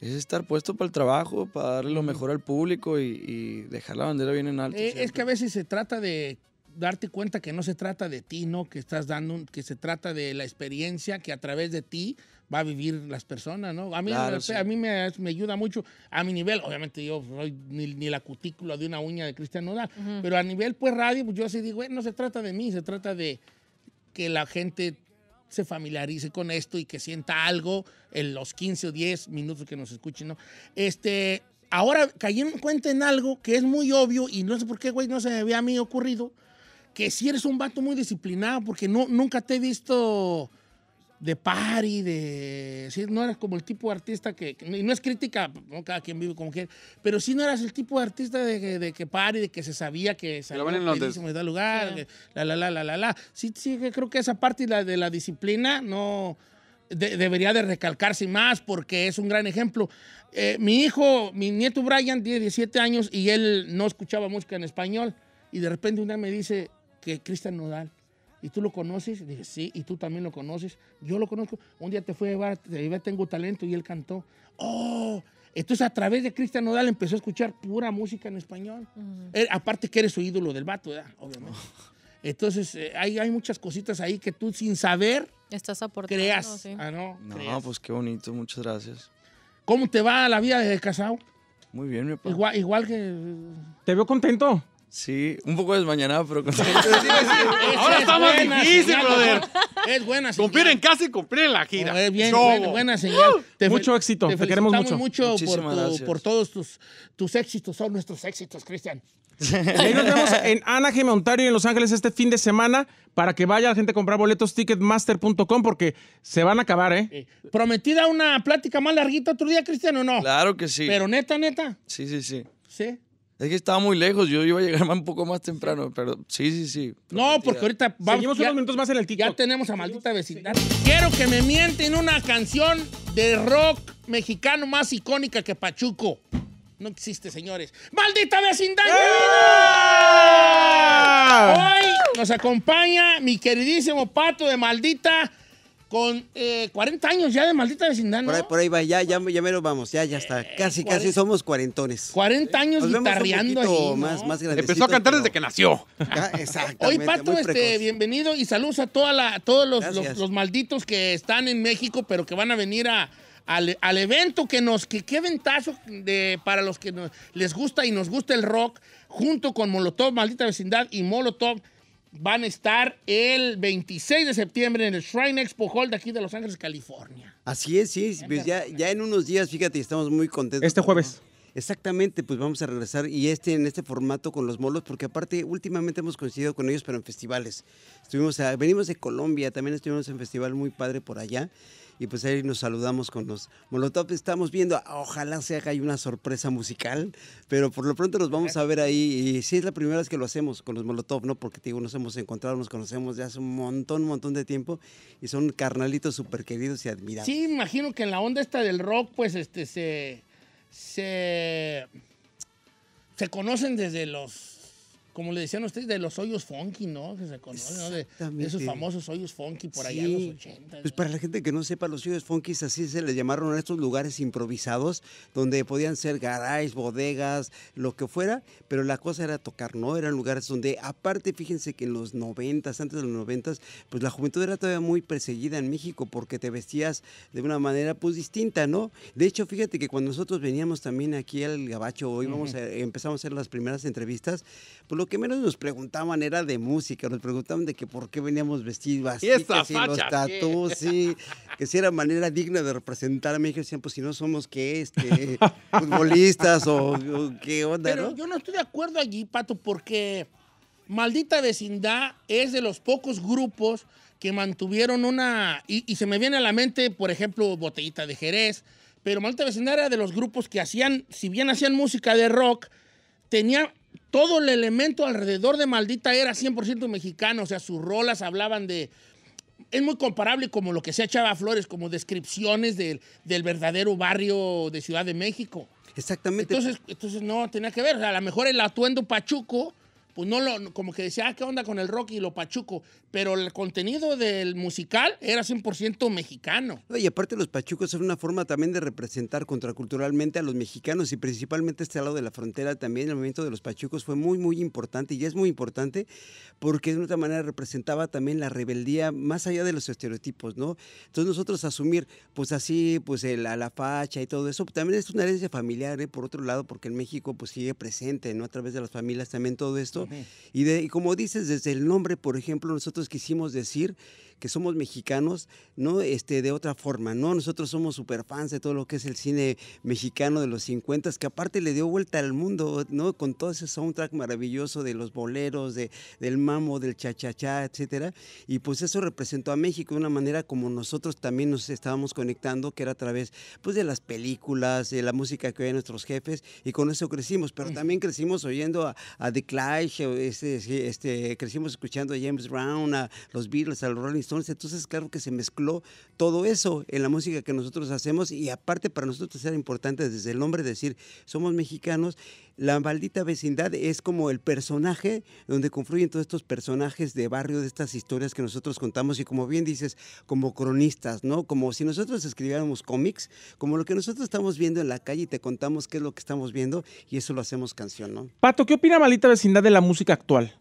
es estar puesto para el trabajo, para darle lo mejor al público y, dejar la bandera bien en alto. Eh, es que a veces se trata de darte cuenta que no se trata de ti, ¿no? Que estás dando, que se trata de la experiencia que a través de ti va a vivir las personas, ¿no? A mí, mí me, ayuda mucho a mi nivel, obviamente yo soy ni, la cutícula de una uña de Cristian Nodal, pero a nivel pues radio, pues yo sí digo, eh, no se trata de mí, se trata de que la gente se familiarice con esto y que sienta algo en los 15 o 10 minutos que nos escuchen, ¿no? Este, ahora caí en cuenta en algo que es muy obvio y no sé por qué, güey, no se me había a mí ocurrido, que si eres un vato muy disciplinado porque no, nunca te he visto de party, de... no eras como el tipo de artista que... Y no es crítica, cada quien vive como quiere, pero sí no eras el tipo de artista de, que party, de que se sabía que salía en los me da lugar, la, la, la, la, la, la. Sí, sí, creo que esa parte la, de la disciplina no... debería de recalcarse más porque es un gran ejemplo. Eh, mi hijo, mi nieto Brian, tiene 17 años y él no escuchaba música en español y de repente un día me dice que Cristian Nodal ¿Y tú lo conoces? dije, sí, y tú también lo conoces. Yo lo conozco. Un día te fue a llevar, te llevar, Tengo Talento y él cantó. ¡Oh! Entonces, a través de Cristian Nodal empezó a escuchar pura música en español. aparte que eres su ídolo del vato, ¿verdad? Obviamente. Oh. Entonces, eh, hay, muchas cositas ahí que tú sin saber Estás aportando, creas. Ah, no, pues qué bonito, muchas gracias. ¿Cómo te va la vida de casado? Muy bien, mi papá. Igual, igual que... Te veo contento. Sí, un poco desmañanado, pero con... Ahora está más difícil, brother. Es buena señal. Cumplir en casa y cumplir en la gira. Oh, bien, buena, señal. Uh, mucho éxito, te, queremos mucho. mucho por, tu, por, todos tus, tus éxitos, son nuestros éxitos, Cristian. ahí nos vemos en Anaheim, Ontario y en Los Ángeles este fin de semana para que vaya la gente a comprar boletos ticketmaster.com porque se van a acabar, ¿eh? Prometida una plática más larguita otro día, Cristian, ¿o no? Claro que sí. Pero neta, neta. Sí, sí, sí. Sí. Es que estaba muy lejos, yo iba a llegar un poco más temprano, pero sí, sí, sí. No, porque ahorita vamos. Seguimos unos minutos más en el TikTok. Ya tenemos a maldita vecindad. Quiero que me mienten una canción de rock mexicano más icónica que Pachuco. No existe, señores. ¡Maldita vecindad! ¡Eh! Hoy nos acompaña mi queridísimo pato de maldita con 40 eh, años ya de maldita vecindad, Por ahí, por va, ya, ya, ya menos vamos, ya, ya está. Eh, casi, casi somos cuarentones. 40 años guitarreando ahí, más, Empezó a cantar desde que nació. Ah, Exacto. Hoy, Pato, este, bienvenido y saludos a toda la, todos los, malditos que están en México, pero que van a venir a, al, evento que nos... Que, qué ventazo de, para los que les gusta y nos gusta el rock, junto con Molotov, Maldita Vecindad y Molotov van a estar el 26 de septiembre en el Shrine Expo Hall de aquí de Los Ángeles, California. Así es, sí, pues ya, ya en unos días, fíjate, estamos muy contentos. Este jueves. Exactamente, pues vamos a regresar y este en este formato con los molos, porque aparte últimamente hemos coincidido con ellos, pero en festivales. Estuvimos venimos de Colombia, también estuvimos en festival muy padre por allá y pues ahí nos saludamos con los Molotov. Estamos viendo, ojalá sea que haya una sorpresa musical, pero por lo pronto nos vamos a ver ahí. Y sí, es la primera vez que lo hacemos con los Molotov, ¿no? Porque te digo, nos hemos encontrado, nos conocemos ya hace un montón, un montón de tiempo y son carnalitos súper queridos y admirados. Sí, imagino que en la onda esta del rock, pues este se. se. se conocen desde los como le decían ustedes, de los hoyos funky, ¿no? Que se conocen, ¿no? De, esos famosos hoyos funky por allá en los 80. Pues para la gente que no sepa, los hoyos funky así se les llamaron a estos lugares improvisados, donde podían ser garajes, bodegas, lo que fuera, pero la cosa era tocar, ¿no? Eran lugares donde, aparte, fíjense que en los 90, antes de los 90, pues la juventud era todavía muy perseguida en México porque te vestías de una manera, pues distinta, ¿no? De hecho, fíjate que cuando nosotros veníamos también aquí al Gabacho, hoy vamos a, empezamos a hacer las primeras entrevistas, pues lo que menos nos preguntaban era de música, nos preguntaban de que por qué veníamos vestidos así, que si los tatuos, sí, que si era manera digna de representar a México, decían, pues si no somos que este, futbolistas o, qué onda, Pero yo no estoy de acuerdo allí, Pato, porque Maldita Vecindad es de los pocos grupos que mantuvieron una, y, y se me viene a la mente, por ejemplo, Botellita de Jerez, pero Maldita Vecindad era de los grupos que hacían, si bien hacían música de rock, tenía todo el elemento alrededor de Maldita era 100% mexicano, o sea, sus rolas hablaban de... Es muy comparable como lo que se echaba Flores, como descripciones del, verdadero barrio de Ciudad de México. Exactamente. Entonces, entonces no tenía que ver. a lo mejor el atuendo pachuco pues no lo, como que decía, ah, ¿qué onda con el rock y lo pachuco? Pero el contenido del musical era 100% mexicano. Y aparte los pachucos son una forma también de representar contraculturalmente a los mexicanos y principalmente este lado de la frontera también el movimiento de los pachucos fue muy, muy importante y es muy importante porque de una manera representaba también la rebeldía más allá de los estereotipos, ¿no? Entonces nosotros asumir, pues así, pues el, a la facha y todo eso, también es una herencia familiar, ¿eh? Por otro lado, porque en México pues sigue presente, ¿no? A través de las familias también todo esto y, de, como dices, desde el nombre, por ejemplo, nosotros quisimos decir que somos mexicanos, ¿no? Este, de otra forma, ¿no? Nosotros somos fans de todo lo que es el cine mexicano de los 50, que aparte le dio vuelta al mundo, ¿no? Con todo ese soundtrack maravilloso de los boleros, de, del mamo, del cha-cha-cha, etcétera. Y pues eso representó a México de una manera como nosotros también nos estábamos conectando, que era a través pues, de las películas, de la música que oían nuestros jefes, y con eso crecimos. Pero también crecimos oyendo a, a The Clash, este, crecimos escuchando a James Brown, a los Beatles, a los Rolling Stones entonces, claro que se mezcló todo eso en la música que nosotros hacemos y aparte para nosotros era importante desde el nombre decir, somos mexicanos, la maldita vecindad es como el personaje donde confluyen todos estos personajes de barrio, de estas historias que nosotros contamos y como bien dices, como cronistas, ¿no? Como si nosotros escribiéramos cómics, como lo que nosotros estamos viendo en la calle y te contamos qué es lo que estamos viendo y eso lo hacemos canción, ¿no? Pato, ¿qué opina maldita vecindad de la música actual?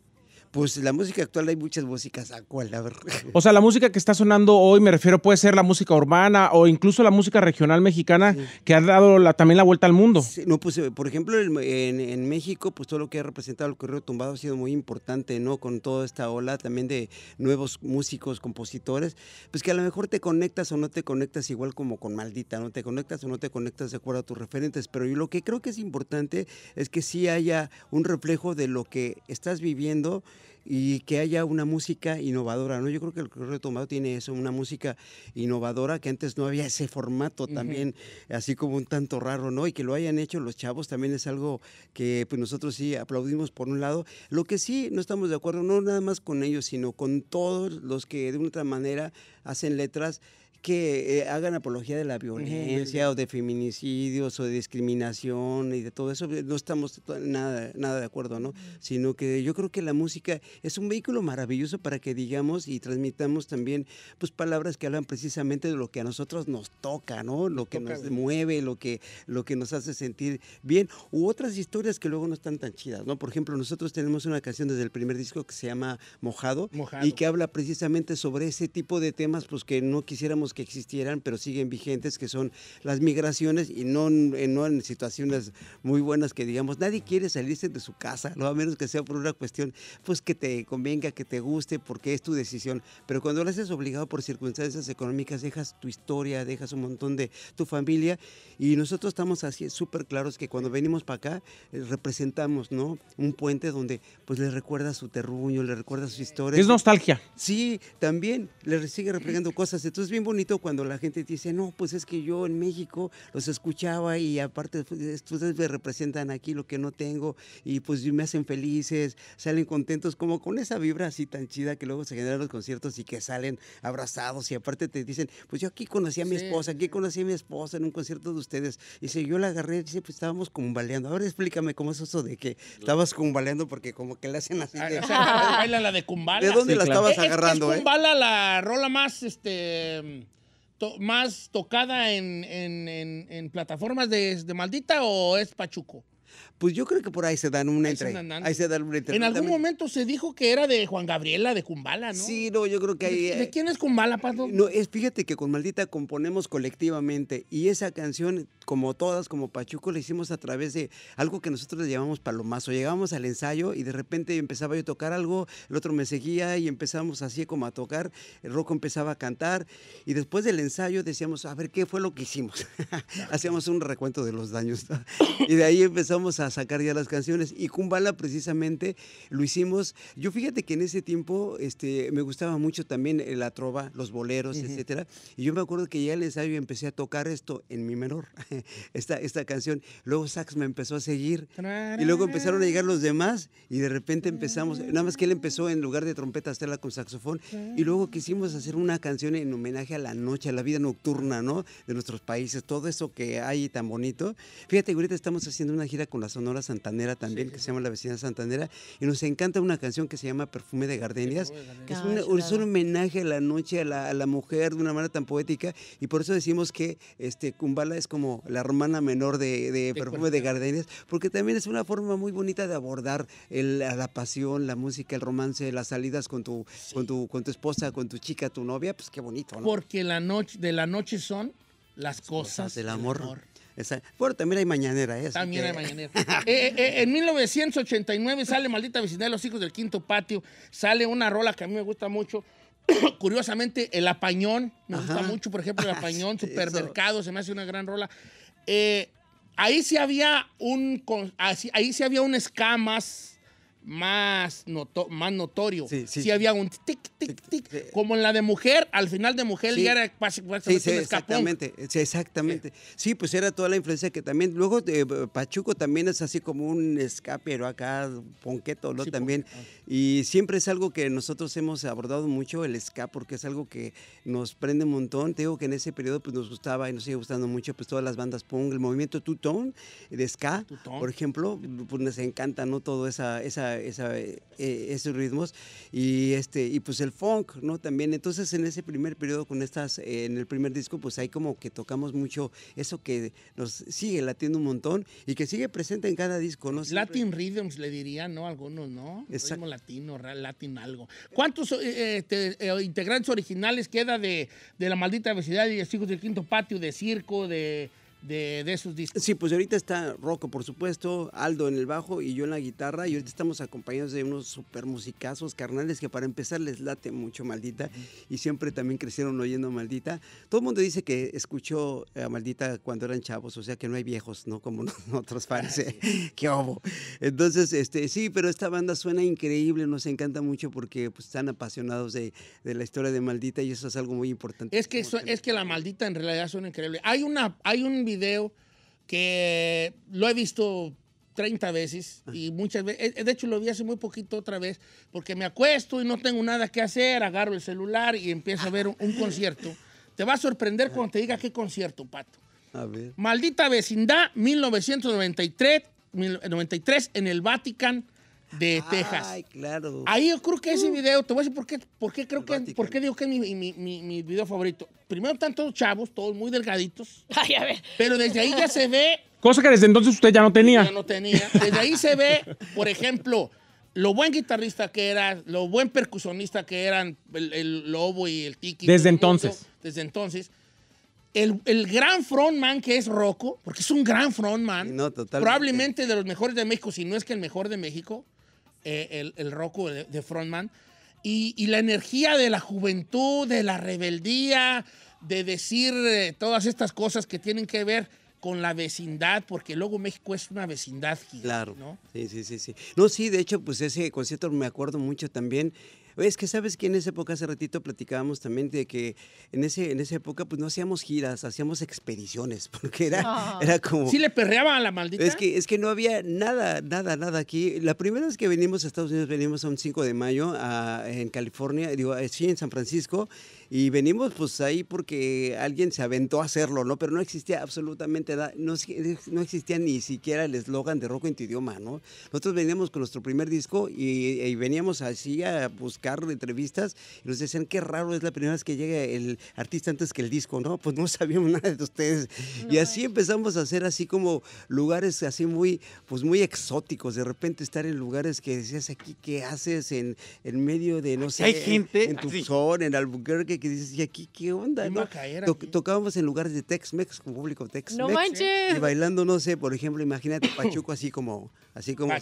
Pues la música actual hay muchas músicas ¿a la verdad. O sea, la música que está sonando hoy, me refiero, puede ser la música urbana o incluso la música regional mexicana que ha dado también la vuelta al mundo. no, pues eh, por ejemplo, en, México, pues todo lo que ha representado el correo tumbado ha sido muy importante, ¿no? Con toda esta ola también de nuevos músicos, compositores, pues que a lo mejor te conectas o no te conectas igual como con Maldita, ¿no? Te conectas o no te conectas de acuerdo a tus referentes, pero yo lo que creo que es importante es que sí haya un reflejo de lo que estás viviendo y que haya una música innovadora, ¿no? Yo creo que el Correo Tomado tiene eso, una música innovadora que antes no había ese formato también, así como un tanto raro, ¿no? Y que lo hayan hecho los chavos también es algo que pues, nosotros sí aplaudimos por un lado. Lo que sí no estamos de acuerdo, no nada más con ellos, sino con todos los que de una otra manera hacen letras que eh, hagan apología de la violencia o de feminicidios o de discriminación y de todo eso, eh, no estamos nada, nada de acuerdo, ¿no? Sino que yo creo que la música es un vehículo maravilloso para que digamos y transmitamos también pues palabras que hablan precisamente de lo que a nosotros nos toca, ¿no? Lo que nos mueve, lo que, lo que nos hace sentir bien, u otras historias que luego no están tan chidas, ¿no? Por ejemplo, nosotros tenemos una canción desde el primer disco que se llama Mojado. y que habla precisamente sobre ese tipo de temas pues que no quisiéramos que existieran, pero siguen vigentes, que son las migraciones y no, no en situaciones muy buenas que digamos, nadie quiere salirse de su casa, ¿no? a menos que sea por una cuestión pues que te convenga, que te guste, porque es tu decisión. Pero cuando lo haces obligado por circunstancias económicas, dejas tu historia, dejas un montón de tu familia y nosotros estamos así súper claros que cuando venimos para acá eh, representamos, ¿no? Un puente donde pues le recuerda su terruño, le recuerda su historia. Es nostalgia. Sí, también le sigue reflejando cosas. Entonces es bien bonito cuando la gente dice, no, pues es que yo en México los escuchaba y aparte ustedes me representan aquí lo que no tengo y pues me hacen felices, salen contentos, como con esa vibra así tan chida que luego se generan los conciertos y que salen abrazados y aparte te dicen, pues yo aquí conocí a mi esposa, aquí conocí a mi esposa en un concierto de ustedes. Y yo la agarré, y dice, pues estábamos cumbaleando. Ahora explícame cómo es eso de que estabas cumbaleando porque como que le hacen así. De... Ah, ah, ah, baila la de cumbala. ¿De dónde la estabas agarrando? Es, eh? cumbala la rola más, este más tocada en, en, en, plataformas de, maldita o es Pachuco? Pues yo creo que por ahí se dan una entre. Ahí se dan una En algún momento se dijo que era de Juan Gabriela, de Kumbala, ¿no? Sí, no, yo creo que ahí. ¿De, eh, quién es Kumbala, Pato? No, es, fíjate que con Maldita componemos colectivamente y esa canción como todas, como Pachuco, lo hicimos a través de algo que nosotros le llamamos palomazo. Llegábamos al ensayo y de repente empezaba yo a tocar algo, el otro me seguía y empezamos así como a tocar, el roco empezaba a cantar y después del ensayo decíamos, a ver, ¿qué fue lo que hicimos? Hacíamos un recuento de los daños y de ahí empezamos a sacar ya las canciones y Kumbala precisamente lo hicimos. Yo fíjate que en ese tiempo este, me gustaba mucho también la trova, los boleros, etcétera. Y yo me acuerdo que ya el ensayo empecé a tocar esto en mi menor. esta, esta canción. Luego Sax me empezó a seguir y luego empezaron a llegar los demás y de repente empezamos, nada más que él empezó en lugar de trompeta a hacerla con saxofón y luego quisimos hacer una canción en homenaje a la noche, a la vida nocturna, ¿no? De nuestros países, todo eso que hay tan bonito. Fíjate, ahorita estamos haciendo una gira con la Sonora Santanera también, que se llama La Vecina Santanera, y nos encanta una canción que se llama Perfume de Gardenias, que es, ah, un homenaje a la noche, a la, mujer de una manera tan poética, y por eso decimos que este Kumbala es como la romana menor de, de Perfume de Gardenias, porque también es una forma muy bonita de abordar la pasión, la música, el romance, las salidas con tu, con tu, con tu esposa, con tu chica, tu novia, pues qué bonito, ¿no? Porque la noche, de la noche son las, cosas, del amor. Bueno, también hay mañanera eso. ¿eh? También hay mañanera. Eh, eh, en 1989 sale Maldita Vecindad de los Hijos del Quinto Patio. Sale una rola que a mí me gusta mucho, curiosamente, el apañón, me gusta mucho, por ejemplo, el ah, apañón, supermercado, se me hace una gran rola. Eh, ahí sí había un, ahí había un escamas más, más notorio. Sí, sí. había un tic, tic, tic. Eh. como en la de mujer, al final de mujer ya era sí, sí, exactamente, exactamente. Eh. Sí. pues era toda la influencia que también. Luego Pachuco también es así como un escape, pero acá, Ponqueto, ¿no? también. Ah. Y siempre es algo que nosotros hemos abordado mucho, el ska, porque es algo que nos prende un montón. Te digo que en ese periodo pues, nos gustaba y nos sigue gustando mucho pues, todas las bandas punk, el movimiento Two-Tone de ska, por ejemplo, pues, nos encanta ¿no? todo esa, esa, e, esos ritmos. Y, este, y pues el funk, ¿no? También. Entonces en ese primer periodo con estas, en el primer disco, pues hay como que tocamos mucho eso que nos sigue latiendo un montón y que sigue presente en cada disco, Latin Rhythms le dirían, ¿no? Algunos, ¿no? Exacto latino, latin algo. ¿Cuántos eh, eh, este, eh, integrantes originales queda de, de, la maldita vecindad y de hijos del quinto patio, de circo, de de, de esos discos. Sí, pues ahorita está Rocco, por supuesto, Aldo en el bajo y yo en la guitarra. Y ahorita estamos acompañados de unos super musicazos carnales que para empezar les late mucho Maldita. Y siempre también crecieron oyendo Maldita. Todo el mundo dice que escuchó a Maldita cuando eran chavos, o sea que no hay viejos, ¿no? Como nosotros parece. ¡Qué obo! Entonces, este, sí, pero esta banda suena increíble, nos encanta mucho porque pues, están apasionados de, de la historia de Maldita y eso es algo muy importante. Es que, es que la Maldita en realidad suena increíble. Hay, una, hay un video que lo he visto 30 veces y muchas veces, eh, de hecho lo vi hace muy poquito otra vez, porque me acuesto y no tengo nada que hacer, agarro el celular y empiezo a ver un, concierto. Te va a sorprender cuando te diga qué concierto, Pato. Maldita vecindad, 1993, 1993 en el Vaticano de Texas. Ay, claro. Ahí yo creo que ese uh. video, te voy a decir por qué, creo que, por digo que es mi, video favorito. Primero están todos chavos, todos muy delgaditos. Pero desde ahí ya se ve. Cosa que desde entonces usted ya no tenía. Ya no tenía. Desde ahí se ve, por ejemplo, lo buen guitarrista que era, lo buen percusionista que eran el, Lobo y el Tiki. Desde entonces. desde entonces. El, gran frontman que es Rocco, porque es un gran frontman, no, probablemente de los mejores de México, si no es que el mejor de México, eh, el, el de, Frontman. Y, la energía de la juventud, de la rebeldía, de decir eh, todas estas cosas que tienen que ver con la vecindad, porque luego México es una vecindad Claro. ¿no? Sí, sí, sí, sí. No, sí, de hecho, pues ese concierto me acuerdo mucho también. Es que sabes que en esa época, hace ratito platicábamos también de que en, ese, en esa época pues no hacíamos giras, hacíamos expediciones, porque era, era como... Sí le perreaban a la maldita. Es que, es que no había nada, nada, nada aquí. La primera vez que venimos a Estados Unidos, venimos a un 5 de mayo ah, en California, digo, eh, sí, en San Francisco, y venimos pues ahí porque alguien se aventó a hacerlo, ¿no? Pero no existía absolutamente nada, no, no existía ni siquiera el eslogan de rock en tu idioma, ¿no? Nosotros veníamos con nuestro primer disco y, veníamos así a buscar entrevistas y nos decían, qué raro, es la primera vez que llega el artista antes que el disco, ¿no? Pues no sabíamos nada de ustedes. y así empezamos a hacer así como lugares así muy, pues muy exóticos, de repente estar en lugares que decías aquí, ¿qué haces en, en medio de, no sé, hay gente en Tucson, en Albuquerque? que dices, ¿y aquí qué onda? tocábamos en lugares de Tex-Mex, con público Tex-Mex. Y bailando, no sé, por ejemplo, imagínate Pachuco así como, así como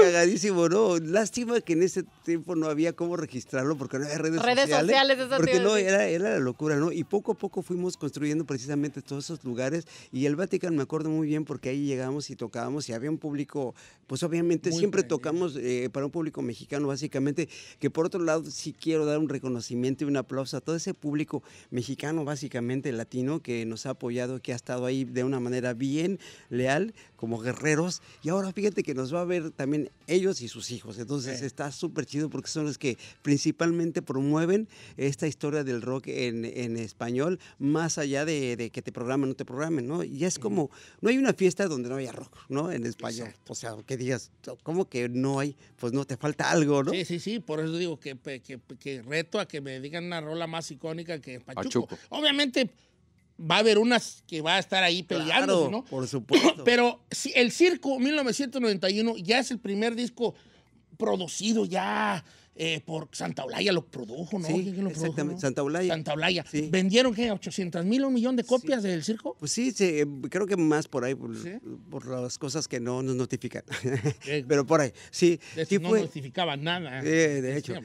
Cagadísimo, ¿no? Lástima que en ese tiempo no había cómo registrarlo porque no había redes, redes sociales. porque no, era, era la locura, ¿no? Y poco a poco fuimos construyendo precisamente todos esos lugares y el Vaticano me acuerdo muy bien porque ahí llegamos y tocábamos y había un público, pues obviamente siempre tocamos eh, para un público mexicano básicamente, que por otro lado sí quiero dar un reconocimiento y un aplauso a todo ese público mexicano, básicamente latino, que nos ha apoyado, que ha estado ahí de una manera bien leal, como guerreros. Y ahora fíjate que nos va a ver también ellos y sus hijos. Entonces está súper chido porque son los que principalmente promueven esta historia del rock en, en español, más allá de, de, que te programen o no te programen, ¿no? Y es como, no hay una fiesta donde no haya rock, ¿no? En español. O sea, que digas, oh, ¿cómo que no hay? Pues no, te falta algo, ¿no? Sí, sí, sí, por eso digo que, que, reto a que me digan una rola más icónica que Pachuco. Obviamente va a haber unas que va a estar ahí peleando, ¿no? Por supuesto. Pero El Circo 1991 ya es el primer disco producido ya eh, por Santa Olaya lo produjo, ¿no? exactamente, Santa Olaya. ¿Vendieron qué? ¿800 mil, o un millón de copias del circo? Pues sí, eh, creo que más por ahí, por, las cosas que no nos notifican. Pero por ahí, sí. no notificaban nada. de hecho. ¿eh?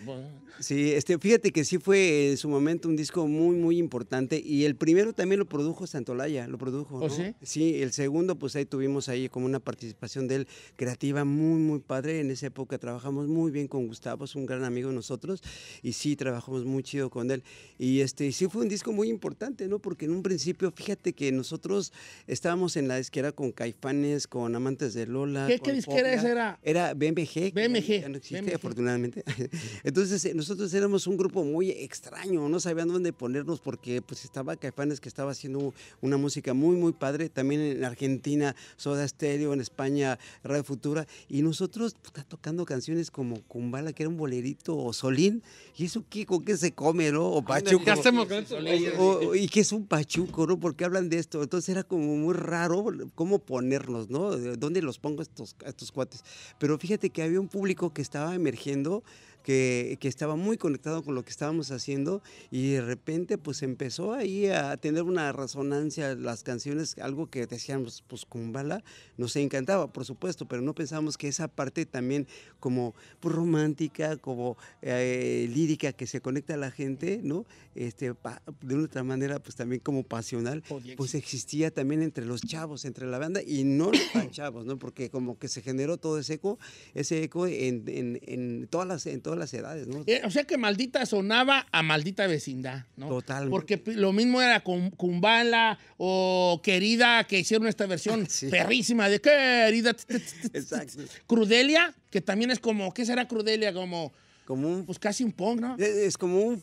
Sí, este, fíjate que sí fue en su momento un disco muy, muy importante y el primero también lo produjo Santa Olaya, lo produjo. ¿Oh, ¿no? sí? Sí, el segundo pues ahí tuvimos ahí como una participación de él creativa muy, muy padre. En esa época trabajamos muy bien con Gustavo, es un gran amigo nosotros, y sí, trabajamos muy chido con él. Y este, sí fue un disco muy importante, ¿no? Porque en un principio, fíjate que nosotros estábamos en la disquera con Caifanes, con Amantes de Lola. ¿Qué, disquera era? Era BMG. BMG. afortunadamente. Entonces, eh, nosotros éramos un grupo muy extraño, no sabían dónde ponernos porque pues estaba Caifanes que estaba haciendo una música muy, muy padre. También en Argentina, Soda Stereo, en España, Radio Futura. Y nosotros está tocando canciones como Kumbala, que era un bolerito o Solín. ¿Y eso qué, con qué se come, no? O Pachuco. y que es un Pachuco, ¿no? Porque hablan de esto. Entonces era como muy raro cómo ponernos, ¿no? ¿Dónde los pongo estos, estos cuates? Pero fíjate que había un público que estaba emergiendo que, estaba muy conectado con lo que estábamos haciendo y de repente pues empezó ahí a tener una resonancia las canciones, algo que decíamos pues Kumbala nos encantaba por supuesto, pero no pensábamos que esa parte también como pues, romántica, como eh, lírica que se conecta a la gente, ¿no? este, de una otra manera, pues también como pasional, pues existía también entre los chavos, entre la banda y no los chavos, ¿no? Porque como que se generó todo ese eco, ese eco en, todas, las, en todas las edades, ¿no? Eh, o sea que maldita sonaba a maldita vecindad, ¿no? Total. Porque lo mismo era con Kumbala o Querida, que hicieron esta versión perrísima de Querida. Crudelia, que también es como, ¿qué será Crudelia? Como como un... Pues casi un punk, ¿no? Es, como un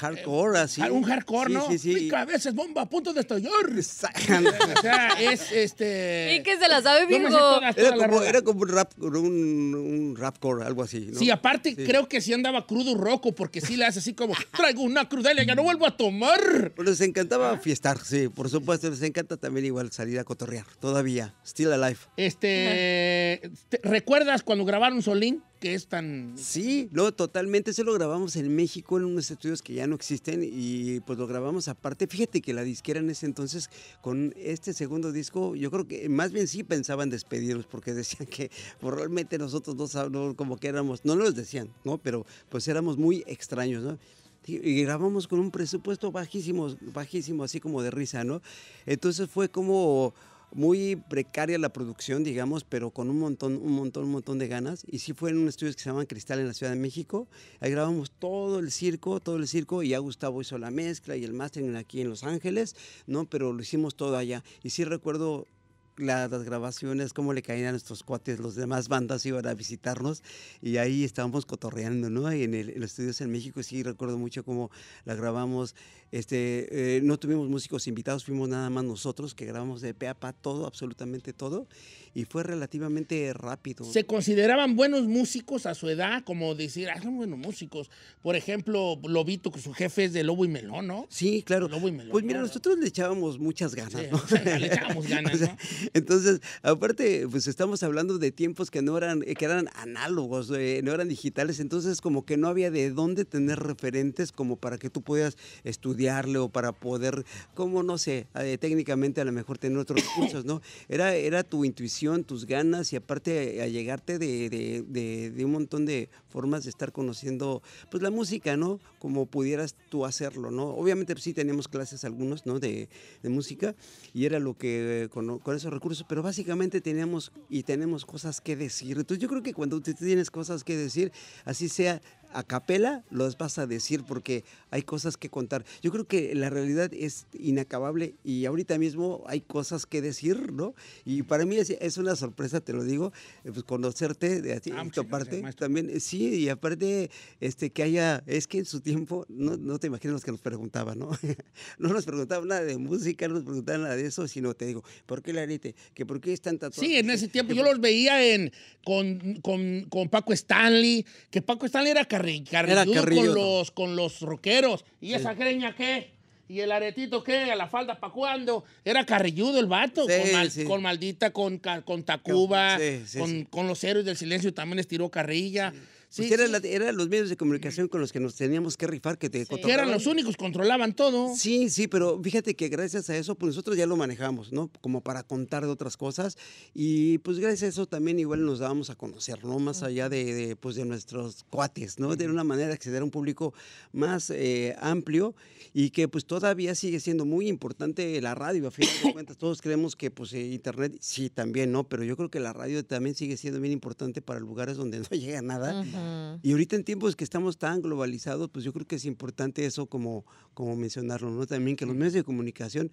hardcore, eh, así. Un hardcore, ¿no? Sí, sí. a veces bomba a punto de estallar. o sea, es este. Y qué se la sabe Virgo. era, como, un rapcore, algo así. Sí, aparte creo que sí andaba crudo roco, porque sí le hace así como, traigo una crudela, ya no vuelvo a tomar. Pero les encantaba fiestar, sí, por supuesto, les encanta también igual salir a cotorrear, todavía, still alive. Este, ¿recuerdas cuando grabaron Solín? que es tan... Sí, no, totalmente, se lo grabamos en México en unos estudios que ya no existen y pues lo grabamos aparte. Fíjate que la disquera en ese entonces con este segundo disco, yo creo que más bien sí pensaban despedirnos porque decían que pues, realmente nosotros no como que éramos, no nos decían, ¿no? Pero pues éramos muy extraños, ¿no? y grabamos con un presupuesto bajísimo, bajísimo, así como de risa, ¿no? Entonces fue como muy precaria la producción, digamos, pero con un montón, un montón, un montón de ganas. Y sí fue en un estudio que se llama Cristal en la Ciudad de México. Ahí grabamos todo el circo, todo el circo, y ya Gustavo hizo la mezcla y el máster aquí en Los Ángeles, ¿no? Pero lo hicimos todo allá. Y sí recuerdo las, grabaciones, cómo le caían a nuestros cuates, los demás bandas iban a visitarnos y ahí estábamos cotorreando, ¿no? Y en, el, los estudios en México sí recuerdo mucho cómo la grabamos. Este, eh, no tuvimos músicos invitados, fuimos nada más nosotros que grabamos de pa, todo, absolutamente todo y fue relativamente rápido. Se consideraban buenos músicos a su edad, como decir, ah, son buenos músicos. Por ejemplo, Lobito, que su jefe es de Lobo y Melón, ¿no? Sí, claro. Lobo y Melón. Pues mira, nosotros le echábamos muchas ganas, ¿no? le echábamos ganas, Entonces, aparte, pues estamos hablando de tiempos que no eran, que eran análogos, eh, no eran digitales, entonces como que no había de dónde tener referentes como para que tú pudieras estudiarle o para poder, como no sé, eh, técnicamente a lo mejor tener otros cursos, ¿no? Era, era tu intuición tus ganas y aparte a llegarte de, de, un montón de formas de estar conociendo pues la música, ¿no? Como pudieras tú hacerlo, ¿no? Obviamente pues, sí teníamos clases algunos, ¿no? De, música y era lo que con, con, esos recursos, pero básicamente teníamos y tenemos cosas que decir. Entonces yo creo que cuando tú tienes cosas que decir, así sea a capela los vas a decir porque hay cosas que contar. Yo creo que la realidad es inacabable y ahorita mismo hay cosas que decir, ¿no? Y para mí es, es una sorpresa, te lo digo, eh, pues, conocerte de ti, ah, parte también. Eh, sí, y aparte este que haya, es que en su tiempo, no, no te imaginas los que nos preguntaban, ¿no? no nos preguntaban nada de música, no nos preguntaban nada de eso, sino te digo, ¿por qué Larite? ¿Que ¿Por qué están tatuados? Sí, en ese tiempo yo los veía en, con, con, con Paco Stanley, que Paco Stanley era carrera carrilludo con, los, con ¿Y esa greña que ¿Y el aretito que ¿A la falda para cuando Era carrilludo el vato. con, Maldita, con, con Tacuba, con, con, los héroes del silencio también estiró carrilla. Pues sí, eran, era los medios de comunicación con los que nos teníamos que rifar, que te eran los únicos, controlaban todo. Sí, sí, pero fíjate que gracias a eso, pues nosotros ya lo manejamos, ¿no? Como para contar de otras cosas. Y pues gracias a eso también igual nos dábamos a conocer, ¿no? Más allá de, pues, de nuestros cuates, ¿no? De una manera de acceder a un público más eh, amplio y que pues todavía sigue siendo muy importante la radio. A fin de cuentas, todos creemos que pues eh, Internet sí también, ¿no? Pero yo creo que la radio también sigue siendo bien importante para lugares donde no llega nada. Y ahorita en tiempos que estamos tan globalizados, pues yo creo que es importante eso como, como mencionarlo, ¿no? También que los medios de comunicación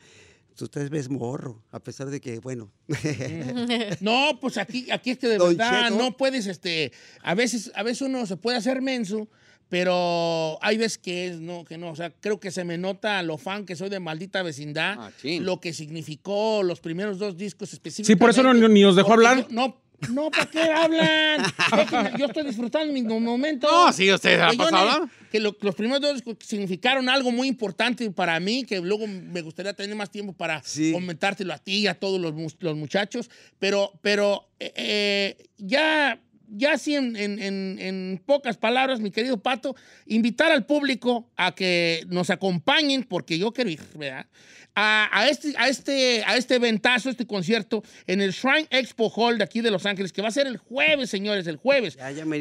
tú ustedes ves morro, a pesar de que, bueno. no, pues aquí, aquí es que de verdad no puedes, este, a veces, a veces uno se puede hacer menso, pero hay veces que es, no, que no, o sea, creo que se me nota lo fan que soy de Maldita Vecindad, lo que significó los primeros dos discos específicos. Sí, por eso no, ni os dejó hablar. No, no, ¿para qué hablan? yo estoy disfrutando mi momento. No, sí, ¿ustedes han pasado. Que los primeros dos significaron algo muy importante para mí, que luego me gustaría tener más tiempo para comentártelo a ti y a todos los, los muchachos. Pero, pero eh, eh, ya, ya en, pocas palabras, mi querido Pato, invitar al público a que nos acompañen, porque yo quiero ir, ¿verdad? a, este, a, este, a este ventazo, este concierto en el Shrine Expo Hall de aquí de Los Ángeles, que va a ser el jueves, señores, el jueves.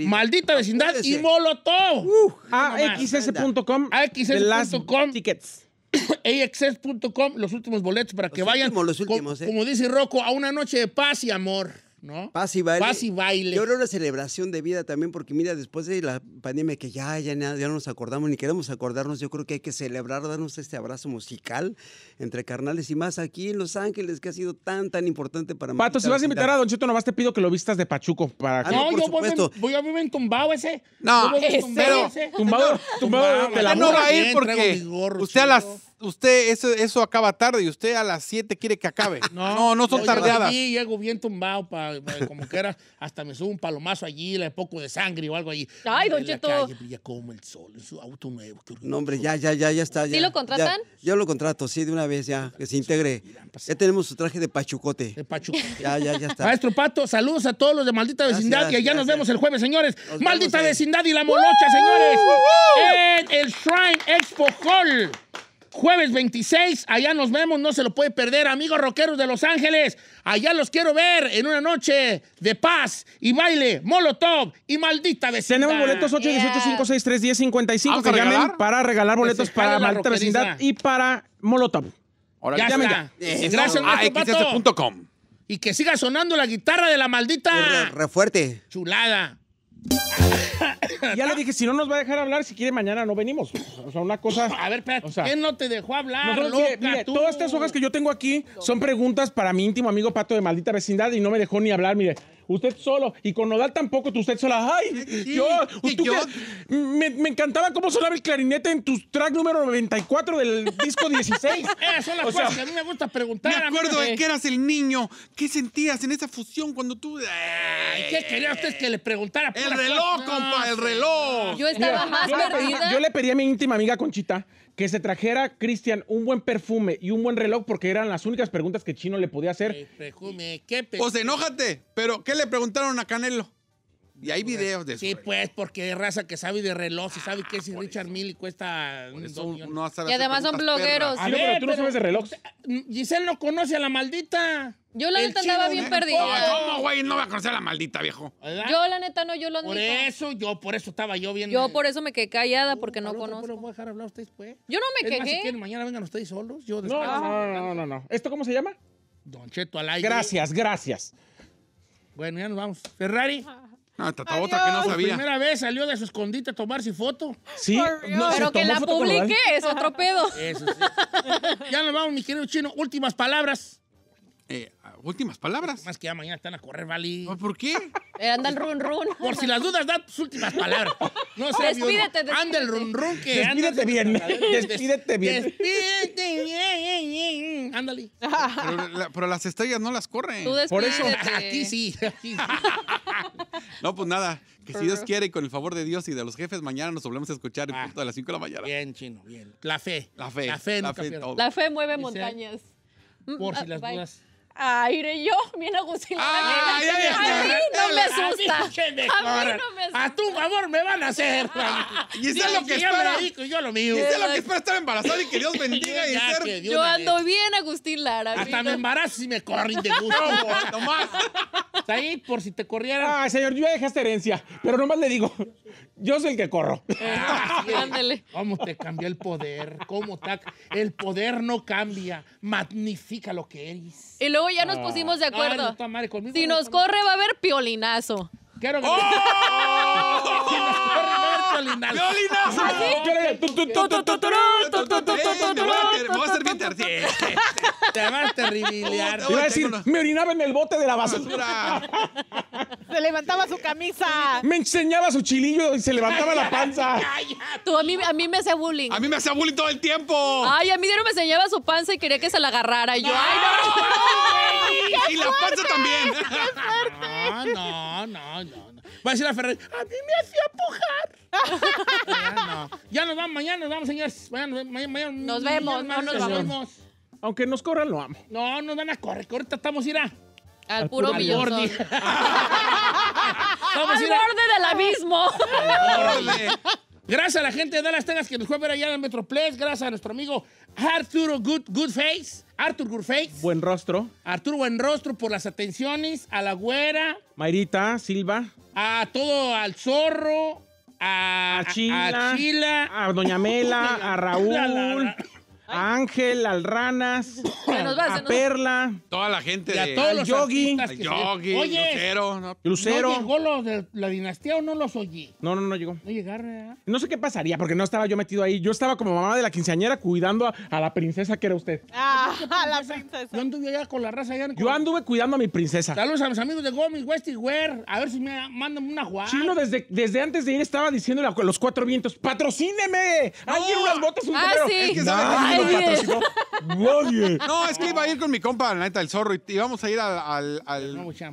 Maldita vecindad y Molotov. AXS.com. Ah, AXS.com. Tickets. AXS.com, los últimos boletos para que vayan. como, eh. como dice Rocco, a una noche de paz y amor. ¿no? Paz y baile. Paz y baile. Yo creo una celebración de vida también, porque mira, después de la pandemia que ya, ya, no nos acordamos ni queremos acordarnos, yo creo que hay que celebrar, darnos este abrazo musical entre carnales y más aquí en Los Ángeles, que ha sido tan, tan importante para Pato, si vas a invitar a Don Chito nomás te pido que lo vistas de Pachuco. Para ah, que... No, yo voy, a vivir en Tumbao ese. No, ese, tumbado, no va a ir porque usted a las usted eso, eso acaba tarde y usted a las 7 quiere que acabe. No, no, no son tardeadas. llego bien tumbado, para, como que era, hasta me subo un palomazo allí, le poco de sangre o algo allí. Ay, don Cheto. como el sol, auto nuevo. No, hombre, ya, ya, ya, ya está. Ya, ¿Sí lo contratan? Ya, yo lo contrato, sí, de una vez ya, que se integre. Ya tenemos su traje de pachucote. De pachucote. Ya, ya, ya está. Maestro Pato, saludos a todos los de Maldita Vecindad y allá nos vemos el jueves, señores. Maldita Vecindad y la Molocha, señores. en el Shrine Expo Hall. Jueves 26, allá nos vemos, no se lo puede perder, amigos rockeros de Los Ángeles. Allá los quiero ver en una noche de paz y baile, molotov y maldita vecindad. Tenemos boletos 818-563-1055 que llamen para regalar pues boletos para maldita vecindad y para molotov. Ahora, ya llamen eh, Gracias, a Y que siga sonando la guitarra de la maldita. refuerte Chulada. ya le dije, si no nos va a dejar hablar, si quiere mañana no venimos. O sea, una cosa. A ver, espérate, ¿Qué no te dejó hablar? Loca, todas estas hojas que yo tengo aquí son preguntas para mi íntimo amigo Pato de maldita vecindad y no me dejó ni hablar. Mire, usted solo. Y con Nodal tampoco, usted sola. ¡Ay! yo, Me, encantaba cómo sonaba el clarinete en tu track número 94 del disco 16. o a mí me gusta preguntar. Me acuerdo de eh. que eras el niño. ¿Qué sentías en esa fusión cuando tú. Eh? ¿Qué quería usted que le preguntara? El reloj, compa, el reloj. Yo estaba más Yo le pedí a mi íntima amiga Conchita que se trajera, Cristian, un buen perfume y un buen reloj, porque eran las únicas preguntas que Chino le podía hacer. perfume, ¿qué pues perfume? Pues enójate, pero ¿qué le preguntaron a Canelo? Y hay pues, videos de eso. Sí, pues, porque es raza que sabe de reloj y ah, sabe que si Richard Mille cuesta. No y además son blogueros. Ah, no, pero tú no sabes de reloj. Eh, eh, Giselle no conoce a la maldita. Yo la neta andaba bien perdida. ¿Cómo, güey? No va a conocer a la maldita, viejo. Yo la neta no, yo lo admito. Por eso, yo por eso estaba yo viendo. Yo por eso me quedé callada porque no conozco. voy a hablar ustedes, pues. Yo no me quejé. si quieren, mañana vengan ustedes solos. Yo no, no, no, no, ¿Esto cómo se llama? Don Cheto Alay. Gracias, gracias. Bueno, ya nos vamos. Ferrari. Ah, tata, otra que no sabía. Primera vez salió de su escondite a tomarse foto. Sí, pero que la publique es otro pedo. Eso sí. ya nos vamos, mi querido chino. Últimas palabras. Eh, últimas palabras. Más que ya mañana están a correr, Vali. ¿Por qué? Eh, anda run run. Por si las dudas, da tus últimas palabras. No sé. Despídete, despídete. Anda el run run que. Despídete bien. Despídete bien. Despídete bien. Ándale. Pero, pero, las estrellas no las corren. Por eso. Aquí sí. no, pues nada. Que si Dios quiere y con el favor de Dios y de los jefes, mañana nos volvemos a escuchar en ah. punto las 5 de la mañana. Bien, chino, bien. La fe. La fe. La fe, la fe, la fe mueve montañas. Por mm, si las dudas. Ay, yo, bien Agustín Lara. a, no mí no me asusta. A mí no me asusta. A tu favor me van a hacer. y está es lo que espera. Yo lo mío. Y es lo que espera estar embarazada y que Dios bendiga y ser. Yo ando bien Agustín Lara. Hasta me embarazo y me corren de gusto. nomás. Ahí por si te corrieran. Ay, señor, yo ya dejé esta herencia, pero nomás le digo yo soy el que corro. Ándale. ¿Cómo te cambió el poder? ¿Cómo está? El poder no cambia. Magnifica lo que eres. Y luego ya nos ah. pusimos de acuerdo. si nos corre va a haber piolinazo. ¡Oh! que. ¡Violinazo! a decir, me orinaba en el bote de la basura. Se levantaba su camisa. Me enseñaba su chilillo y se levantaba la panza. a mí, a me hacía bullying. A mí me hacía bullying todo el tiempo. Ay, a mí no me enseñaba su panza y quería que se la agarrara. Yo, ay, Y la panza también. no, no. Voy Va a decir a Ferrari, a mí me hacía pujar. ya, nos vamos, mañana nos vamos, señores. Mañana, mañana nos vemos, nos vamos. Aunque nos corran, lo amo. No, nos van a correr, que ahorita estamos ir a... Al, puro, millón Al borde del abismo. Al borde. Gracias a la gente de Dallas, Texas que nos fue a ver allá en el Metroplex. Gracias a nuestro amigo Arturo Good, Goodface. Arthur Goodface. Buen rostro. Arturo Buen rostro por las atenciones. A la güera. Mayrita Silva. A todo, al zorro. A, Chila, a, Doña Mela, a Raúl. Ángel, al Ranas, Perla, Toda la gente de todos los Yogi. Lucero, llegó de la dinastía o no los oí? No, no, no llegó. No llegaron, ¿eh? No sé qué pasaría porque no estaba yo metido ahí. Yo estaba como mamá de la quinceañera cuidando a, la princesa que era usted. Ah, ah la princesa. Yo anduve con la raza Yo anduve cuidando a mi princesa. Saludos a mis amigos de Gómez, West y Wear. A ver si me mandan una jugada. Chino, desde, desde antes de ir estaba diciendo a los cuatro vientos, ¡patrocíneme! ¡Alguien unas botas, un Ah, sí. No, es que iba a ir con mi compa, la neta, el zorro, y íbamos a ir al.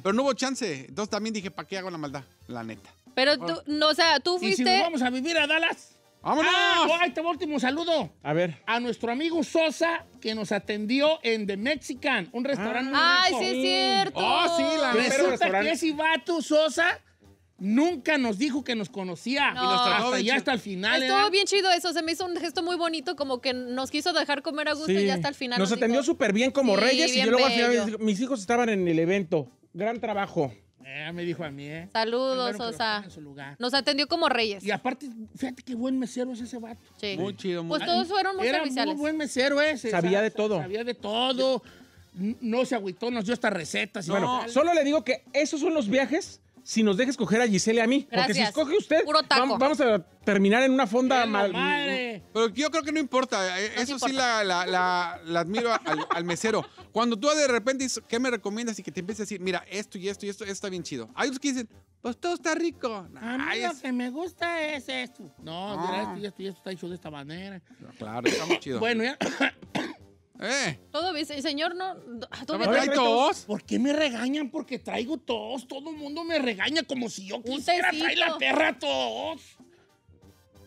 pero no hubo chance. Entonces también dije, ¿para qué hago la maldad? La neta. Pero tú, no, o sea, tú Y si vamos a vivir a Dallas. ¡Vámonos! ¡Ay, ah, oh, último saludo. A ver. A nuestro amigo Sosa, que nos atendió en The Mexican, un restaurante. muy ah. Ay, sí es cierto. Oh, sí, la neta. Pero Resulta que ese vato Sosa Nunca nos dijo que nos conocía. Y nos hasta el final. Estuvo ¿eh? bien chido eso. Se me hizo un gesto muy bonito, como que nos quiso dejar comer a gusto y y hasta el final. Nos, atendió súper bien como reyes. y yo luego al final mis hijos estaban en el evento. Gran trabajo. Eh, me dijo a mí, ¿eh? Saludos, Sosa. Nos atendió como reyes. Y aparte, fíjate qué buen mesero es ese vato. Sí. Muy chido. pues todos fueron muy Era un buen mesero ese. Sabía de todo. Sabía de todo. No se agüitó, nos dio estas recetas. Y Bueno, solo le digo que esos son los viajes si nos deja escoger a Giselle a mí. Porque si escoge usted, vamos a terminar en una fonda mal. Madre. Pero yo creo que no importa. Eh, eso sí la, la, la, admiro al, mesero. Cuando tú de repente dices, ¿qué me recomiendas? Y que te empieces a decir, mira, esto y esto y esto, esto está bien chido. Hay otros que dicen, pues todo está rico. A mí lo que me gusta es esto. No, mira, ah. esto y esto y esto está hecho de esta manera. Claro, está muy chido. bueno, ya. Eh. Todo bien, señor, no. Ah, ¿Todo ¿Por qué me regañan? Porque traigo tos. Todo el mundo me regaña como si yo quisiera traer la perra tos.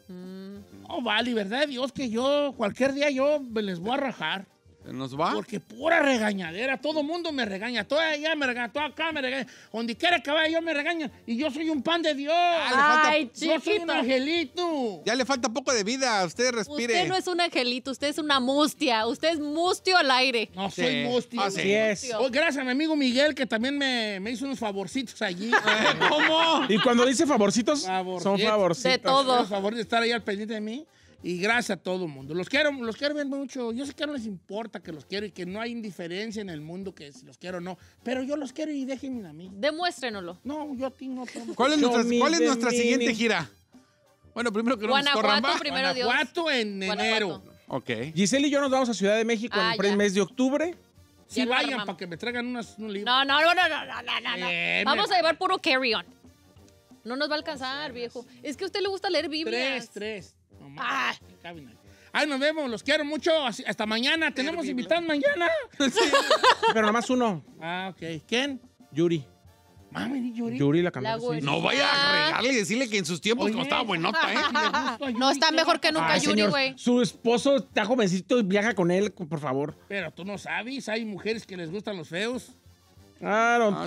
Mm. No vale, verdad de Dios que yo, cualquier día yo me les voy a rajar. Nos va. Porque pura regañadera, todo mundo me regaña, toda allá me regaña, toda acá me regaña, donde quiera que vaya yo me regaña y yo soy un pan de Dios. Ah, Ay, chiquito. soy un angelito. Ya le falta poco de vida, usted respire. Usted no es un angelito, usted es una mustia, usted es mustio al aire. No, soy mustio. Ah, Así es. Oh, gracias a mi amigo Miguel que también me, me hizo unos favorcitos allí. Eh, ¿Cómo? Y cuando dice favorcitos, son favorcitos. De todo. Por favor de estar ahí al pendiente de mí. Y gracias a todo el mundo. Los quiero, los quiero bien mucho. Yo sé que no les importa que los quiero y que no hay indiferencia en el mundo que si los quiero o no. Pero yo los quiero y déjenme a mí. Demuéstrenoslo. No, yo a ti no. tengo ¿Cuál es nuestra, ¿cuál es nuestra siguiente gira? Bueno, primero que no pues, Guanajuato, primero Guanajuato en enero. Ok. Giselle y yo nos vamos a Ciudad de México en ah, el mes de octubre. Si sí, vayan para que me traigan unas, un libro. No, no, no, no, no, no, no. vamos a llevar puro carry-on. No nos va a alcanzar, viejo. Es que a usted le gusta leer Biblias. Tres, tres. Ah. Ay, nos vemos, los quiero mucho. Hasta mañana. Tenemos invitados mañana. Pero nomás uno. Ah, ok. ¿Quién? Yuri. Mami, Yuri. Yuri la cambió. no vaya a regarle y decirle que en sus tiempos no estaba buenota, ¿eh? no está mejor que nunca Yuri, güey. Su esposo está jovencito y viaja con él, por favor. Pero tú no sabes, hay mujeres que les gustan los feos. Claro, don't ah,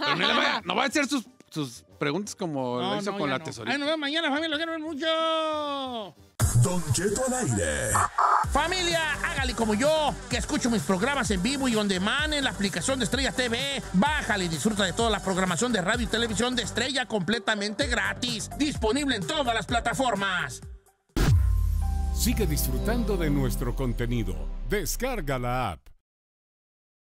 ah Pero no, vaya, no va a ser sus tus preguntas como hizo con la tesoría. Ay, nos vemos mañana, familia. Los quiero mucho. Don Cheto al aire. Familia, hágale como yo, que escucho mis programas en vivo y on demand en la aplicación de Estrella TV. Bájale y disfruta de toda la programación de radio y televisión de Estrella completamente gratis. Disponible en todas las plataformas. Sigue disfrutando de nuestro contenido. Descarga la app